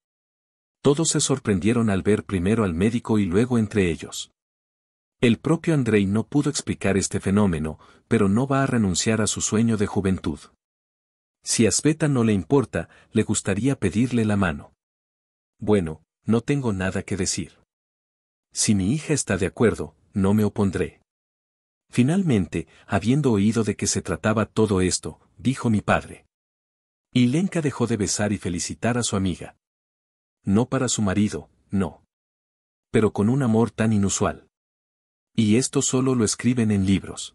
Todos se sorprendieron al ver primero al médico y luego entre ellos. El propio Andrei no pudo explicar este fenómeno, pero no va a renunciar a su sueño de juventud. Si a Sveta no le importa, le gustaría pedirle la mano. Bueno, no tengo nada que decir. Si mi hija está de acuerdo, no me opondré. Finalmente, habiendo oído de que se trataba todo esto, dijo mi padre. Y Lenka dejó de besar y felicitar a su amiga no para su marido, no. Pero con un amor tan inusual. Y esto solo lo escriben en libros.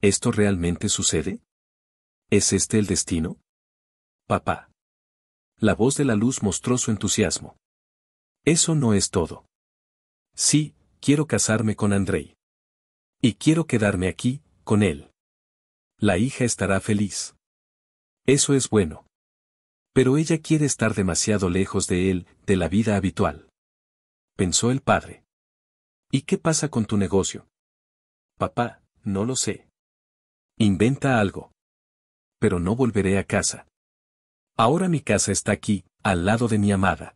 ¿Esto realmente sucede? ¿Es este el destino? Papá. La voz de la luz mostró su entusiasmo. Eso no es todo. Sí, quiero casarme con Andrei. Y quiero quedarme aquí, con él. La hija estará feliz. Eso es bueno. Pero ella quiere estar demasiado lejos de él, de la vida habitual. Pensó el padre. ¿Y qué pasa con tu negocio? Papá, no lo sé. Inventa algo. Pero no volveré a casa. Ahora mi casa está aquí, al lado de mi amada.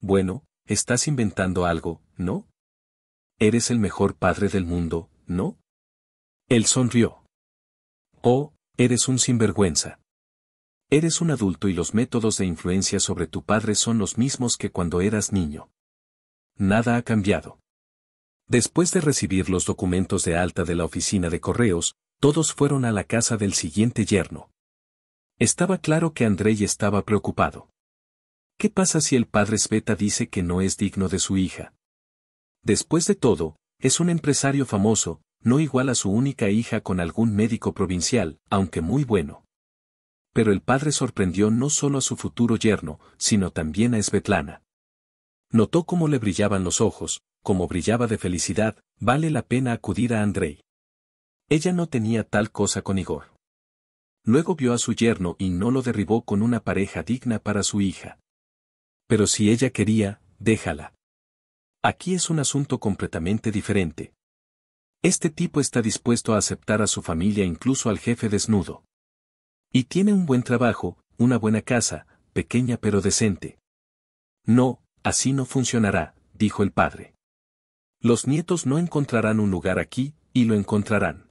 Bueno, estás inventando algo, ¿no? Eres el mejor padre del mundo, ¿no? Él sonrió. Oh, eres un sinvergüenza. Eres un adulto y los métodos de influencia sobre tu padre son los mismos que cuando eras niño. Nada ha cambiado. Después de recibir los documentos de alta de la oficina de correos, todos fueron a la casa del siguiente yerno. Estaba claro que Andrei estaba preocupado. ¿Qué pasa si el padre Sveta dice que no es digno de su hija? Después de todo, es un empresario famoso, no igual a su única hija con algún médico provincial, aunque muy bueno. Pero el padre sorprendió no solo a su futuro yerno, sino también a Svetlana. Notó cómo le brillaban los ojos, cómo brillaba de felicidad, vale la pena acudir a Andrei. Ella no tenía tal cosa con Igor. Luego vio a su yerno y no lo derribó con una pareja digna para su hija. Pero si ella quería, déjala. Aquí es un asunto completamente diferente. Este tipo está dispuesto a aceptar a su familia incluso al jefe desnudo. Y tiene un buen trabajo, una buena casa, pequeña pero decente. No, así no funcionará, dijo el padre. Los nietos no encontrarán un lugar aquí, y lo encontrarán.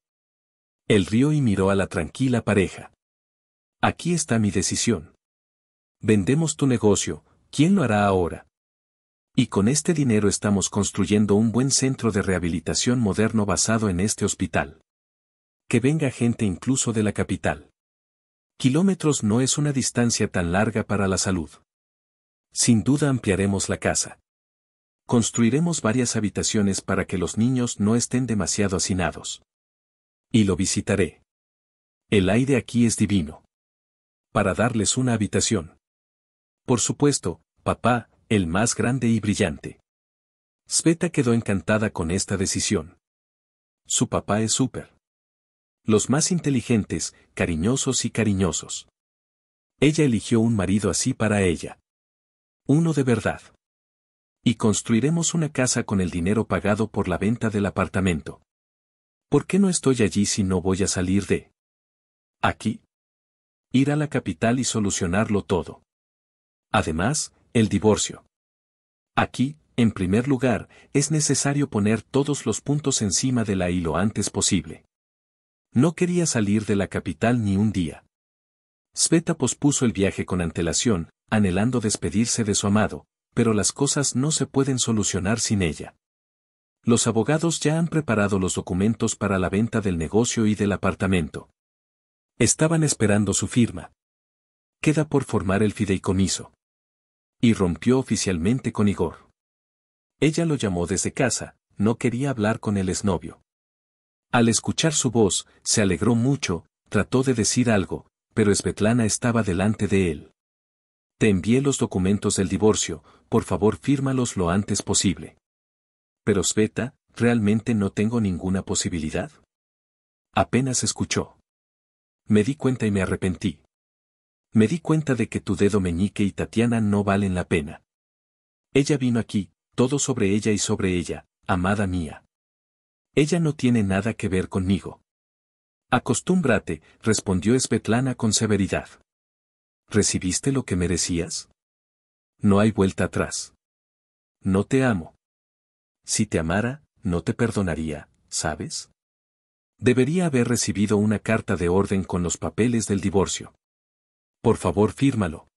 El río y miró a la tranquila pareja. Aquí está mi decisión. Vendemos tu negocio, ¿quién lo hará ahora? Y con este dinero estamos construyendo un buen centro de rehabilitación moderno basado en este hospital. Que venga gente incluso de la capital. Kilómetros no es una distancia tan larga para la salud. Sin duda ampliaremos la casa. Construiremos varias habitaciones para que los niños no estén demasiado hacinados. Y lo visitaré. El aire aquí es divino. Para darles una habitación. Por supuesto, papá, el más grande y brillante. Sveta quedó encantada con esta decisión. Su papá es súper. Los más inteligentes, cariñosos y cariñosos. Ella eligió un marido así para ella. Uno de verdad. Y construiremos una casa con el dinero pagado por la venta del apartamento. ¿Por qué no estoy allí si no voy a salir de aquí? Ir a la capital y solucionarlo todo. Además, el divorcio. Aquí, en primer lugar, es necesario poner todos los puntos encima de la I lo antes posible. No quería salir de la capital ni un día. Sveta pospuso el viaje con antelación, anhelando despedirse de su amado, pero las cosas no se pueden solucionar sin ella. Los abogados ya han preparado los documentos para la venta del negocio y del apartamento. Estaban esperando su firma. Queda por formar el fideicomiso. Y rompió oficialmente con Igor. Ella lo llamó desde casa, no quería hablar con el exnovio. Al escuchar su voz, se alegró mucho, trató de decir algo, pero Svetlana estaba delante de él. Te envié los documentos del divorcio, por favor fírmalos lo antes posible. Pero Sveta, realmente no tengo ninguna posibilidad. Apenas escuchó. Me di cuenta y me arrepentí. Me di cuenta de que tu dedo meñique y Tatiana no valen la pena. Ella vino aquí, todo sobre ella y sobre ella, amada mía. Ella no tiene nada que ver conmigo. Acostúmbrate, respondió Svetlana con severidad. ¿Recibiste lo que merecías? No hay vuelta atrás. No te amo. Si te amara, no te perdonaría, ¿sabes? Debería haber recibido una carta de orden con los papeles del divorcio. Por favor, fírmalo.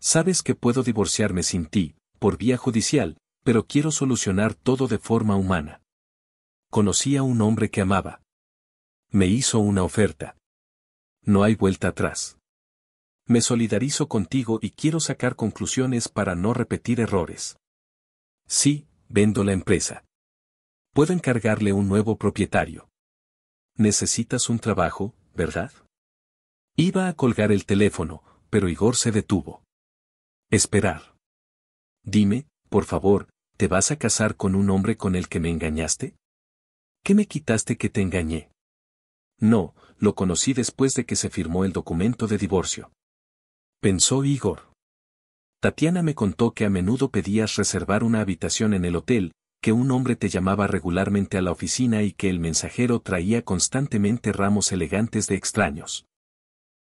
Sabes que puedo divorciarme sin ti, por vía judicial, pero quiero solucionar todo de forma humana conocí a un hombre que amaba. Me hizo una oferta. No hay vuelta atrás. Me solidarizo contigo y quiero sacar conclusiones para no repetir errores. Sí, vendo la empresa. Puedo encargarle un nuevo propietario. Necesitas un trabajo, ¿verdad? Iba a colgar el teléfono, pero Igor se detuvo. Esperar. Dime, por favor, ¿te vas a casar con un hombre con el que me engañaste? ¿Qué me quitaste que te engañé? No, lo conocí después de que se firmó el documento de divorcio. Pensó Igor. Tatiana me contó que a menudo pedías reservar una habitación en el hotel, que un hombre te llamaba regularmente a la oficina y que el mensajero traía constantemente ramos elegantes de extraños.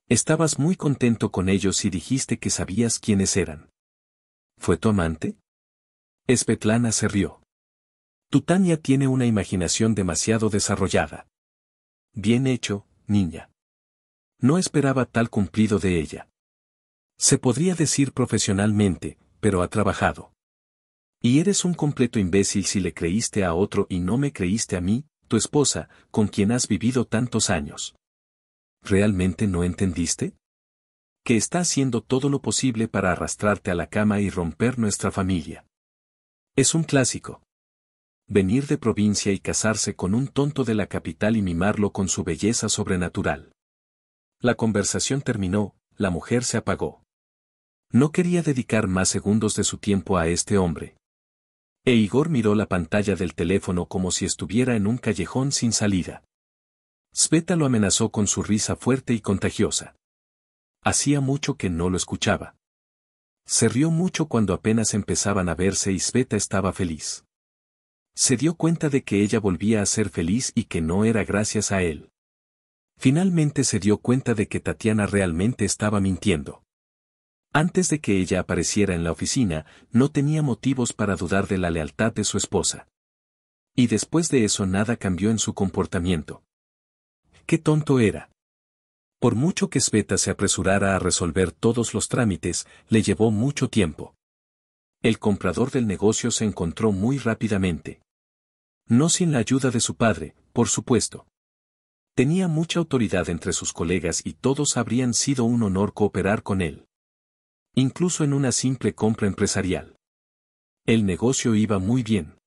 Estabas muy contento con ellos y dijiste que sabías quiénes eran. ¿Fue tu amante? Espetlana se rió. Tutania tiene una imaginación demasiado desarrollada. Bien hecho, niña. No esperaba tal cumplido de ella. Se podría decir profesionalmente, pero ha trabajado. Y eres un completo imbécil si le creíste a otro y no me creíste a mí, tu esposa, con quien has vivido tantos años. ¿Realmente no entendiste? Que está haciendo todo lo posible para arrastrarte a la cama y romper nuestra familia. Es un clásico venir de provincia y casarse con un tonto de la capital y mimarlo con su belleza sobrenatural. La conversación terminó, la mujer se apagó. No quería dedicar más segundos de su tiempo a este hombre. E Igor miró la pantalla del teléfono como si estuviera en un callejón sin salida. Sveta lo amenazó con su risa fuerte y contagiosa. Hacía mucho que no lo escuchaba. Se rió mucho cuando apenas empezaban a verse y Sveta estaba feliz. Se dio cuenta de que ella volvía a ser feliz y que no era gracias a él. Finalmente se dio cuenta de que Tatiana realmente estaba mintiendo. Antes de que ella apareciera en la oficina, no tenía motivos para dudar de la lealtad de su esposa. Y después de eso nada cambió en su comportamiento. ¡Qué tonto era! Por mucho que Sveta se apresurara a resolver todos los trámites, le llevó mucho tiempo. El comprador del negocio se encontró muy rápidamente. No sin la ayuda de su padre, por supuesto. Tenía mucha autoridad entre sus colegas y todos habrían sido un honor cooperar con él. Incluso en una simple compra empresarial. El negocio iba muy bien.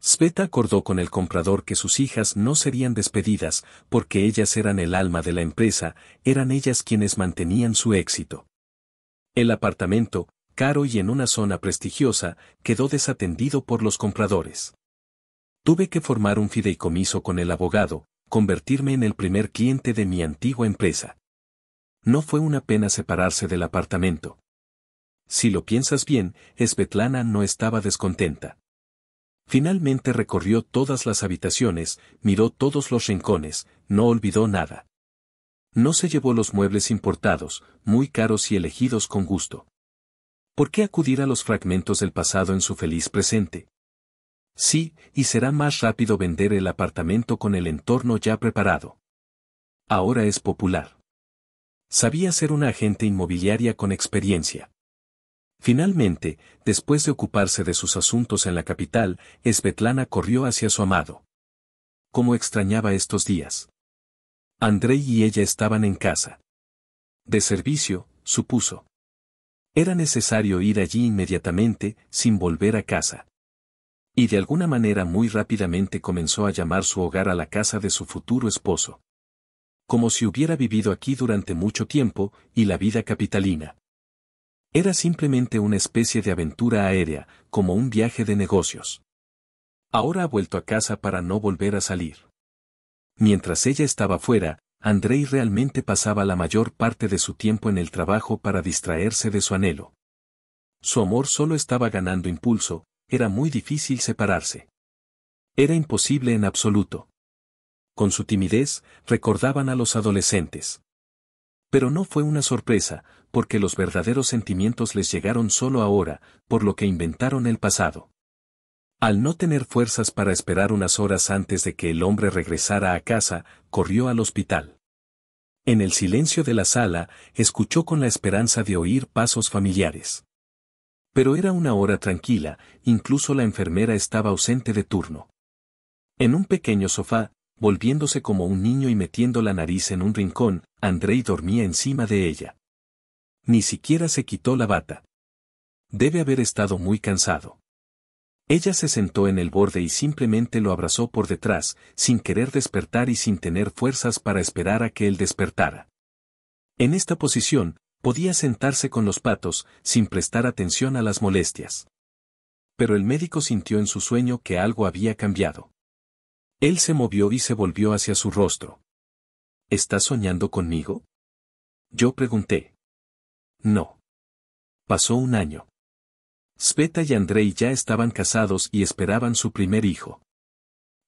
Sveta acordó con el comprador que sus hijas no serían despedidas, porque ellas eran el alma de la empresa, eran ellas quienes mantenían su éxito. El apartamento, caro y en una zona prestigiosa, quedó desatendido por los compradores. Tuve que formar un fideicomiso con el abogado, convertirme en el primer cliente de mi antigua empresa. No fue una pena separarse del apartamento. Si lo piensas bien, Svetlana no estaba descontenta. Finalmente recorrió todas las habitaciones, miró todos los rincones, no olvidó nada. No se llevó los muebles importados, muy caros y elegidos con gusto. ¿Por qué acudir a los fragmentos del pasado en su feliz presente? Sí, y será más rápido vender el apartamento con el entorno ya preparado. Ahora es popular. Sabía ser una agente inmobiliaria con experiencia. Finalmente, después de ocuparse de sus asuntos en la capital, Svetlana corrió hacia su amado. Cómo extrañaba estos días. André y ella estaban en casa. De servicio, supuso. Era necesario ir allí inmediatamente, sin volver a casa. Y de alguna manera muy rápidamente comenzó a llamar su hogar a la casa de su futuro esposo. Como si hubiera vivido aquí durante mucho tiempo, y la vida capitalina. Era simplemente una especie de aventura aérea, como un viaje de negocios. Ahora ha vuelto a casa para no volver a salir. Mientras ella estaba fuera, Andrei realmente pasaba la mayor parte de su tiempo en el trabajo para distraerse de su anhelo. Su amor solo estaba ganando impulso, era muy difícil separarse. Era imposible en absoluto. Con su timidez, recordaban a los adolescentes. Pero no fue una sorpresa, porque los verdaderos sentimientos les llegaron solo ahora, por lo que inventaron el pasado. Al no tener fuerzas para esperar unas horas antes de que el hombre regresara a casa, corrió al hospital. En el silencio de la sala, escuchó con la esperanza de oír pasos familiares. Pero era una hora tranquila, incluso la enfermera estaba ausente de turno. En un pequeño sofá, volviéndose como un niño y metiendo la nariz en un rincón, Andrei dormía encima de ella. Ni siquiera se quitó la bata. Debe haber estado muy cansado. Ella se sentó en el borde y simplemente lo abrazó por detrás, sin querer despertar y sin tener fuerzas para esperar a que él despertara. En esta posición, podía sentarse con los patos, sin prestar atención a las molestias. Pero el médico sintió en su sueño que algo había cambiado. Él se movió y se volvió hacia su rostro. ¿Estás soñando conmigo? Yo pregunté. No. Pasó un año. Sveta y Andrei ya estaban casados y esperaban su primer hijo.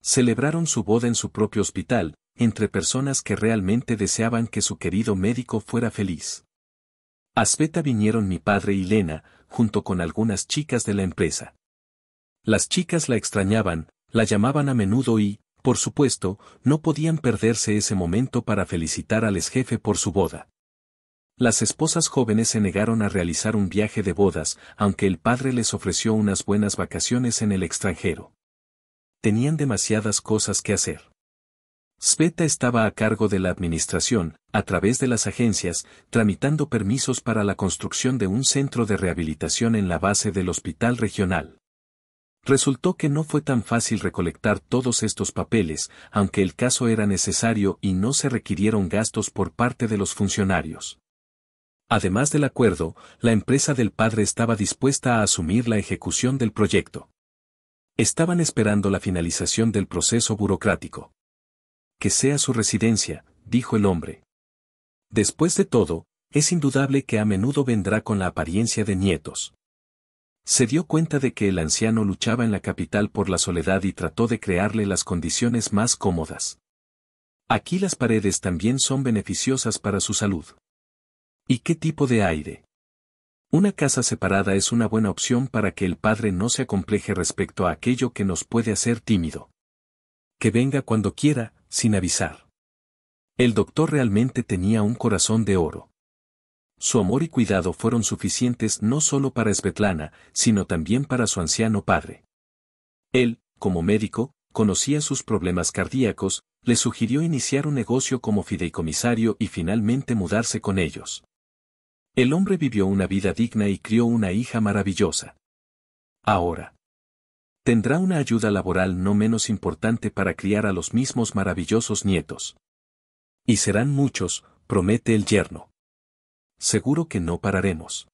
Celebraron su boda en su propio hospital, entre personas que realmente deseaban que su querido médico fuera feliz. A Sveta vinieron mi padre y Lena, junto con algunas chicas de la empresa. Las chicas la extrañaban, la llamaban a menudo y, por supuesto, no podían perderse ese momento para felicitar al ex jefe por su boda. Las esposas jóvenes se negaron a realizar un viaje de bodas, aunque el padre les ofreció unas buenas vacaciones en el extranjero. Tenían demasiadas cosas que hacer. Sveta estaba a cargo de la administración, a través de las agencias, tramitando permisos para la construcción de un centro de rehabilitación en la base del hospital regional. Resultó que no fue tan fácil recolectar todos estos papeles, aunque el caso era necesario y no se requirieron gastos por parte de los funcionarios. Además del acuerdo, la empresa del padre estaba dispuesta a asumir la ejecución del proyecto. Estaban esperando la finalización del proceso burocrático que sea su residencia, dijo el hombre. Después de todo, es indudable que a menudo vendrá con la apariencia de nietos. Se dio cuenta de que el anciano luchaba en la capital por la soledad y trató de crearle las condiciones más cómodas. Aquí las paredes también son beneficiosas para su salud. ¿Y qué tipo de aire? Una casa separada es una buena opción para que el padre no se acompleje respecto a aquello que nos puede hacer tímido que venga cuando quiera, sin avisar. El doctor realmente tenía un corazón de oro. Su amor y cuidado fueron suficientes no solo para Svetlana, sino también para su anciano padre. Él, como médico, conocía sus problemas cardíacos, le sugirió iniciar un negocio como fideicomisario y finalmente mudarse con ellos. El hombre vivió una vida digna y crió una hija maravillosa. Ahora, Tendrá una ayuda laboral no menos importante para criar a los mismos maravillosos nietos. Y serán muchos, promete el yerno. Seguro que no pararemos.